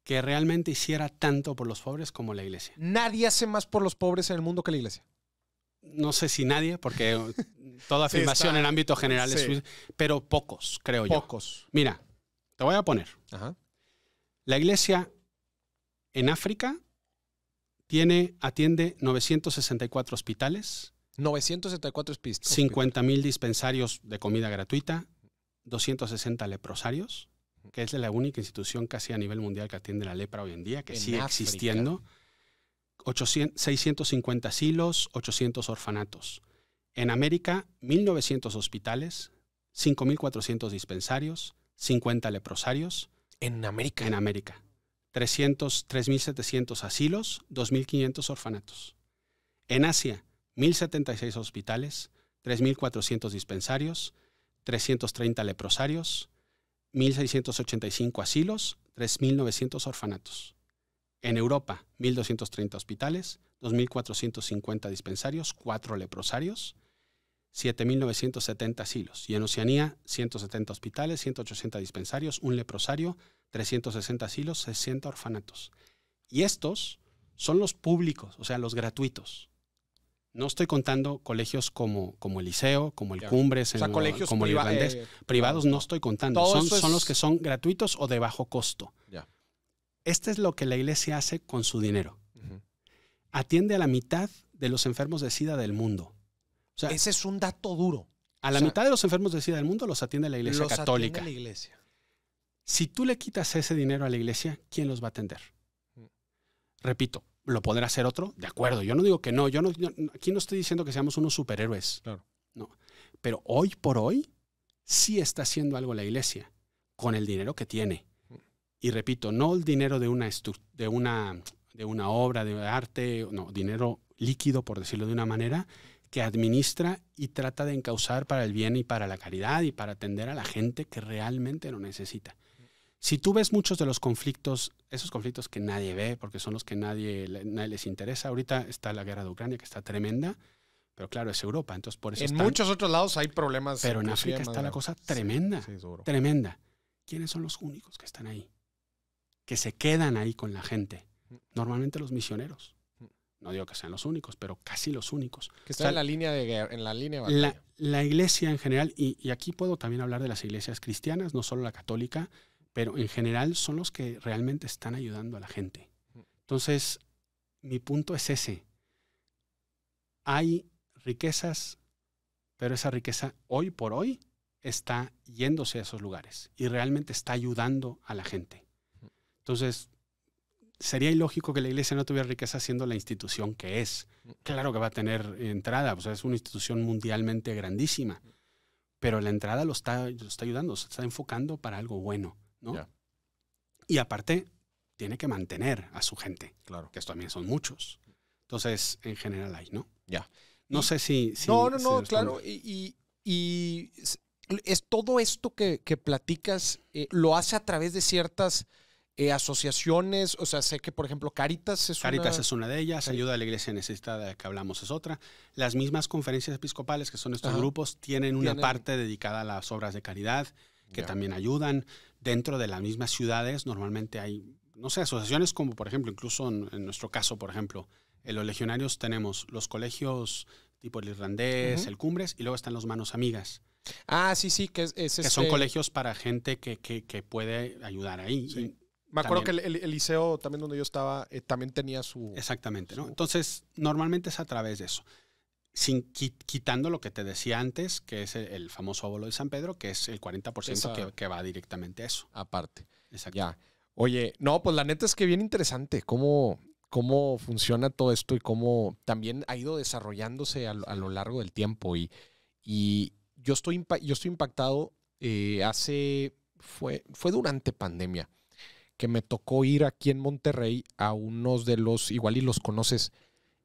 B: que realmente hiciera tanto por los pobres como la iglesia.
A: Nadie hace más por los pobres en el mundo que la iglesia.
B: No sé si nadie, porque toda afirmación en ámbito general es... Pero pocos, creo yo. Pocos. Mira, te voy a poner. La iglesia en África tiene, atiende 964 hospitales. 974 hospitales. 50 mil dispensarios de comida gratuita, 260 leprosarios, que es la única institución casi a nivel mundial que atiende la lepra hoy en día, que sigue existiendo. 650 asilos, 800 orfanatos. En América, 1.900 hospitales, 5.400 dispensarios, 50 leprosarios. En América. En América. 3.700 asilos, 2.500 orfanatos. En Asia, 1.076 hospitales, 3.400 dispensarios, 330 leprosarios, 1.685 asilos, 3.900 orfanatos. En Europa, 1.230 hospitales, 2.450 dispensarios, 4 leprosarios, 7.970 asilos. Y en Oceanía, 170 hospitales, 180 dispensarios, un leprosario, 360 asilos, 60 orfanatos. Y estos son los públicos, o sea, los gratuitos. No estoy contando colegios como, como el Liceo, como el Cumbres, como privados no estoy contando. Son, son, los que son gratuitos o de bajo costo. Este es lo que la iglesia hace con su dinero. Atiende a la mitad de los enfermos de SIDA del mundo. Ese es un dato duro. A la mitad de los enfermos de SIDA del mundo los atiende la iglesia católica. la iglesia. Si tú le quitas ese dinero a la iglesia, ¿quién los va a atender? Mm. Repito, lo podrá hacer otro, de acuerdo. Yo no digo que no, yo no, aquí no estoy diciendo que seamos unos superhéroes. Claro. No. Pero hoy por hoy sí está haciendo algo la iglesia con el dinero que tiene. Y repito, no el dinero de una, de una, de una obra de arte, no, dinero líquido, por decirlo de una manera, que administra y trata de encauzar para el bien y para la caridad y para atender a la gente que realmente lo necesita. Si tú ves muchos de los conflictos, esos conflictos que nadie ve, porque son los que nadie, nadie les interesa, ahorita está la guerra de Ucrania, que está tremenda, pero claro, es Europa, entonces por eso... En muchos
A: otros lados hay problemas. Pero en África está la cosa
B: tremenda, tremenda.
A: ¿Quiénes son los únicos que están ahí?
B: Que se quedan ahí con la gente. Mm. Normalmente los misioneros. Mm. No digo que sean los únicos,
A: pero casi los únicos. Que están en la línea de guerra, en la línea
B: la, iglesia en general, y aquí puedo también hablar de las iglesias cristianas, no solo la católica, pero en general son los que realmente están ayudando a la gente. Mm. Entonces, mi punto es ese. Hay riquezas, pero esa riqueza hoy por hoy está yéndose a esos lugares y realmente está ayudando a la gente. Mm. Entonces, sería ilógico que la iglesia no tuviera riqueza siendo la institución que es. Mm. Claro que va a tener entrada, o sea, es una institución mundialmente grandísima, pero la entrada lo está, lo está ayudando, se está enfocando para algo bueno. Y aparte, tiene que mantener a su gente. Claro. Que esto también son muchos. Entonces, en general hay, ¿no? Ya. No sé si, No, no, no, claro.
A: Y, y, es todo esto que, platicas, eh, lo hace a través de ciertas eh, asociaciones. O sea, sé que, por ejemplo, Caritas es Caritas es una
B: de ellas, Ayuda a la Iglesia Necesitada que hablamos es otra. Las mismas conferencias episcopales, que son estos grupos, tienen, una parte dedicada a las obras de caridad que también ayudan dentro de las mismas ciudades normalmente hay, no sé, asociaciones como por ejemplo, incluso en, nuestro caso, por ejemplo, en los legionarios tenemos los colegios tipo el irlandés, el cumbres, y luego están los manos amigas.
A: Ah, sí, sí, que es, que son este
B: colegios para gente que, puede ayudar ahí. me acuerdo que
A: el, liceo también donde yo estaba eh, también tenía su...
B: Exactamente, ¿no? Entonces, normalmente es a través de eso sin quitando lo que te decía antes, que es el, famoso óvulo de San Pedro, que es el 40% que, va directamente a eso. Aparte.
A: Exacto. Oye, no, pues la neta es que bien interesante cómo, cómo funciona todo esto y cómo también ha ido desarrollándose a, lo largo del tiempo. Y, y yo, estoy, yo estoy impactado eh, hace, fue, fue durante pandemia, que me tocó ir aquí en Monterrey a unos de los, igual y los conoces,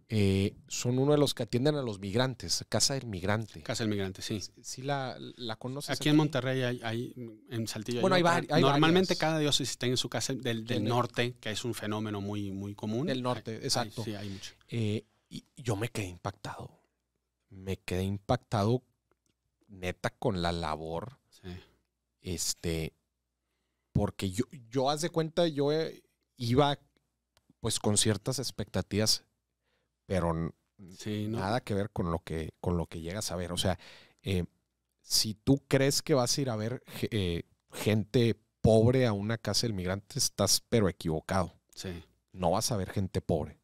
A: eh, son uno de los que atienden a los migrantes, Casa del Migrante. Casa del Migrante, sí.
B: Sí, la, la conoces. Aquí, en Monterrey hay, en Saltillo. Bueno, hay, varios Normalmente cada dios está en su casa del, del norte, que es un fenómeno muy, muy común. Del norte, exacto. sí, hay
A: mucho. Eh, y yo me quedé impactado. Me quedé impactado neta con la labor. Sí. Este, porque yo, yo haz de cuenta, yo eh, iba pues con ciertas expectativas pero nada que ver con lo que, con lo que llegas a ver. O sea, eh, si tú crees que vas a ir a ver eh, gente pobre a una casa del migrante, estás pero equivocado. No vas a ver gente pobre.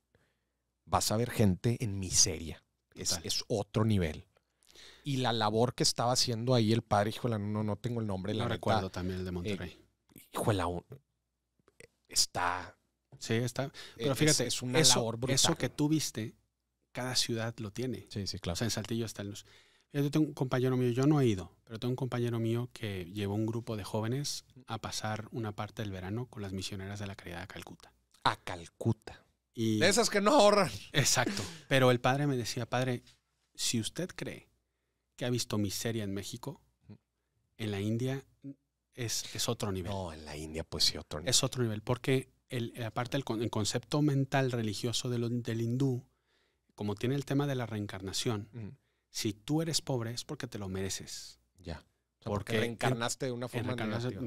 A: Vas a ver gente en miseria. Es, es, otro nivel. Y la labor que estaba haciendo ahí el padre, la no, no tengo el nombre. No recuerdo
B: también el de eh, Monterrey.
A: hijo híjole, está Sí, está. E pero fíjate, es eso, que
B: tú viste, cada ciudad lo tiene. Sí, sí, claro. O sea, en Saltillo está. los. Yo tengo un compañero mío, yo no he ido, pero tengo un compañero mío que llevó un grupo de jóvenes a pasar una parte del verano con las misioneras de la
A: caridad a Calcuta. A Calcuta. de esas que no
B: ahorran. Exacto. Pero el padre me decía, padre, si usted cree que ha visto miseria en México, en la India es, es otro nivel. No, en la India pues sí, otro nivel. Es otro nivel, porque el, eh, aparte el, concepto mental religioso del hindú, como tiene el tema de la reencarnación, si tú eres pobre es porque te lo mereces. Ya. porque, reencarnaste de una forma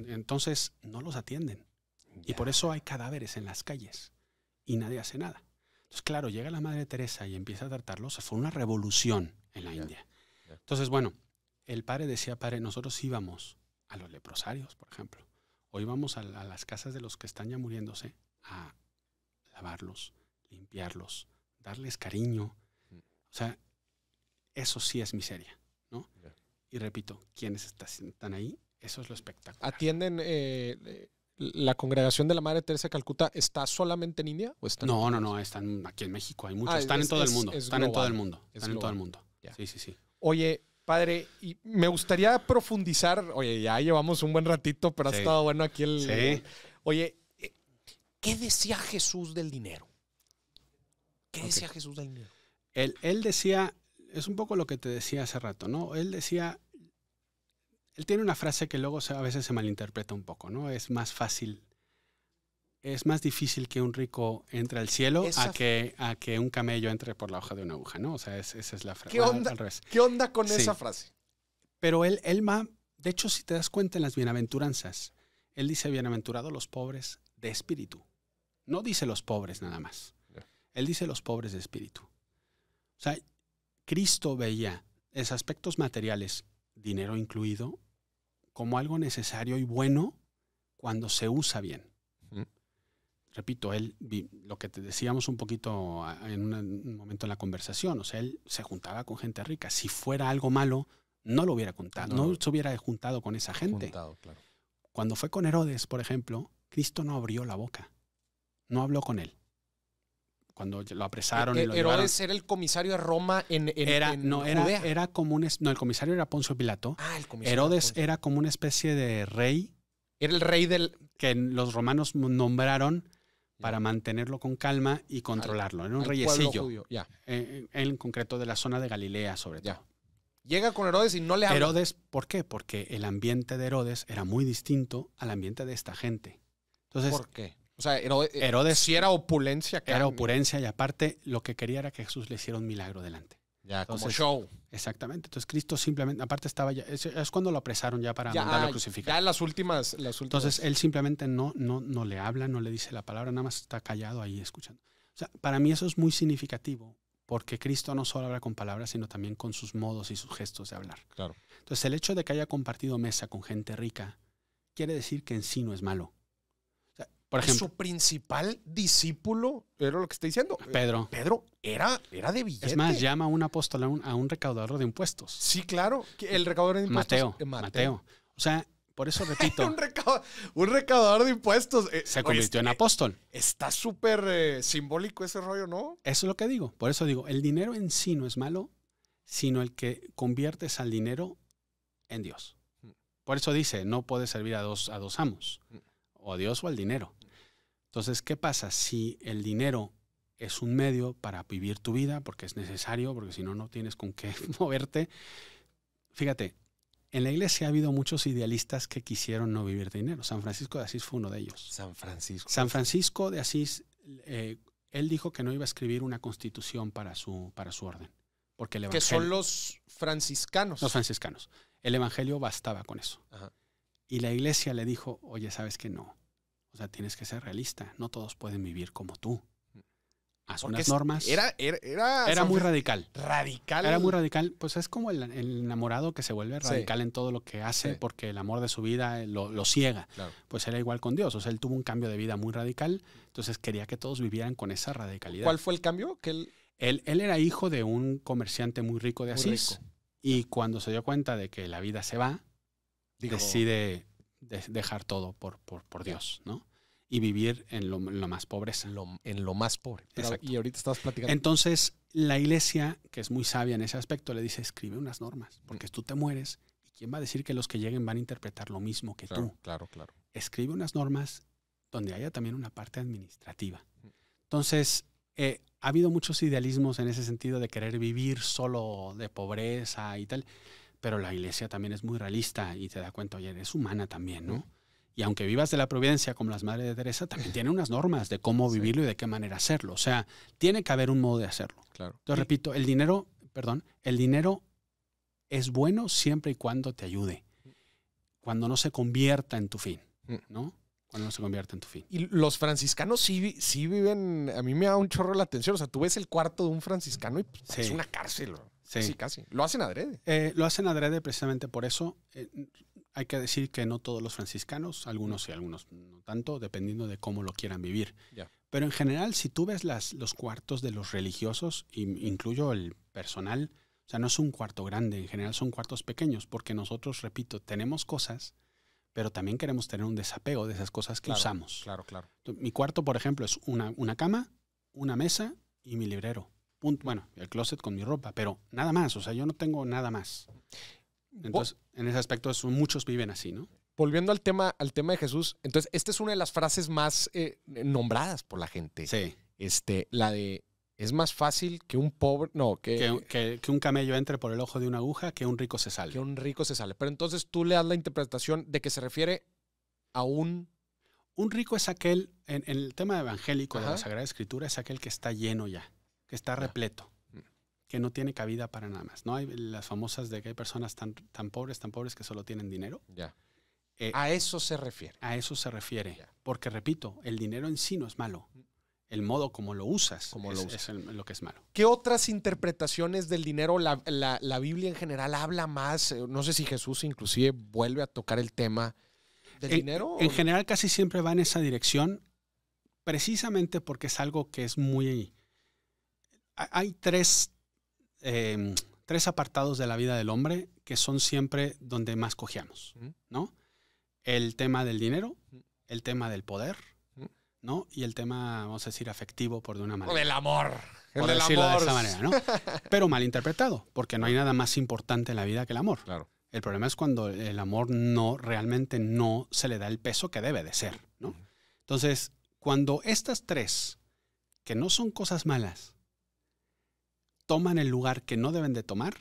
B: Entonces no los atienden. Y por eso hay cadáveres en las calles y nadie hace nada. Entonces, claro, llega la Madre Teresa y empieza a tratarlos. Fue una revolución en la India. Entonces, bueno, el padre decía, padre, nosotros íbamos a los leprosarios, por ejemplo. Hoy vamos a, las casas de los que están ya muriéndose a lavarlos, limpiarlos, darles cariño. Mm. O sea, eso sí es miseria, ¿no? Y repito, quienes están ahí, eso es lo espectacular.
A: ¿Atienden eh, la congregación de la Madre Teresa de Calcuta? ¿Está solamente en India? no, no, no, están aquí en
B: México, hay muchos, ah, están, en, todo el mundo, están en todo el mundo, están en todo el mundo. Sí, sí, sí.
A: Oye, Padre, y me gustaría profundizar, oye, ya llevamos un buen ratito, pero ha estado bueno aquí el... oye, eh, ¿qué decía Jesús del dinero? ¿Qué decía Jesús del dinero?
B: él decía, es un poco lo que te decía hace rato, ¿no? Él decía, él tiene una frase que luego a veces se malinterpreta un poco, ¿no? Es más fácil es más difícil que un rico entre al cielo a que, a que un camello entre por la hoja de una aguja, ¿no? O sea, esa es la frase. ¿Qué, ¿Qué onda, con esa frase? Pero él, él de hecho, si te das cuenta en las bienaventuranzas, él dice, bienaventurados los pobres de espíritu. No dice los pobres nada más. Él dice los pobres de espíritu. O sea, Cristo veía esos aspectos materiales, dinero incluido, como algo necesario y bueno cuando se usa bien repito, él, lo que te decíamos un poquito en un momento en la conversación, o sea, él se juntaba con gente rica. Si fuera algo malo, no lo hubiera contado, no, se hubiera juntado con esa gente. Cuando fue con Herodes, por ejemplo, Cristo no abrió la boca, no habló con él. Cuando lo apresaron. Eh, y eh, lo Herodes
A: era el comisario de Roma en, en era, no, era,
B: era, como No, el comisario era Poncio Pilato. Ah, Herodes era como una especie de rey.
A: Era el rey del.
B: Que los romanos nombraron para mantenerlo con calma y controlarlo. Era un reyesillo, Ya. Eh, eh, en, concreto de la zona de Galilea, sobre ya. todo.
A: Llega con Herodes y no le habla. Herodes,
B: ¿por qué? Porque el ambiente de Herodes era muy distinto al ambiente de esta gente. Entonces, ¿Por qué?
A: O sea, Herodes, eh, era opulencia. Era
B: opulencia y aparte lo que quería era que Jesús le hiciera un milagro delante. Ya, como show. Exactamente. Entonces Cristo simplemente, aparte estaba ya, es, cuando lo apresaron ya para mandarlo a crucificar.
A: Ya las últimas, las últimas. Entonces
B: él simplemente no, no, no le habla, no le dice la palabra, nada más está callado ahí escuchando. O sea, para mí eso es muy significativo, porque Cristo no solo habla con palabras, sino también con sus modos y sus gestos de hablar. Claro. Entonces el hecho de que haya compartido mesa con gente rica, quiere decir que en sí no es malo
A: su principal discípulo, era lo que está diciendo. Eh, Pedro. Pedro era, era de billete. Es más, llama
B: a un apóstol, a un, recaudador de impuestos. Sí, claro. El recaudador de impuestos. Eh, Mateo. Mateo. O sea, por eso repito.
A: un, recaudador de impuestos. Eh, se convirtió en apóstol. Está súper simbólico ese rollo, ¿no?
B: Eso es lo que digo. Por eso digo, el dinero en sí no es malo, sino el que conviertes al dinero en Dios. Mm. Por eso dice, no puedes servir a dos, a dos amos, mm. o a Dios o al dinero. Entonces, ¿qué pasa? Si el dinero es un medio para vivir tu vida, porque es necesario, porque si no, no tienes con qué moverte. Fíjate, en la iglesia ha habido muchos idealistas que quisieron no vivir de dinero. San Francisco de Asís fue uno de
A: ellos. San Francisco. San
B: Francisco de Asís, eh, él dijo que no iba a escribir una constitución para su, para su orden. Porque el evangelio, que son los
A: franciscanos. Los franciscanos.
B: El evangelio bastaba con eso. Y la iglesia le dijo, oye, ¿sabes que No o sea, tienes que ser realista. No todos pueden vivir como tú. Haz mm. unas normas. Era, era, muy radical. Radical. Era muy radical. Pues es como el, enamorado que se vuelve radical en todo lo que hace porque el amor de su vida eh, lo, ciega. Pues era igual con Dios. O sea, él tuvo un cambio de vida muy radical. Entonces quería que todos vivieran con esa radicalidad. ¿Cuál
A: fue el cambio? Que
B: él... era hijo de un comerciante muy rico de Asís. Y cuando se dio cuenta de que la vida se va, decide dejar todo por, por, Dios, ¿no? Y vivir en lo, más pobre. en lo más pobre.
A: y ahorita estabas platicando.
B: Entonces, la iglesia, que es muy sabia en ese aspecto, le dice, escribe unas normas, porque tú te mueres y quién va a decir que los que lleguen van a interpretar lo mismo que tú. Claro, claro. Escribe unas normas donde haya también una parte administrativa. Entonces, eh, ha habido muchos idealismos en ese sentido de querer vivir solo de pobreza y tal pero la iglesia también es muy realista y te da cuenta, oye, es humana también, ¿no? Y aunque vivas de la providencia como las madres de Teresa, también tiene unas normas de cómo vivirlo y de qué manera hacerlo. O sea, tiene que haber un modo de hacerlo. Claro. Yo repito, el dinero, perdón, el dinero es bueno siempre y cuando te ayude, cuando no se convierta en tu fin, mm. ¿no? Cuando no se convierta en tu fin.
A: Y los franciscanos sí, viven, a mí me da un chorro la atención, o sea, tú ves el cuarto de un franciscano y pues, es una cárcel. Sí. Casi, Lo hacen adrede. Eh, lo hacen adrede
B: precisamente por eso. Eh, hay que decir que no todos los franciscanos, algunos y algunos no tanto, dependiendo de cómo lo quieran vivir. Pero en general, si tú ves los cuartos de los religiosos, incluyo el personal, o sea, no es un cuarto grande, en general son cuartos pequeños, porque nosotros, repito, tenemos cosas, pero también queremos tener un desapego de esas cosas que usamos. Claro, claro. Mi cuarto, por ejemplo, es una cama, una mesa y mi librero. Bueno, el closet con mi ropa, pero nada más, o sea, yo no tengo nada más.
A: Entonces, en ese aspecto, muchos viven así, ¿no? Volviendo al tema, al tema de Jesús, entonces, esta es una de las frases más eh, nombradas por la gente. Sí. Este, la de es más fácil que un pobre, no, que, que, un camello entre por el ojo de una aguja que un rico se sale. Que
B: un rico se sale. Pero entonces tú le das la interpretación de que se refiere a un... Un rico es aquel, en, el tema evangélico de la Sagrada Escritura, es aquel que está lleno ya que está repleto, mm. que no tiene cabida para nada más. No hay las famosas de que hay personas tan, tan pobres, tan pobres que solo tienen dinero. Ya. Eh, a eso se refiere. A eso se refiere. Porque, repito, el dinero en sí no es malo. Mm. El modo como lo usas es, lo, lo
A: que es malo. ¿Qué otras interpretaciones del dinero la, Biblia en general habla más? Eh, no sé si Jesús inclusive vuelve a tocar el tema del dinero. En general casi siempre
B: va en esa dirección, precisamente porque es algo que es muy hay em, tres, apartados de la vida del hombre que son siempre donde más cojeamos, ¿no? El tema del dinero, el tema del poder, ¿no? Y el tema, vamos a decir, afectivo, por de una manera. O del amor. Por decirlo de esa manera, Pero mal interpretado, porque no hay nada más importante en la vida que el amor. Claro. El problema es cuando el amor no, realmente no se le da el peso que debe de ser, ¿no? Entonces, cuando estas tres, que no son cosas malas, toman el lugar que no deben de tomar,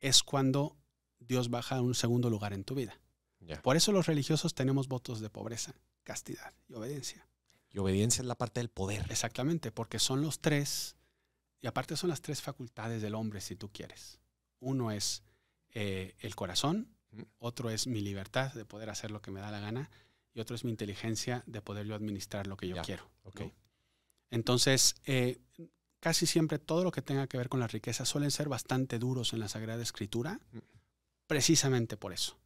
B: es cuando Dios baja a un segundo lugar en tu vida. Por eso los religiosos tenemos votos de pobreza, castidad y obediencia. Y obediencia es la parte del poder. Exactamente, porque son los tres, y aparte son las tres facultades del hombre, si tú quieres. Uno es eh, el corazón, otro es mi libertad de poder hacer lo que me da la gana, y otro es mi inteligencia de poder yo administrar lo que yo quiero. Entonces, eh, casi siempre todo lo que tenga que ver con la riqueza suelen ser bastante duros en la Sagrada Escritura, mm. precisamente por eso.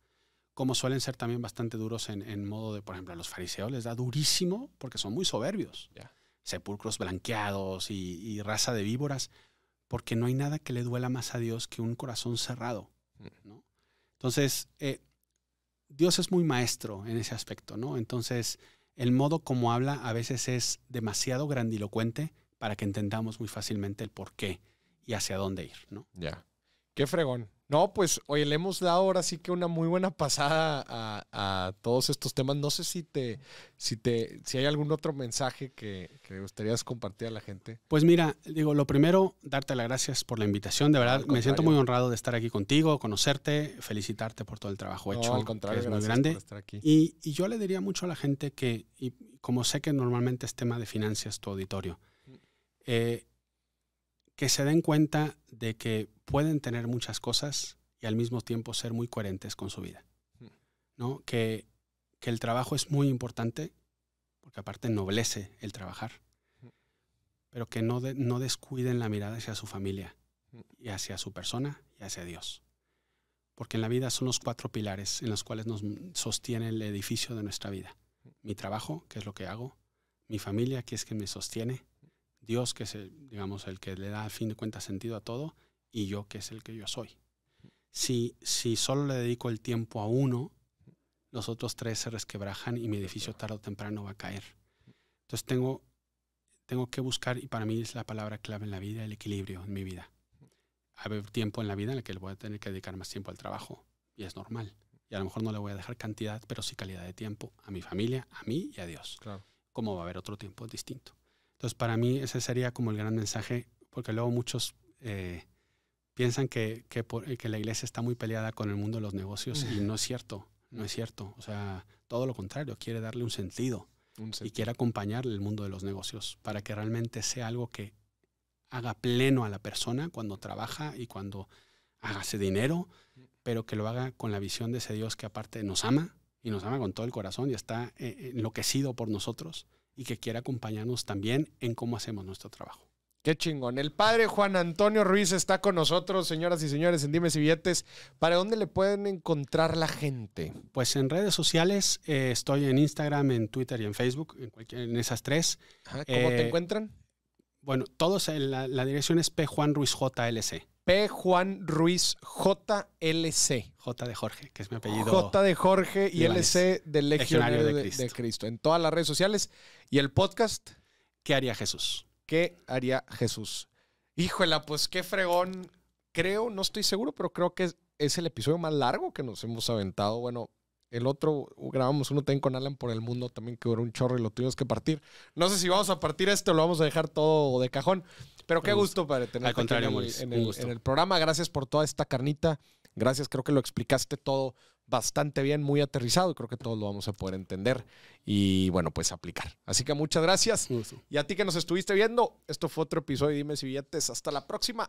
B: Como suelen ser también bastante duros en, modo de, por ejemplo, a los fariseos les da durísimo porque son muy soberbios. Sepulcros blanqueados y, raza de víboras, porque no hay nada que le duela más a Dios que un corazón cerrado. Mm. Entonces, eh, Dios es muy maestro en ese aspecto, ¿no? Entonces, el modo como habla a veces es demasiado grandilocuente para que entendamos muy
A: fácilmente el por
B: qué y hacia dónde ir, ¿no? Ya.
A: Qué fregón. No, pues, hoy le hemos dado ahora sí que una muy buena pasada a, todos estos temas. No sé si te, si te, si hay algún otro mensaje que, que gustarías compartir a la gente. Pues mira,
B: digo, lo primero, darte las gracias por la invitación. De verdad, me siento muy honrado de estar aquí contigo, conocerte, felicitarte por todo el trabajo no, hecho. Al contrario, es muy grande. Y, yo le diría mucho a la gente que, y como sé que normalmente es tema de finanzas tu auditorio, eh, que se den cuenta de que pueden tener muchas cosas y al mismo tiempo ser muy coherentes con su vida. Hmm. ¿no? Que, el trabajo es muy importante, porque aparte noblece el trabajar, hmm. pero que no, no descuiden la mirada hacia su familia hmm. y hacia su persona y hacia Dios. Porque en la vida son los cuatro pilares en los cuales nos sostiene el edificio de nuestra vida. Mi trabajo, que es lo que hago, mi familia, que es que me sostiene, Dios que es, el, digamos, el que le da a fin de cuentas sentido a todo y yo que es el que yo soy. Si, si solo le dedico el tiempo a uno, los otros tres se resquebrajan y mi edificio tarde o temprano va a caer. Entonces tengo, tengo que buscar, y para mí es la palabra clave en la vida, el equilibrio en mi vida. Haber tiempo en la vida en el que voy a tener que dedicar más tiempo al trabajo, y es normal. Y a lo mejor no le voy a dejar cantidad, pero sí calidad de tiempo a mi familia, a mí y a Dios. Claro. cómo va a haber otro tiempo distinto. Entonces, para mí ese sería como el gran mensaje, porque luego muchos eh, piensan que, la iglesia está muy peleada con el mundo de los negocios y no es cierto, no es cierto. O sea, todo lo contrario, quiere darle un sentido, y quiere acompañarle el mundo de los negocios para que realmente sea algo que haga pleno a la persona cuando trabaja y cuando hágase dinero, pero que lo haga con la visión de ese Dios que aparte nos ama y nos ama con todo el corazón y está eh, enloquecido por nosotros y que quiera acompañarnos también en cómo hacemos nuestro trabajo. Qué chingón.
A: El padre Juan Antonio Ruiz está con nosotros, señoras y señores, en Dimes y Billetes. ¿Para dónde le pueden encontrar la gente?
B: Pues en redes sociales, eh, estoy en Instagram, en Twitter y en Facebook, en, esas tres. ¿Cómo te eh, encuentran? Bueno, todos, eh, la, dirección es P. Juan Ruiz JLC. P. Juan Ruiz JLC. J de Jorge, que es mi apellido. J de Jorge y LC de Legionario, de, Cristo. En
A: todas las redes sociales. Y el podcast. ¿Qué haría Jesús? ¿Qué haría Jesús? Híjola, pues qué fregón. Creo, no estoy seguro, pero creo que es el episodio más largo que nos hemos aventado. Bueno, el otro, grabamos uno también con Alan por el mundo, también que duró un chorro y lo tuvimos que partir. No sé si vamos a partir esto, lo vamos a dejar todo de cajón. Pero qué gusto para tener contrario, en, el, programa. Gracias por toda esta carnita. Gracias, creo que lo explicaste todo bastante bien, muy aterrizado. Creo que todos lo vamos a poder entender y, bueno, pues aplicar. Así que muchas gracias. Y a ti que nos estuviste viendo, esto fue otro episodio de Dime si Billetes. Hasta la próxima.